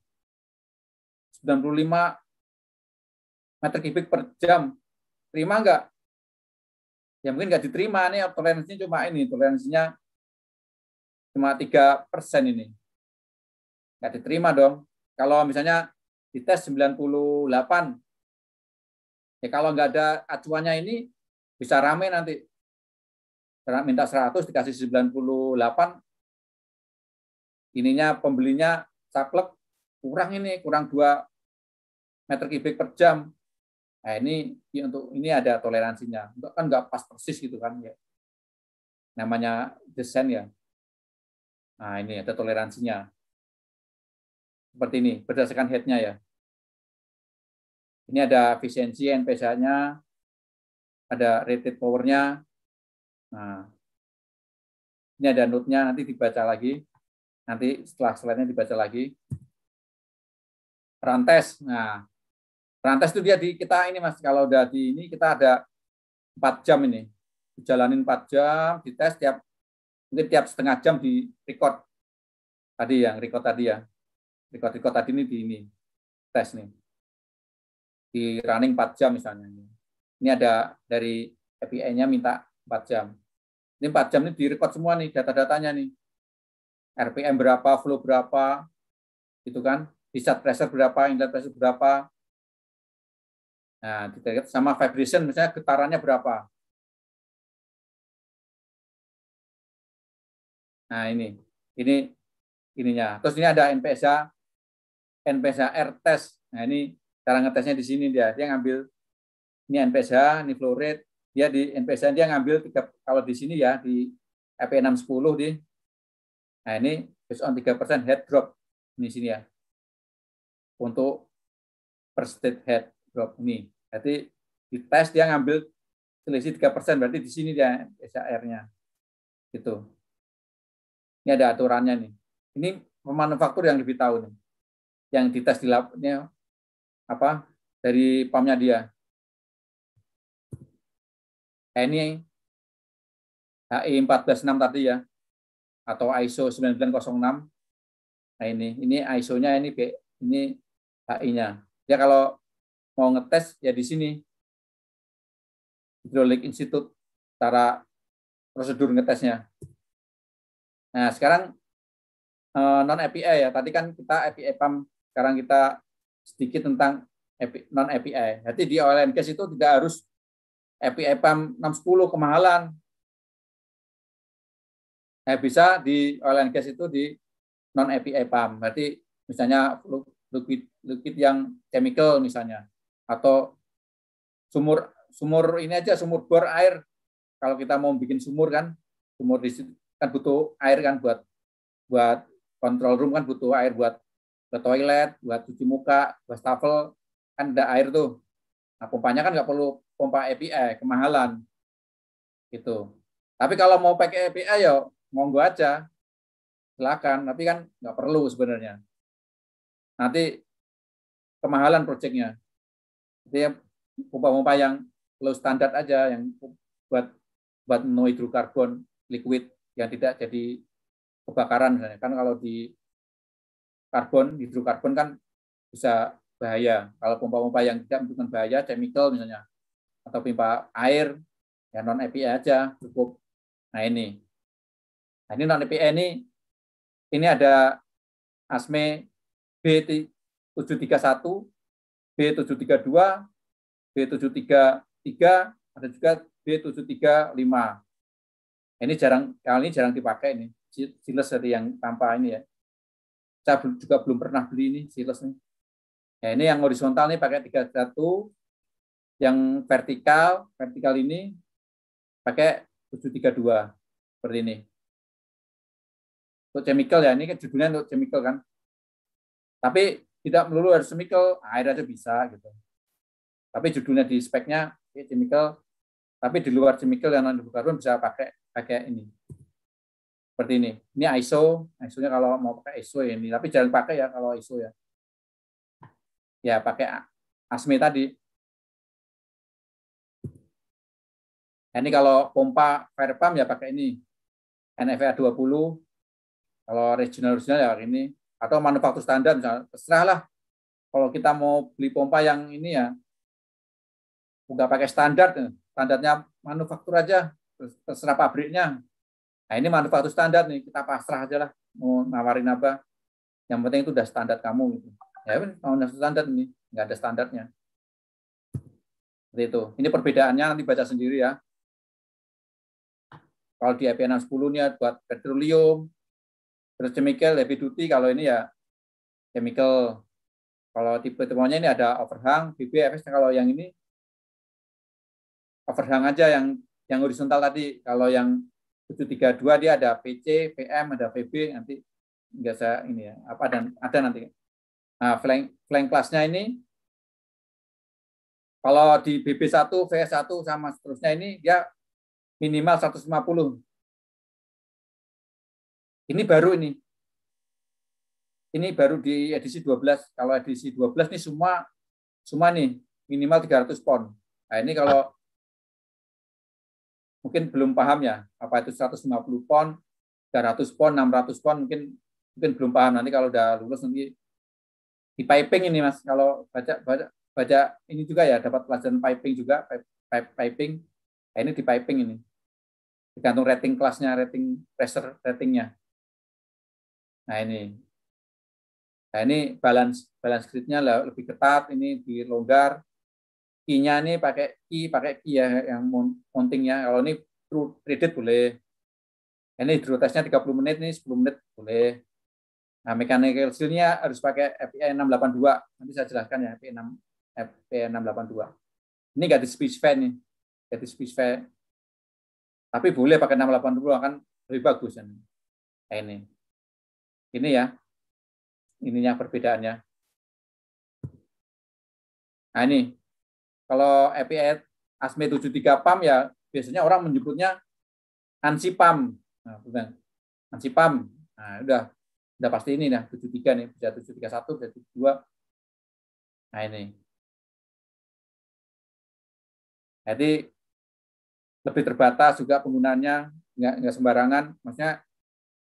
95 meter kubik per jam. Terima enggak? ya mungkin nggak diterima nih toleransinya cuma ini toleransinya cuma tiga persen ini nggak diterima dong kalau misalnya dites 98 ya kalau nggak ada acuannya ini bisa rame nanti minta 100 dikasih 98 ininya pembelinya saklek kurang ini kurang dua meter kubik per jam Nah ini ya untuk ini ada toleransinya. Untuk kan nggak pas persis gitu kan ya. Namanya desain ya. Nah ini ada toleransinya. Seperti ini berdasarkan headnya ya. Ini ada efisiensi npsa nya ada rated power-nya. Nah, ini ada note-nya nanti dibaca lagi. Nanti setelah selainnya dibaca lagi. Rantes. Nah, Rantes itu dia di kita ini Mas, kalau udah di ini kita ada empat jam ini. jalanin empat jam, dites tiap mungkin tiap setengah jam di record. Tadi yang record tadi ya. Record-record tadi ini di ini tes nih. Di running 4 jam misalnya. Ini ada dari API-nya minta 4 jam. Ini 4 jam ini di record semua nih data-datanya nih. RPM berapa, flow berapa, gitu kan. Di pressure berapa, inlet pressure berapa, Nah, sama vibration misalnya getarannya berapa. Nah, ini. Ini ininya. Terus ini ada NPSA NPSA R test. Nah, ini cara ngetesnya di sini dia. Dia ngambil ini NPSA, ini flow rate. Dia di NPSA dia ngambil tiga kalau di sini ya di EP610 di Nah, ini based on 3% head drop di sini ya. Untuk per state head drop ini. Jadi di tes dia ngambil selisih 3 persen, berarti di sini dia SHR-nya. Gitu. Ini ada aturannya nih. Ini pemanufaktur yang lebih tahu nih. Yang dites di labnya apa dari pamnya dia. ini HI 146 tadi ya atau ISO 9906. Nah ini ini ISO-nya ini ini HI-nya. Ya kalau mau ngetes ya di sini Hidrolik institut cara prosedur ngetesnya. Nah sekarang eh, non API ya tadi kan kita API PAM sekarang kita sedikit tentang non API. Jadi di oil and gas itu tidak harus API PAM 610 kemahalan. Nah, bisa di oil and gas itu di non API PAM. Berarti misalnya liquid, liquid yang chemical misalnya atau sumur sumur ini aja sumur bor air kalau kita mau bikin sumur kan sumur di situ kan butuh air kan buat buat kontrol room kan butuh air buat ke toilet buat cuci muka wastafel kan ada air tuh nah pompanya kan nggak perlu pompa API eh, kemahalan gitu tapi kalau mau pakai API ya monggo aja silakan tapi kan nggak perlu sebenarnya nanti kemahalan proyeknya ya pompa-pompa yang low standar aja yang buat buat no hidrokarbon liquid yang tidak jadi kebakaran misalnya. Kan kalau di karbon, hidrokarbon kan bisa bahaya. Kalau pompa-pompa yang tidak menimbulkan bahaya, chemical misalnya, atau pipa air, ya non EPA aja cukup. Nah ini, nah, ini non EPA ini, ini ada ASME B731 B732, B733, ada juga B735. Ini jarang kali ini jarang dipakai ini. Silas dari yang tanpa ini ya. Saya juga belum pernah beli ini silas ini. Ya, ini yang horizontal ini pakai 31, yang vertikal, vertikal ini pakai 732 seperti ini. Untuk chemical ya, ini kan judulnya untuk chemical kan. Tapi tidak melulu harus chemical, air aja bisa gitu. Tapi judulnya di speknya ya chemical, tapi di luar chemical yang non karbon bisa pakai pakai ini. Seperti ini. Ini ISO, ISO-nya kalau mau pakai ISO ya ini, tapi jangan pakai ya kalau ISO ya. Ya pakai ASME tadi. Nah, ini kalau pompa fire pump ya pakai ini. NFA 20. Kalau regional regional ya ini atau manufaktur standar misalnya terserahlah kalau kita mau beli pompa yang ini ya nggak pakai standar standarnya manufaktur aja terserah pabriknya nah ini manufaktur standar nih kita pasrah aja lah mau nawarin apa yang penting itu udah standar kamu gitu ya udah standar ini nggak ada standarnya seperti itu ini perbedaannya nanti baca sendiri ya kalau di IPN 10 nya buat petroleum Terus chemical heavy duty kalau ini ya chemical. Ya kalau tipe temuannya ini ada overhang, BBFS eh, kalau yang ini overhang aja yang yang horizontal tadi. Kalau yang 732 dia ada PC, PM, ada VB nanti enggak saya ini ya. Apa dan ada nanti. Nah, flank flank classnya ini kalau di BB1, VS1 sama seterusnya ini dia minimal 150 ini baru ini. Ini baru di edisi 12. Kalau edisi 12 nih semua semua nih minimal 300 pon. Nah, ini kalau mungkin belum paham ya, apa itu 150 pon, 300 pon, 600 pon mungkin mungkin belum paham. Nanti kalau udah lulus nanti di piping ini Mas, kalau baca baca baca ini juga ya dapat pelajaran piping juga, piping. Nah, ini di piping ini. Tergantung rating kelasnya, rating pressure ratingnya. Nah ini, nah ini balance balance gridnya lebih ketat, ini dilonggar. I-nya ini pakai I, pakai I ya yang mountingnya. Kalau ini credit boleh. Ini hidrotesnya 30 menit, ini 10 menit boleh. Nah, mechanical seal-nya harus pakai FPI 682. Nanti saya jelaskan ya, FPI 6 FPI 682. Ini nggak di fan nih. Nggak di fan Tapi boleh pakai 682 kan lebih bagus. Kan. Nah, ini. ini. Ini ya, ininya perbedaannya. Nah ini, kalau EPS ASME 73 PAM ya biasanya orang menyebutnya ANSI PAM. Nah, bukan. ANSI PAM. Nah, udah udah pasti ini nah 73 nih, bisa 731, bisa 72. Nah ini. Jadi lebih terbatas juga penggunaannya nggak nggak sembarangan maksudnya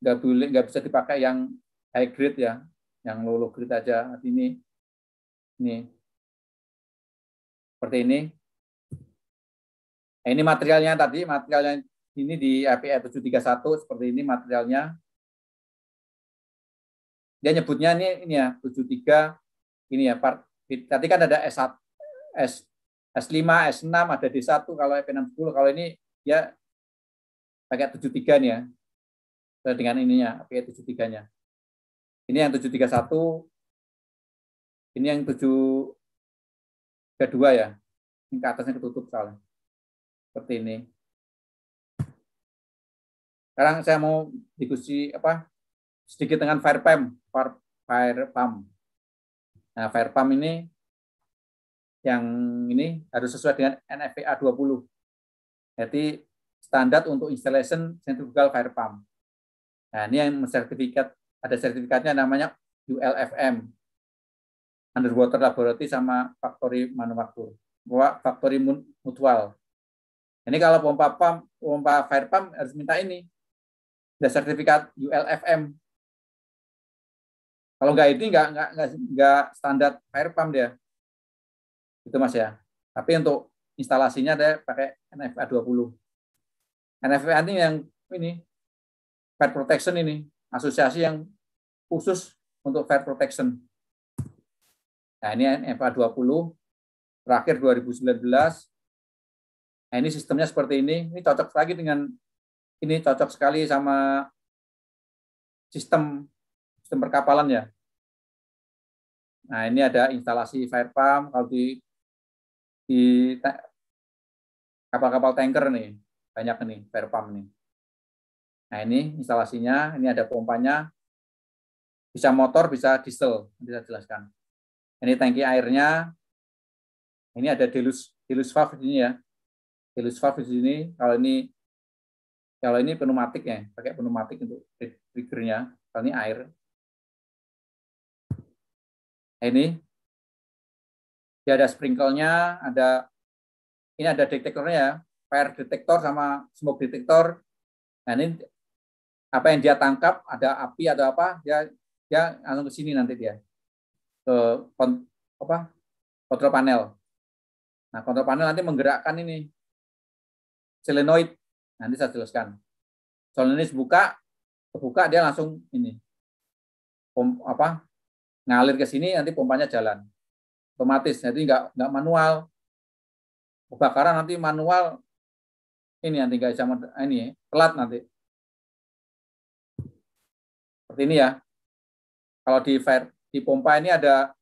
nggak boleh nggak bisa dipakai yang high grade ya, yang low low grade aja ini. Ini. Seperti ini. Nah, ini materialnya tadi, materialnya ini di e APR 731 seperti ini materialnya. Dia nyebutnya ini ini ya 73 ini ya part tadi kan ada S1 S S5, S6 ada D1 kalau IP e 610 kalau ini ya pakai 73 nih ya. Dengan ininya, pakai 73-nya. Ini yang 731, ini yang 732 ya. Ini ke atasnya ketutup salah. Seperti ini. Sekarang saya mau diskusi apa sedikit dengan fire pump. Fire, fire pump. Nah, fire pump ini yang ini harus sesuai dengan NFPA 20. Jadi standar untuk installation centrifugal fire pump. Nah, ini yang sertifikat ada sertifikatnya namanya ULFM Underwater Laboratory sama Factory Manufaktur Factory Mutual ini kalau pompa pump, pompa fire pump harus minta ini ada sertifikat ULFM kalau nggak ini nggak nggak nggak standar fire pump dia itu mas ya tapi untuk instalasinya ada pakai NFA 20 NFA ini yang ini fire protection ini asosiasi yang khusus untuk fire protection. Nah, ini MPA 20 terakhir 2019. Nah, ini sistemnya seperti ini. Ini cocok lagi dengan ini cocok sekali sama sistem sistem perkapalan ya. Nah, ini ada instalasi fire pump kalau di di kapal-kapal tanker nih, banyak nih fire pump nih. Nah, ini instalasinya, ini ada pompanya, bisa motor, bisa diesel, bisa jelaskan. Ini tangki airnya. Ini ada delus delus valve di sini ya. Delus valve di sini. Kalau ini kalau ini pneumatik ya, pakai pneumatik untuk triggernya. Kalau ini air. Nah, ini dia ada sprinklenya ada ini ada detektornya ya, fire detektor sama smoke detektor. Nah ini apa yang dia tangkap ada api atau apa dia dia ya, anu ke sini nanti dia ke kont, apa kontrol panel. Nah kontrol panel nanti menggerakkan ini solenoid. Nanti saya jelaskan. Solenoid buka, buka dia langsung ini pom, apa ngalir ke sini nanti pompanya jalan otomatis. Jadi enggak nggak manual. Kebakaran nanti manual ini nanti nggak bisa ini telat nanti. Seperti ini ya. Kalau di di pompa ini ada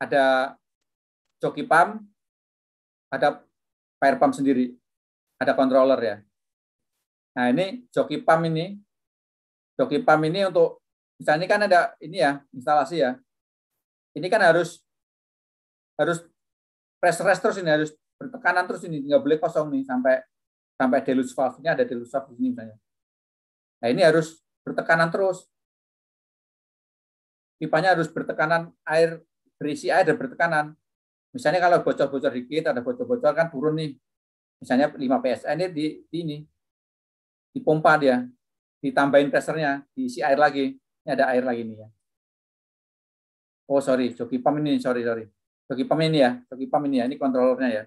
ada joki pump, ada fire pump sendiri, ada controller ya. Nah ini joki pump ini, joki pump ini untuk misalnya kan ada ini ya instalasi ya. Ini kan harus harus press rest terus ini harus bertekanan terus ini nggak boleh kosong nih sampai sampai delus valve-nya ada delus valve di sini misalnya. Nah ini harus bertekanan terus pipanya harus bertekanan air berisi air dan bertekanan. Misalnya kalau bocor-bocor dikit, ada bocor-bocor kan turun nih. Misalnya 5 PSI ini di, di ini dipompa dia, ditambahin pressernya, diisi air lagi. Ini ada air lagi nih ya. Oh sorry, joki pump ini, sorry sorry. Joki pump ini ya, joki pump ini ya, ini kontrolernya ya.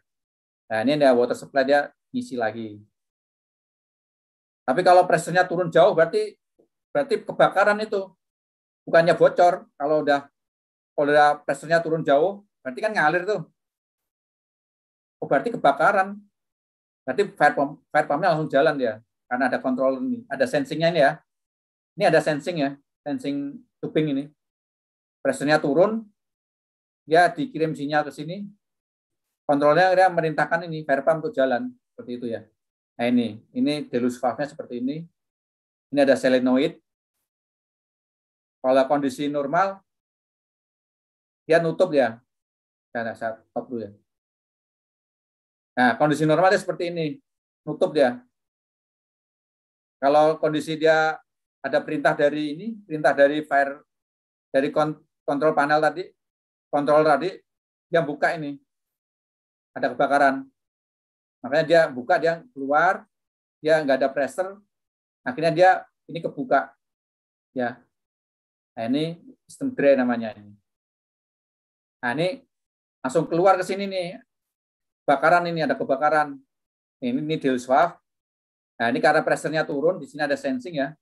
Nah ini ada water supply dia isi lagi. Tapi kalau pressernya turun jauh berarti berarti kebakaran itu bukannya bocor kalau udah kalau udah pressure-nya turun jauh berarti kan ngalir tuh oh berarti kebakaran berarti fire pump fire pumpnya langsung jalan ya karena ada kontrol ini ada sensingnya ini ya ini ada sensing ya sensing tubing ini pressure-nya turun ya dikirim sinyal ke sini kontrolnya dia merintahkan ini fire pump untuk jalan seperti itu ya nah ini ini delus valve-nya seperti ini ini ada selenoid kalau kondisi normal, dia nutup ya. Nah, saya stop dulu ya. Nah, kondisi normalnya seperti ini. Nutup dia. Kalau kondisi dia ada perintah dari ini, perintah dari fire, dari kontrol panel tadi, kontrol tadi, dia buka ini. Ada kebakaran. Makanya dia buka, dia keluar, dia nggak ada pressure, akhirnya dia ini kebuka. Ya, Nah, ini sistem dry namanya ini. Nah, ini langsung keluar ke sini nih. Bakaran ini ada kebakaran. Ini, ini deal swab. Nah, ini karena pressure turun, di sini ada sensing ya.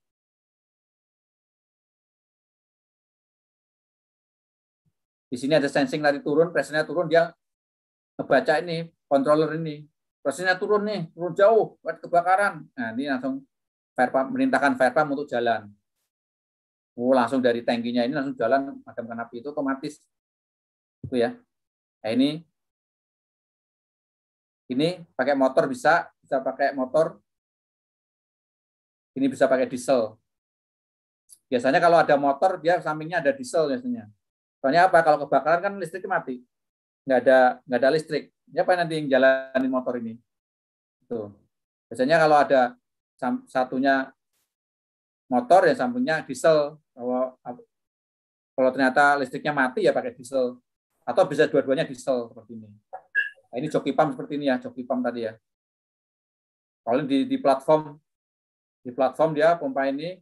Di sini ada sensing lari turun, pressure turun, dia ngebaca ini, controller ini. pressure turun nih, turun jauh, buat kebakaran. Nah, ini langsung fire pump, merintahkan fire pump untuk jalan. Oh, langsung dari tangkinya ini langsung jalan padamkan api itu otomatis. Itu ya. Nah, ini ini pakai motor bisa, bisa pakai motor. Ini bisa pakai diesel. Biasanya kalau ada motor dia sampingnya ada diesel biasanya. Soalnya apa? Kalau kebakaran kan listrik mati. Nggak ada nggak ada listrik. Ya, apa nanti yang jalanin motor ini? itu Biasanya kalau ada satunya motor yang sampingnya diesel kalau kalau ternyata listriknya mati ya pakai diesel atau bisa dua-duanya diesel seperti ini. Nah, ini joki pump seperti ini ya, joki pump tadi ya. Kalau di, di platform di platform dia pompa ini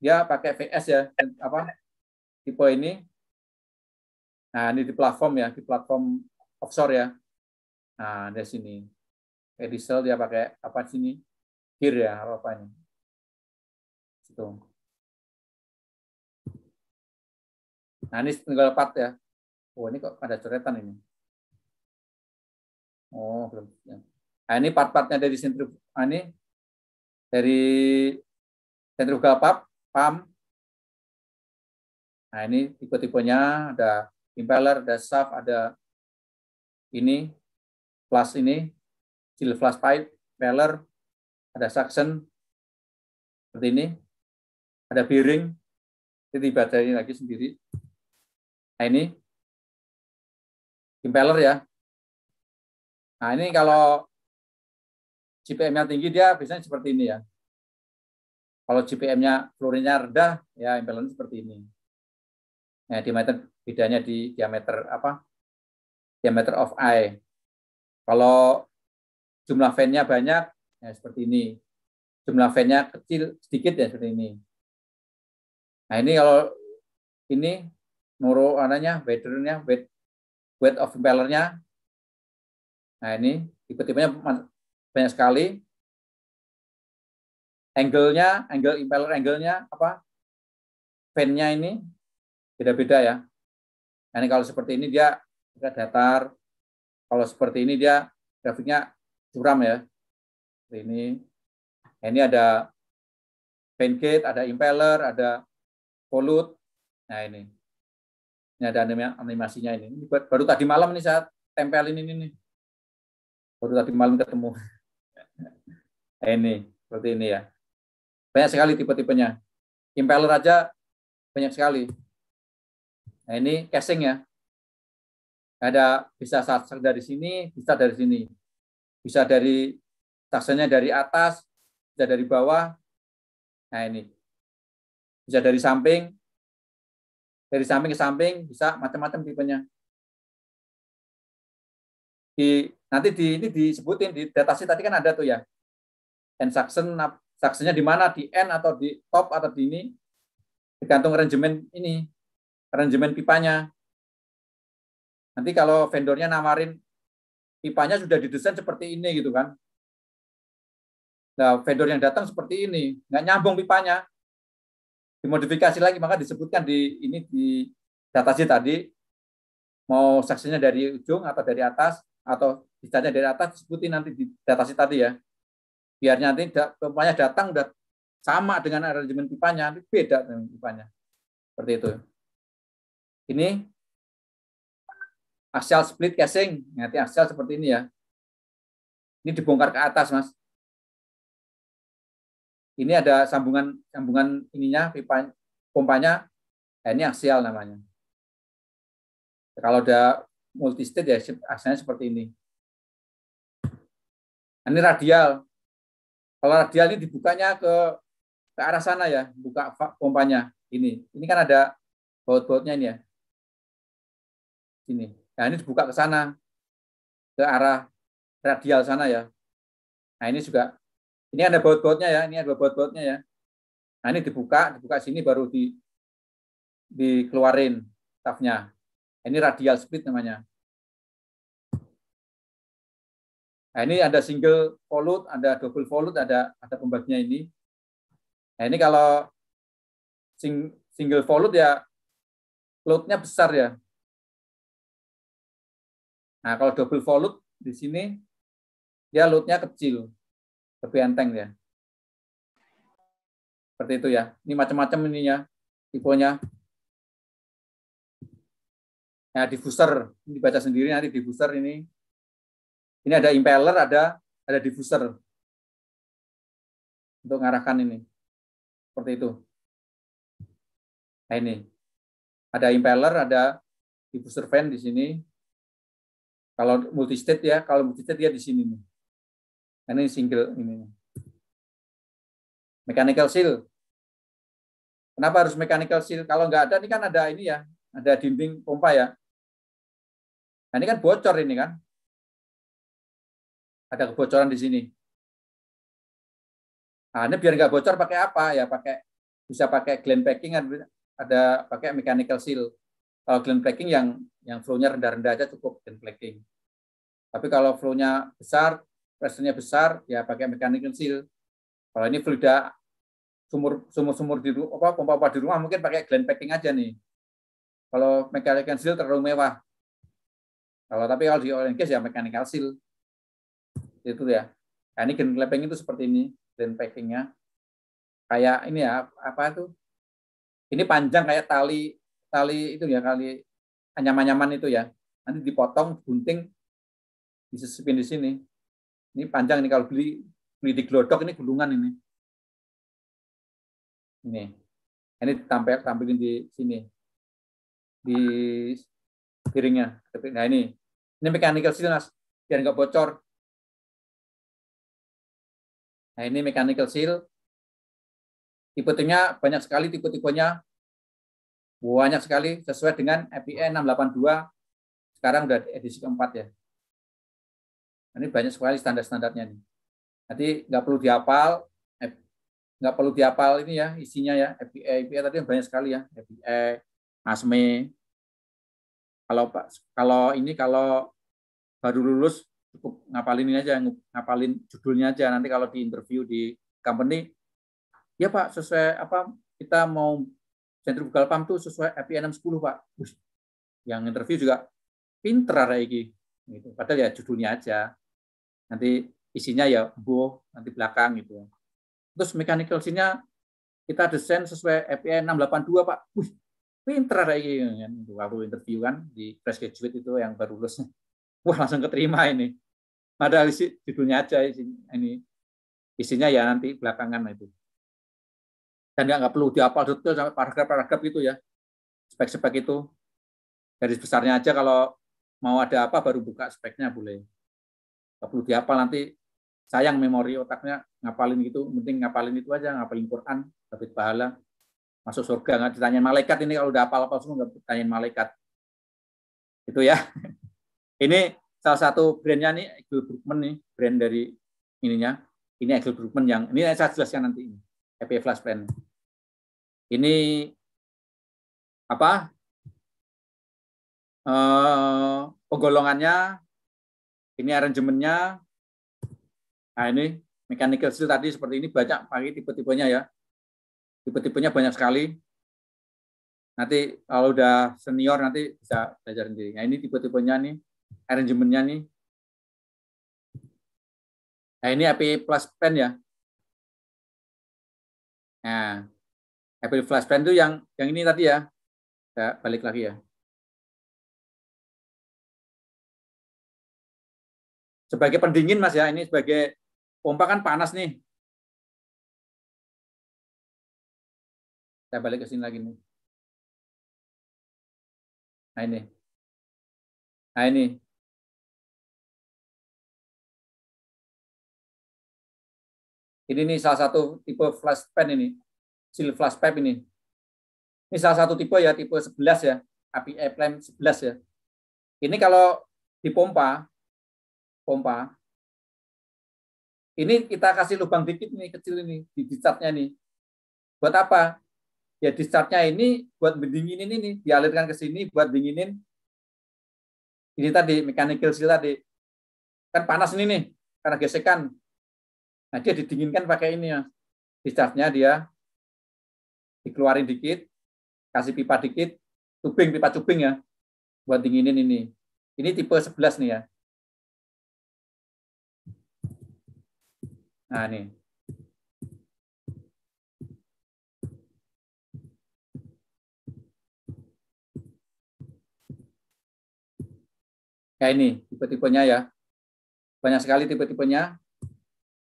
dia pakai VS ya apa tipe ini. Nah, ini di platform ya, di platform offshore ya. Nah, di sini. Kayak diesel dia pakai apa sini? Gear ya, apa ini Situ. Nah, ini tinggal part ya. Oh, ini kok ada coretan ini. Oh, belum. Ya. Nah, ini part-partnya dari sentrif nah, ini dari sentrifugal pump, pump. Nah, ini tipe-tipenya ada impeller, ada shaft, ada ini flash ini, steel flash pipe, impeller, ada suction seperti ini, ada bearing, jadi baterai lagi sendiri. Nah ini impeller ya. Nah ini kalau GPM-nya tinggi dia biasanya seperti ini ya. Kalau GPM-nya fluorinnya rendah ya impeller seperti ini. Nah, diameter bedanya di diameter apa? Diameter of eye. Kalau jumlah fan-nya banyak ya seperti ini. Jumlah fan-nya kecil sedikit ya seperti ini. Nah, ini kalau ini neuro ananya veterannya weight weight of impellernya nah ini tipe-tipenya banyak sekali angle-nya angle impeller angle-nya apa fan-nya ini beda-beda ya nah, ini kalau seperti ini dia agak datar kalau seperti ini dia grafiknya curam ya ini nah, ini ada pen gate ada impeller ada volut nah ini ini ada animasinya ini. Baru tadi malam nih saya tempelin ini nih. Baru tadi malam ketemu. [laughs] ini, seperti ini ya. Banyak sekali tipe-tipenya. Impeller aja banyak sekali. Nah, ini casing ya. Ada bisa sasak dari sini, bisa dari sini. Bisa dari tasenya dari atas, bisa dari bawah. Nah, ini. Bisa dari samping, dari samping ke samping bisa macam-macam tipenya. Di nanti di ini disebutin di datasi tadi kan ada tuh ya. End suction suctionnya di mana di end atau di top atau di ini tergantung arrangement ini arrangement pipanya. Nanti kalau vendornya nawarin pipanya sudah didesain seperti ini gitu kan. Nah, vendor yang datang seperti ini, nggak nyambung pipanya dimodifikasi lagi maka disebutkan di ini di datasheet tadi mau saksinya dari ujung atau dari atas atau ditanya dari atas disebutin nanti di datasheet tadi ya biar nanti pipanya datang udah sama dengan aransemen pipanya nanti beda dengan pipanya seperti itu ini axial split casing nanti axial seperti ini ya ini dibongkar ke atas mas ini ada sambungan sambungan ininya pipa pompanya eh, ini aksial namanya kalau ada multi state ya aksialnya seperti ini nah, ini radial kalau radial ini dibukanya ke ke arah sana ya buka pompanya ini ini kan ada baut-bautnya ini ya ini nah ini dibuka ke sana ke arah radial sana ya nah ini juga ini ada baut-bautnya ya, ini ada baut-bautnya ya. Nah ini dibuka, dibuka sini baru di dikeluarin tafnya. Ini radial split namanya. Nah, ini ada single volute, ada double volute, ada ada pembaginya ini. Nah, ini kalau sing, single volute ya loadnya besar ya. Nah, kalau double volute di sini dia loadnya kecil lebih enteng ya. Seperti itu ya. Ini macam-macam ini ya tipenya. Nah, diffuser, ini dibaca sendiri nanti diffuser ini. Ini ada impeller, ada ada diffuser. Untuk mengarahkan ini. Seperti itu. Nah, ini. Ada impeller, ada diffuser fan di sini. Kalau multistate ya, kalau multistate dia di sini nih ini single ini. Mechanical seal. Kenapa harus mechanical seal? Kalau nggak ada, ini kan ada ini ya, ada dinding pompa ya. Nah, ini kan bocor ini kan. Ada kebocoran di sini. Nah, ini biar nggak bocor pakai apa ya? Pakai bisa pakai glen packing ada pakai mechanical seal. Kalau glen packing yang yang flow rendah-rendah aja cukup glen packing. Tapi kalau flow besar pressure-nya besar, ya pakai mekanik kecil. Kalau ini fluida sumur sumur sumur di apa pompa pompa di rumah mungkin pakai glen packing aja nih. Kalau mekanik kecil terlalu mewah. Kalau tapi kalau di oil gas ya mekanik kecil. Itu ya. Nah, ini glen packing itu seperti ini glen packingnya. Kayak ini ya apa itu? Ini panjang kayak tali tali itu ya kali anyaman-anyaman itu ya. Nanti dipotong, gunting, disisipin di sini. Ini panjang nih kalau beli beli di Glodok ini gulungan ini. Ini. Ini tampil tampilin di sini. Di piringnya. Nah ini. Ini mechanical seal, Mas. Biar enggak bocor. Nah ini mechanical seal. Tipe-tipenya banyak sekali tipe-tipenya. Banyak sekali sesuai dengan FPN e 682. Sekarang udah edisi keempat ya. Ini banyak sekali standar-standarnya nih. Nanti nggak perlu diapal, nggak perlu diapal ini ya isinya ya FBA, FBA tadi banyak sekali ya FBA, ASME kalau pak kalau ini kalau baru lulus cukup ngapalin ini aja ngapalin judulnya aja nanti kalau di interview di company ya pak sesuai apa kita mau centrifugal pump tuh sesuai FBA 610 pak yang interview juga pinter ada iki gitu. padahal ya judulnya aja nanti isinya ya bo nanti belakang gitu ya. Terus mechanical scene kita desain sesuai FPN 682 Pak. Wih, pinter ada ini kan. Waktu interview kan di press graduate itu yang baru lulus. [laughs] Wah langsung keterima ini. Padahal isi judulnya aja ini isinya ya nanti belakangan itu. Dan nggak perlu diapal detail sampai paragraf-paragraf itu ya. Spek-spek itu garis besarnya aja kalau mau ada apa baru buka speknya boleh nggak perlu dihafal nanti sayang memori otaknya ngapalin gitu mending ngapalin itu aja ngapalin Quran dapat pahala masuk surga nggak ditanya malaikat ini kalau udah hafal apa semua nggak ditanyain malaikat itu ya [laughs] ini salah satu brandnya nih Eagle Brookman nih brand dari ininya ini Eagle Brookman yang ini saya jelaskan nanti ini EPA Flash Plan ini apa eh, penggolongannya ini aranjemennya. Nah, ini mechanical steel tadi seperti ini banyak pagi tipe-tipenya ya. Tipe-tipenya banyak sekali. Nanti kalau udah senior nanti bisa belajar sendiri. Nah, ini tipe-tipenya nih, arrangementnya nih. Nah, ini API plus pen ya. Nah, api plus pen itu yang yang ini tadi ya. saya balik lagi ya. sebagai pendingin Mas ya, ini sebagai pompa kan panas nih. Saya balik ke sini lagi nih. Nah ini. Nah ini. Ini nih salah satu tipe flash pan ini. Seal flash pipe ini. Ini salah satu tipe ya, tipe 11 ya. Api airplane 11 ya. Ini kalau dipompa, pompa. Ini kita kasih lubang dikit nih kecil ini di discharge-nya nih. Buat apa? Ya discharge-nya ini buat mendinginin ini dialirkan ke sini buat dinginin ini tadi mechanical seal tadi. Kan panas ini nih karena gesekan. Nah, dia didinginkan pakai ini ya. Discharge-nya dia dikeluarin dikit, kasih pipa dikit, tubing pipa tubing ya buat dinginin ini. Ini tipe 11 nih ya. Nah, ini. Kayak ini, tipe-tipenya ya. Banyak sekali tipe-tipenya.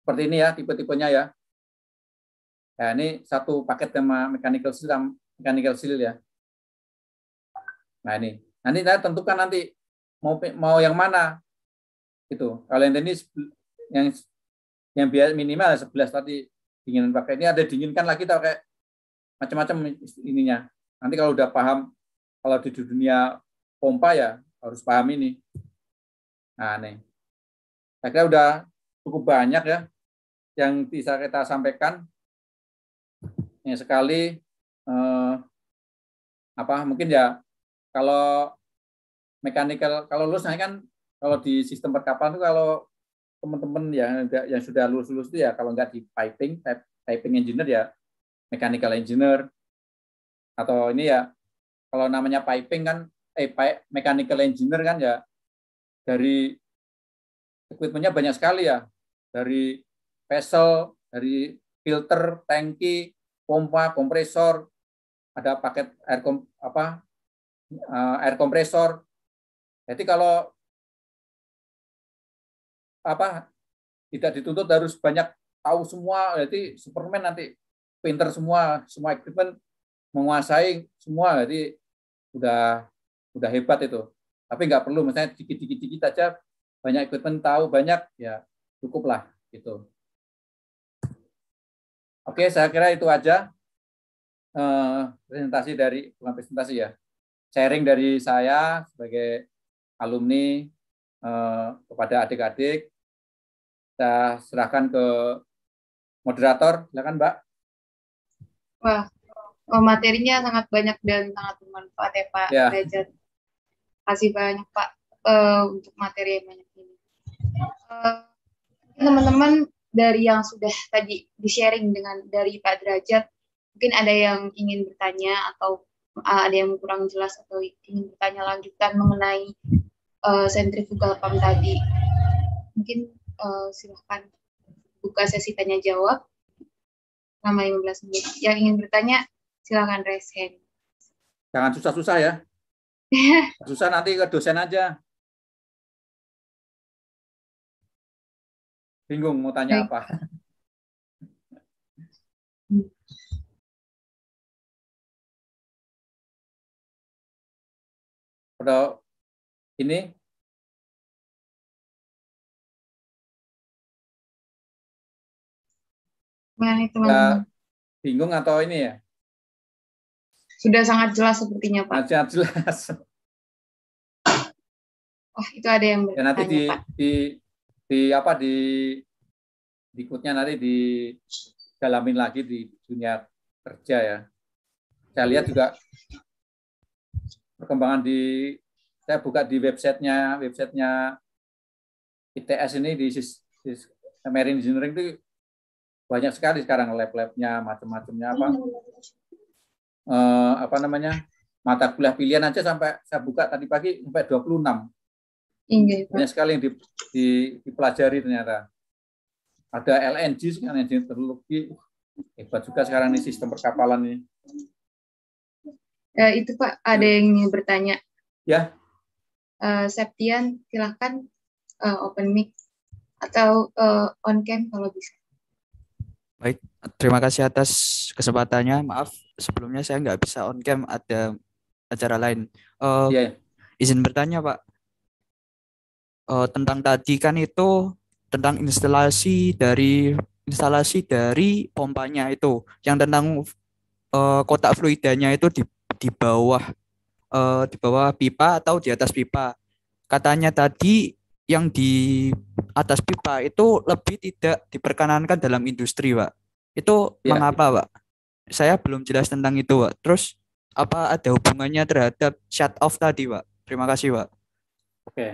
Seperti ini ya, tipe-tipenya ya. Nah, ini satu paket tema mechanical seal, mechanical seal ya. Nah, ini. Nanti saya tentukan nanti mau mau yang mana. gitu Kalau yang ini yang yang biasa minimal 11 ya tadi dinginan pakai ini ada dinginkan lagi tau kayak macam-macam ininya. Nanti kalau udah paham kalau di dunia pompa ya harus paham ini. Nah, nih. Saya kira udah cukup banyak ya yang bisa kita sampaikan. Yang sekali eh, apa mungkin ya kalau mekanikal kalau lulus kan kalau di sistem perkapalan itu kalau teman-teman yang yang sudah lulus-lulus itu ya kalau nggak di piping, piping engineer ya mechanical engineer atau ini ya kalau namanya piping kan eh pipe, mechanical engineer kan ya dari equipmentnya banyak sekali ya dari vessel, dari filter, tangki, pompa, kompresor, ada paket air kom, apa eh, air kompresor. Jadi kalau apa tidak dituntut harus banyak tahu semua jadi Superman nanti pinter semua semua equipment menguasai semua jadi udah udah hebat itu tapi nggak perlu misalnya dikit dikit dikit aja banyak equipment tahu banyak ya cukuplah gitu oke saya kira itu aja eh, presentasi dari bukan presentasi ya sharing dari saya sebagai alumni eh, kepada adik-adik saya serahkan ke moderator, silakan Mbak. Wah, oh, materinya sangat banyak dan sangat bermanfaat ya Pak ya. Derajat. Kasih banyak Pak uh, untuk materi yang banyak ini. teman eh, teman-teman dari yang sudah tadi di-sharing dengan dari Pak Derajat, mungkin ada yang ingin bertanya atau uh, ada yang kurang jelas atau ingin bertanya lanjutan mengenai uh, sentrifugal pump tadi. Mungkin uh, silahkan buka sesi tanya jawab selama 15 menit. Yang ingin bertanya silahkan raise hand. Jangan susah-susah ya. [laughs] susah nanti ke dosen aja. Bingung mau tanya Baik. apa. Ada ini Gimana nih teman Bingung atau ini ya? Sudah sangat jelas sepertinya Pak. Sangat jelas. Oh, itu ada yang bertanya, ya, nanti di, Pak. di di apa di ikutnya nanti di dalamin lagi di dunia kerja ya. Saya lihat juga perkembangan di saya buka di websitenya websitenya ITS ini di, di Marine Engineering itu banyak sekali sekarang lab-labnya macam-macamnya apa iya, iya. eh, apa namanya mata kuliah pilihan aja sampai saya buka tadi pagi sampai 26 enam iya, banyak sekali yang dipelajari ternyata ada LNG sekarang yang teknologi uh, hebat juga sekarang ini sistem perkapalan ini eh, itu pak ada yang ingin bertanya ya eh, Septian silahkan eh, open mic atau uh, on cam kalau bisa Baik, terima kasih atas kesempatannya. Maaf, sebelumnya saya nggak bisa on cam, ada acara lain. Uh, yeah. Izin bertanya, Pak. Uh, tentang tadi kan itu tentang instalasi dari instalasi dari pompanya itu, yang tentang uh, kotak fluidanya itu di di bawah uh, di bawah pipa atau di atas pipa. Katanya tadi yang di atas pipa itu lebih tidak diperkenankan dalam industri, Pak. Itu ya. mengapa, Pak? Saya belum jelas tentang itu, Pak. Terus apa ada hubungannya terhadap shut off tadi, Pak? Terima kasih, Pak. Oke.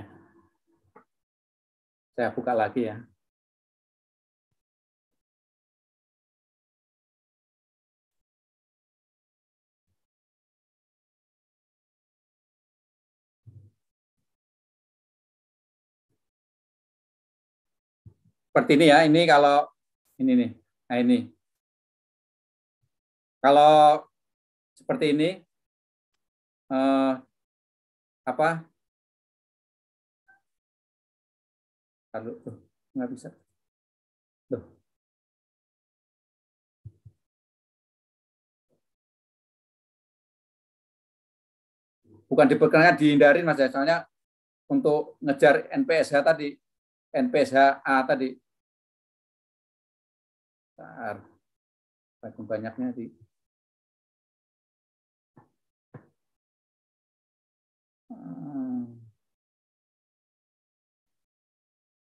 Saya buka lagi ya. seperti ini ya. Ini kalau ini nih. Nah, ini. Kalau seperti ini eh, apa? Lalu tuh nggak bisa. Tuh. Bukan diperkenankan dihindari mas ya, soalnya untuk ngejar NPSH tadi NPSHA tadi. Bentar. Saking banyaknya di hmm.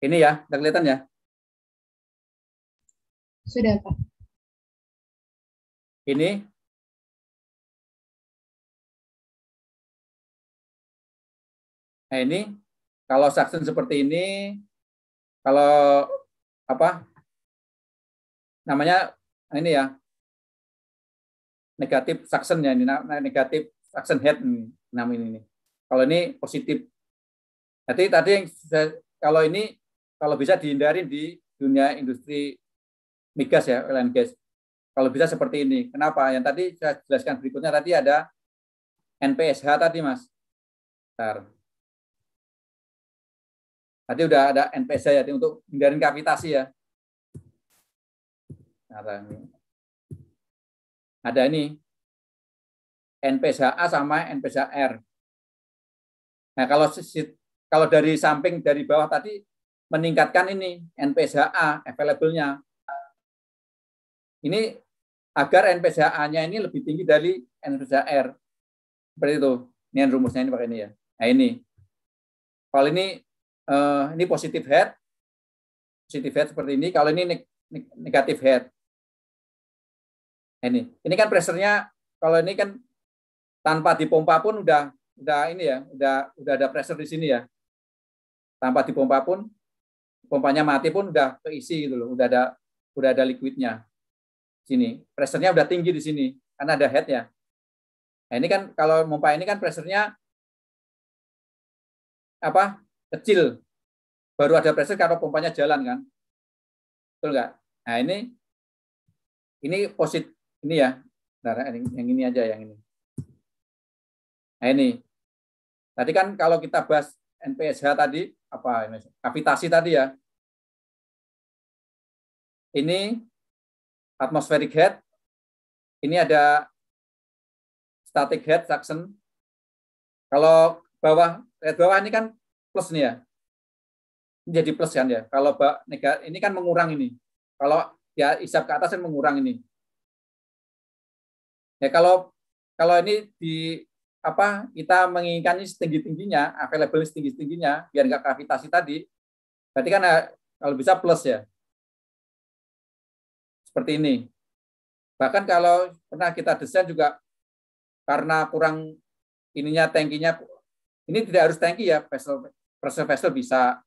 Ini ya, sudah kelihatan ya? Sudah, Pak. Ini Nah ini kalau saksen seperti ini kalau apa namanya ini ya negatif Saxon ya ini negatif Saxon head ini, nama ini nih. Kalau ini positif. Jadi tadi yang saya, kalau ini kalau bisa dihindari di dunia industri migas ya oil and gas. Kalau bisa seperti ini. Kenapa? Yang tadi saya jelaskan berikutnya tadi ada NPSH tadi Mas. Bentar. Tadi udah ada NPC ya untuk hindarin kapitasi ya. Nah, ada ini A sama R. Nah, kalau kalau dari samping dari bawah tadi meningkatkan ini NPCA available-nya. Ini agar npca nya ini lebih tinggi dari R. Seperti itu. Ini yang rumusnya ini pakai ini ya. Nah, ini. Kalau ini Eh, ini positif head, positif head seperti ini. Kalau ini negatif head, nah, ini ini kan pressernya kalau ini kan tanpa dipompa pun udah udah ini ya, udah udah ada pressure di sini ya. Tanpa dipompa pun pompanya mati pun udah keisi gitu loh, udah ada udah ada liquidnya sini. Pressernya udah tinggi di sini karena ada head ya. Nah, ini kan kalau pompa ini kan pressernya apa kecil baru ada pressure karena pompanya jalan kan betul nggak nah ini ini posit ini ya Bentar, yang ini aja yang ini nah ini tadi kan kalau kita bahas NPSH tadi apa ini kapitasi tadi ya ini atmospheric head ini ada static head suction kalau bawah lihat eh, bawah ini kan plus nih ya. menjadi jadi plus kan ya. Kalau ini kan mengurang ini. Kalau ya isap ke atas kan mengurang ini. Ya kalau kalau ini di apa kita menginginkan ini setinggi tingginya, available setinggi tingginya, biar nggak kavitasi tadi. Berarti kan eh, kalau bisa plus ya. Seperti ini. Bahkan kalau pernah kita desain juga karena kurang ininya tangkinya ini tidak harus tangki ya vessel per investor bisa.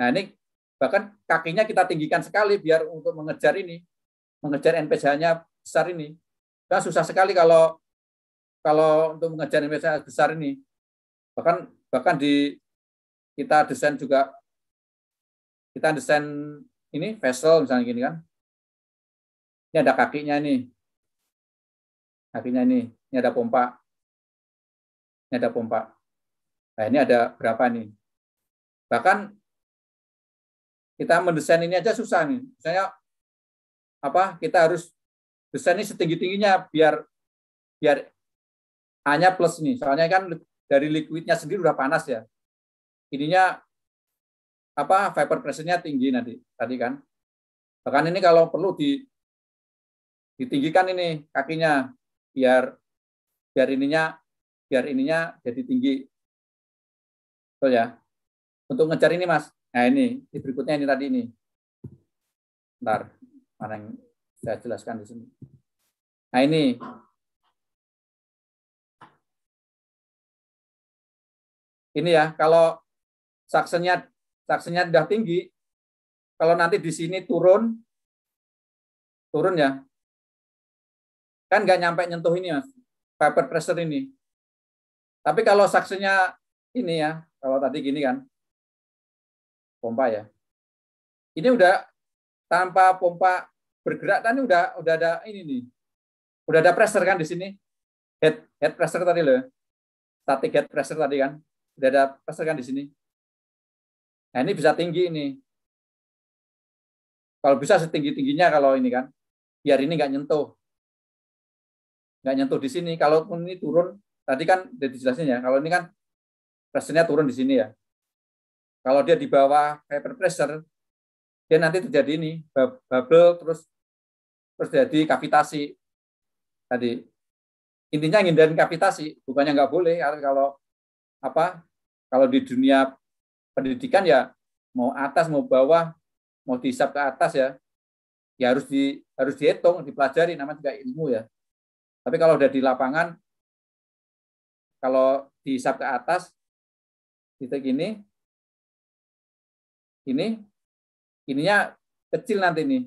Nah ini bahkan kakinya kita tinggikan sekali biar untuk mengejar ini, mengejar npj nya besar ini. Nah, susah sekali kalau kalau untuk mengejar NPH besar ini. Bahkan bahkan di kita desain juga kita desain ini vessel misalnya gini kan. Ini ada kakinya ini, Kakinya ini, ini ada pompa. Ini ada pompa. Nah, ini ada berapa nih? Bahkan kita mendesain ini aja susah nih. Misalnya apa? Kita harus desain ini setinggi-tingginya biar biar hanya plus nih. Soalnya kan dari liquidnya sendiri udah panas ya. Ininya apa vapor pressure-nya tinggi nanti tadi kan. Bahkan ini kalau perlu di ditinggikan ini kakinya biar biar ininya biar ininya jadi tinggi So ya. Untuk ngejar ini Mas. Nah ini, di berikutnya ini tadi ini. Ntar, mana yang saya jelaskan di sini. Nah ini, ini ya kalau saksinya saksinya sudah tinggi kalau nanti di sini turun turun ya kan nggak nyampe nyentuh ini mas paper pressure ini tapi kalau saksinya ini ya, kalau tadi gini kan, pompa ya. Ini udah tanpa pompa bergerak tadi udah udah ada ini nih. Udah ada pressure kan di sini. Head head pressure tadi loh. Static head pressure tadi kan. Udah ada pressure kan di sini. Nah, ini bisa tinggi ini. Kalau bisa setinggi-tingginya kalau ini kan. Biar ini nggak nyentuh. Nggak nyentuh di sini. Kalaupun ini turun, tadi kan dijelasin ya. Kalau ini kan pressure-nya turun di sini ya. Kalau dia di bawah hyper pressure, dia nanti terjadi ini bubble terus terjadi kapitasi tadi intinya ngindarin kapitasi bukannya nggak boleh kalau apa kalau di dunia pendidikan ya mau atas mau bawah mau dihisap ke atas ya ya harus di harus dihitung dipelajari namanya juga ilmu ya tapi kalau udah di lapangan kalau dihisap ke atas kita gini ini ininya kecil nanti nih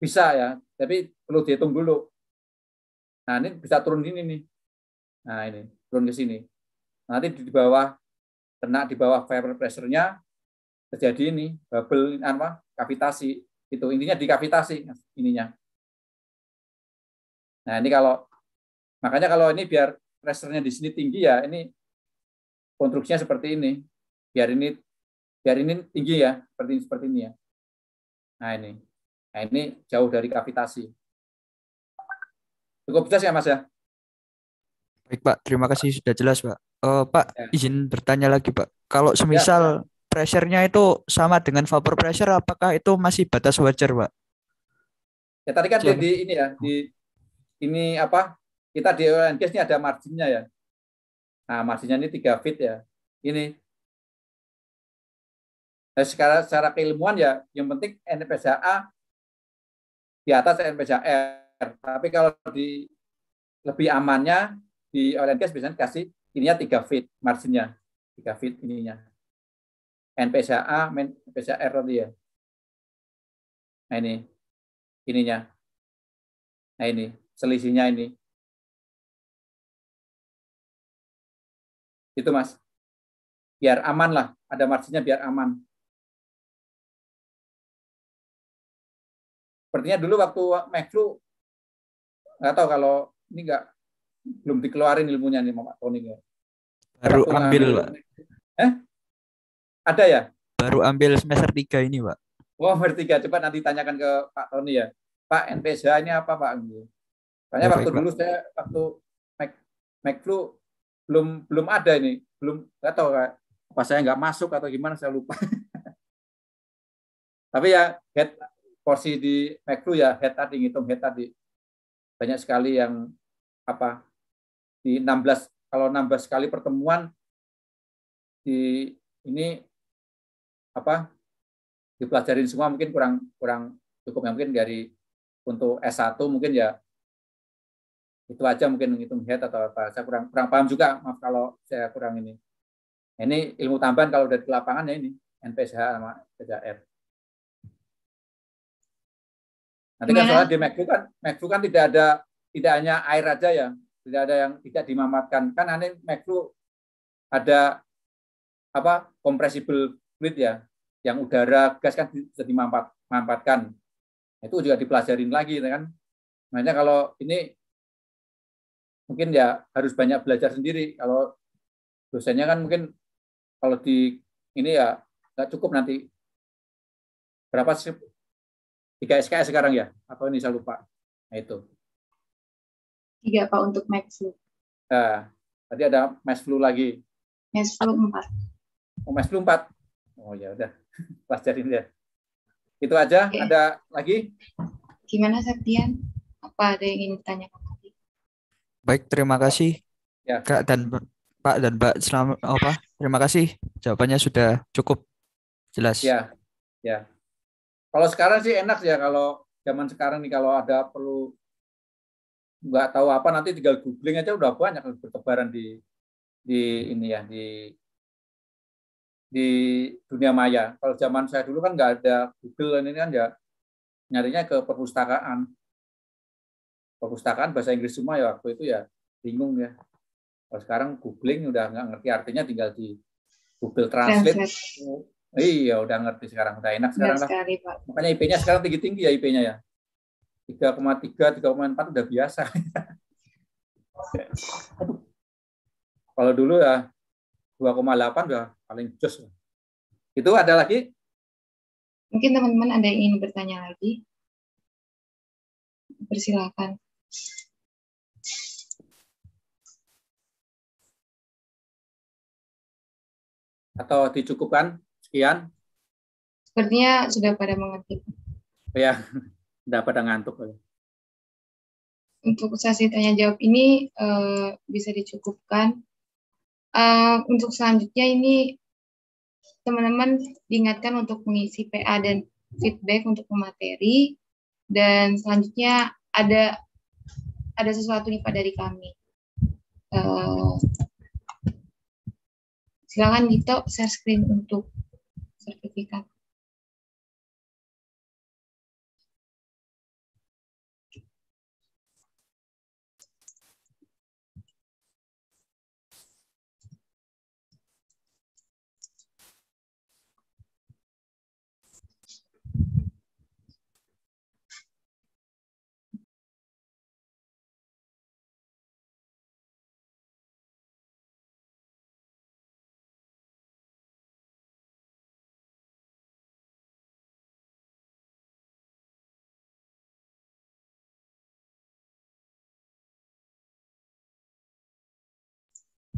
bisa ya tapi perlu dihitung dulu nah ini bisa turun ini nih nah ini turun ke sini nanti di bawah kena di bawah fiber pressure-nya terjadi ini bubble anu, apa kavitasi itu intinya di kavitasi ininya nah ini kalau makanya kalau ini biar pressure-nya di sini tinggi ya ini konstruksinya seperti ini. Biar ini biar ini tinggi ya, seperti ini, seperti ini ya. Nah ini, nah ini jauh dari kavitasi. Cukup jelas ya Mas ya? Baik Pak, terima kasih sudah jelas Pak. Uh, Pak ya. izin bertanya lagi Pak. Kalau ya, semisal ya. pressure-nya itu sama dengan vapor pressure, apakah itu masih batas wajar Pak? Ya tadi kan di ini ya di ini apa kita di ONGS ini ada marginnya ya. Nah, maksudnya ini tiga fit ya. Ini. Nah, secara, secara keilmuan ya, yang penting A di atas R. Tapi kalau di lebih amannya di oil and gas biasanya dikasih ininya tiga fit marginnya. tiga fit ininya. npca R tadi ya. Nah ini, ininya. Nah ini, selisihnya ini. Itu mas. Biar aman lah. Ada marginnya biar aman. Sepertinya dulu waktu Meklu, nggak tahu kalau ini nggak belum dikeluarin ilmunya nih Pak Tony. Ya. Baru waktu ambil Pak. Eh? Ada ya? Baru ambil semester 3 ini Pak. Wah, oh, semester 3. Coba nanti tanyakan ke Pak Tony ya. Pak npsh ini apa Pak? Gitu. Soalnya ya, waktu baik, dulu Pak. saya waktu Mac, belum belum ada ini belum nggak tahu apa saya nggak masuk atau gimana saya lupa [laughs] tapi ya head porsi di macro ya head tadi ngitung head tadi banyak sekali yang apa di 16 kalau 16 kali pertemuan di ini apa dipelajarin semua mungkin kurang kurang cukup ya mungkin dari untuk S1 mungkin ya itu aja mungkin menghitung head atau apa saya kurang kurang paham juga maaf kalau saya kurang ini nah, ini ilmu tambahan kalau dari lapangan ya ini NPSH sama PJR nanti kan soalnya di MacBook kan MacBook kan tidak ada tidak hanya air aja ya tidak ada yang tidak dimamatkan kan aneh MacBook ada apa compressible fluid ya yang udara gas kan bisa dimampat mampatkan itu juga dipelajarin lagi ya kan makanya kalau ini mungkin ya harus banyak belajar sendiri. Kalau dosennya kan mungkin kalau di ini ya nggak cukup nanti berapa sih Tiga SKS sekarang ya atau ini saya lupa. Nah itu. Tiga Pak untuk Max Nah, tadi ada Max flu lagi. Max flu 4. Oh, Max flu 4. Oh ya udah. Pelajarin [laughs] ya. Itu aja, Oke. ada lagi? Gimana Septian? Apa ada yang ingin ditanyakan? Baik, terima kasih ya. Kak dan Pak dan Mbak selamat apa? Terima kasih. Jawabannya sudah cukup jelas. Ya. Ya. Kalau sekarang sih enak ya kalau zaman sekarang nih kalau ada perlu nggak tahu apa nanti tinggal googling aja udah banyak bertebaran di di ini ya di di dunia maya. Kalau zaman saya dulu kan nggak ada Google ini kan ya nyarinya ke perpustakaan perpustakaan bahasa Inggris semua ya waktu itu ya bingung ya. Kalau sekarang googling udah nggak ngerti artinya tinggal di Google Translate. Translate. Iya, udah ngerti sekarang, udah enak sekarang. lah. Makanya IP-nya sekarang tinggi-tinggi ya IP-nya ya. 3,3, 3,4 udah biasa. [laughs] Kalau dulu ya 2,8 udah paling jos. Itu ada lagi? Mungkin teman-teman ada yang ingin bertanya lagi. Persilakan. Atau dicukupkan? Sekian. Sepertinya sudah pada mengerti. Oh ya, [laughs] sudah pada ngantuk. Untuk sesi tanya jawab ini eh, bisa dicukupkan. Eh, untuk selanjutnya ini teman-teman diingatkan untuk mengisi PA dan feedback untuk pemateri. Dan selanjutnya ada ada sesuatu nih Pak dari kami. Uh, silakan Dito share screen untuk sertifikat.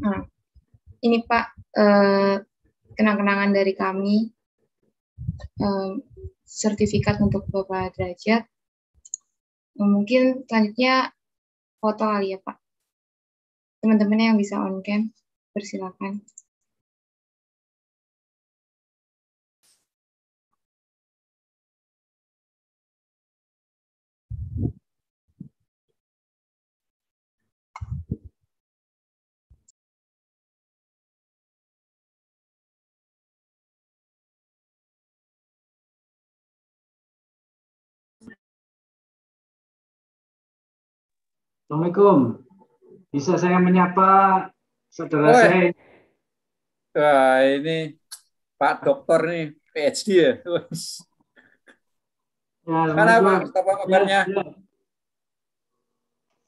Nah, ini Pak eh, kenang-kenangan dari kami, eh, sertifikat untuk Bapak Derajat. Mungkin selanjutnya foto kali ya Pak. Teman-teman yang bisa on cam, persilakan. Assalamualaikum. Bisa saya menyapa saudara Oi. saya? Wah, ini Pak Dokter nih, PhD ya. ya Pak apa kabarnya? Ya,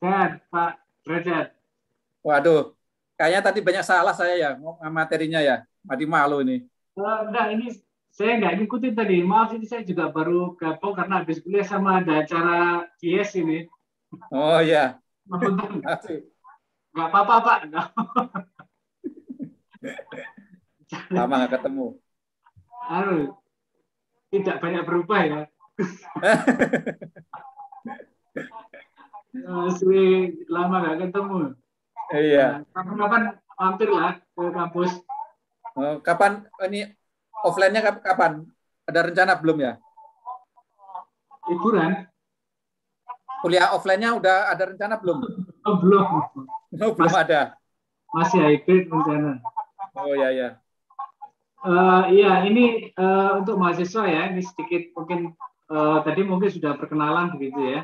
ya. Pak Redet. Waduh, kayaknya tadi banyak salah saya ya, materinya ya. Mati malu ini. Eh, enggak, ini saya nggak ngikutin tadi. Maaf, ini saya juga baru gabung karena habis kuliah sama ada acara GS ini. Oh ya, Enggak [laughs] apa-apa Pak. [laughs] Lama nggak ketemu. Aduh, Tidak banyak berubah ya. [laughs] Asli lama nggak ketemu. Iya. Nah, kapan-kapan hampir lah ke kampus. Oh, kapan oh, ini offline-nya kapan? Ada rencana belum ya? Liburan kuliah offline-nya udah ada rencana belum? Oh, belum. Oh, belum masih, ada. Masih hybrid rencana. Oh ya ya. Uh, iya ini uh, untuk mahasiswa ya ini sedikit mungkin uh, tadi mungkin sudah perkenalan begitu ya.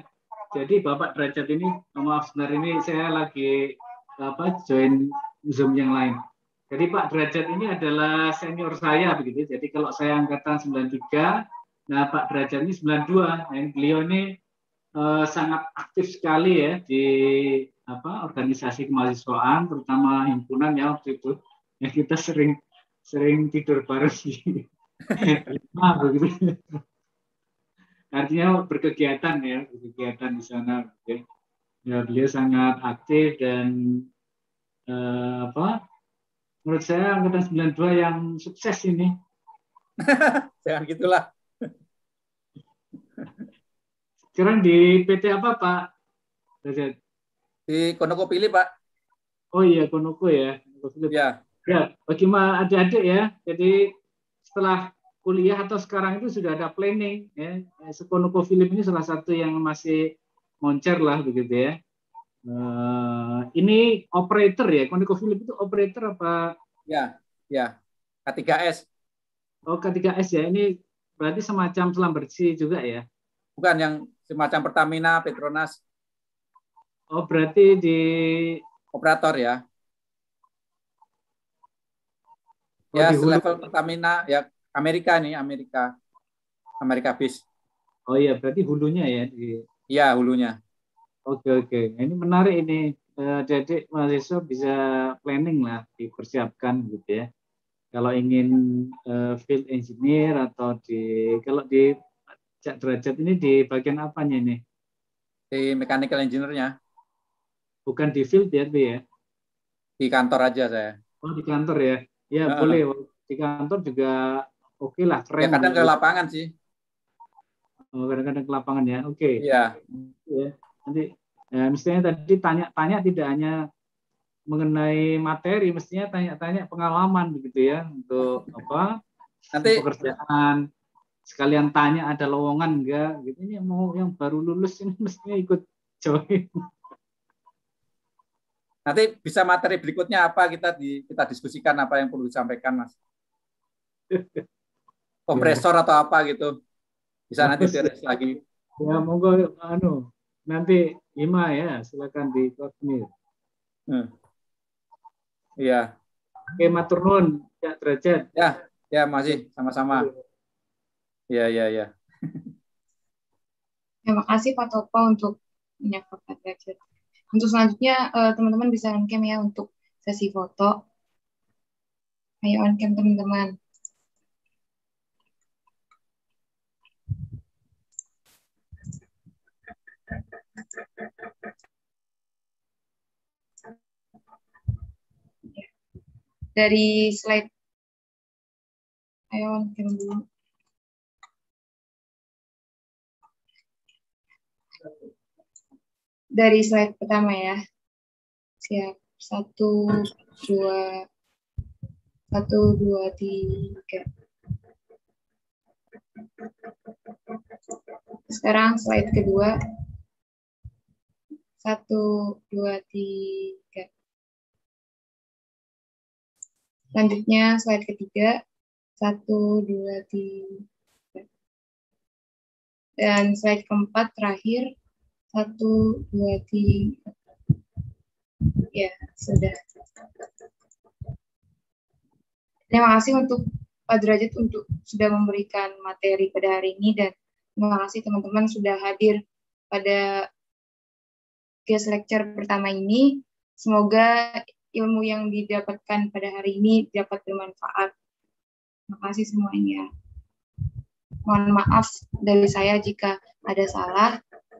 Jadi Bapak Derajat ini oh, maaf sebenarnya ini saya lagi apa join Zoom yang lain. Jadi Pak Derajat ini adalah senior saya begitu. Jadi kalau saya angkatan 93, nah Pak Derajat ini 92. Nah, beliau ini Eh, sangat aktif sekali ya di apa organisasi kemahasiswaan terutama himpunan ya waktu itu ya kita sering sering tidur bareng lima [laughs] begitu artinya berkegiatan ya berkegiatan di sana ya, ya beliau sangat aktif dan uh, apa menurut saya angkatan 92 yang sukses ini jangan [laughs] ya, gitulah [laughs] Sekarang di PT apa Pak? Dajat. Di Konoko Pilih Pak. Oh iya Konoko ya. Ya. Ya bagi adik-adik ya. Jadi setelah kuliah atau sekarang itu sudah ada planning ya. Sekonoko Philips ini salah satu yang masih moncer lah begitu ya. Uh, ini operator ya, Konoko Philips itu operator apa? Ya, ya. K3S. Oh, K3S ya. Ini berarti semacam selam bersih juga ya? Bukan yang semacam Pertamina, Petronas. Oh, berarti di operator ya. Oh, ya, level Pertamina ya Amerika nih, Amerika. Amerika bis. Oh iya, berarti hulunya ya di Iya, hulunya. Oke, oke. Nah, ini menarik ini. Eh, jadi mahasiswa bisa planning lah, dipersiapkan gitu ya. Kalau ingin eh, field engineer atau di kalau di Cak Derajat ini di bagian apanya ini? Di mechanical engineer-nya. Bukan di field ya, ya? Di kantor aja saya. Oh, di kantor ya. Ya, uh. boleh. Di kantor juga oke okay lah, keren. Ya, kadang ke lapangan sih. kadang oh, kadang-kadang ke lapangan ya. Oke. Okay. Iya. Ya. Nanti ya, mestinya tadi tanya-tanya tidak hanya mengenai materi, mestinya tanya-tanya pengalaman begitu ya untuk [laughs] apa? Nanti pekerjaan sekalian tanya ada lowongan enggak gitu ini mau yang baru lulus ini mestinya ikut join nanti bisa materi berikutnya apa kita di, kita diskusikan apa yang perlu disampaikan mas kompresor atau apa gitu bisa nanti terus lagi ya monggo anu nanti Ima ya silakan di koordinir hmm. Iya. Oke, matur nuwun, Derajat. Ya, ya masih sama-sama. Iya. Ya, ya, ya. [laughs] Terima kasih Pak Topo untuk menyampaikan belajar. Untuk selanjutnya eh, teman-teman bisa cam ya untuk sesi foto. Ayo cam teman-teman. Dari slide, ayo on dulu. dari slide pertama ya. Siap. Satu, dua, satu, dua, tiga. Sekarang slide kedua. Satu, dua, tiga. Selanjutnya slide ketiga. Satu, dua, tiga. Dan slide keempat terakhir. Satu, dua, tiga. Ya, sudah. Terima kasih untuk Pak Derajat untuk sudah memberikan materi pada hari ini dan terima kasih teman-teman sudah hadir pada guest lecture pertama ini. Semoga ilmu yang didapatkan pada hari ini dapat bermanfaat. Terima kasih semuanya. Mohon maaf dari saya jika ada salah.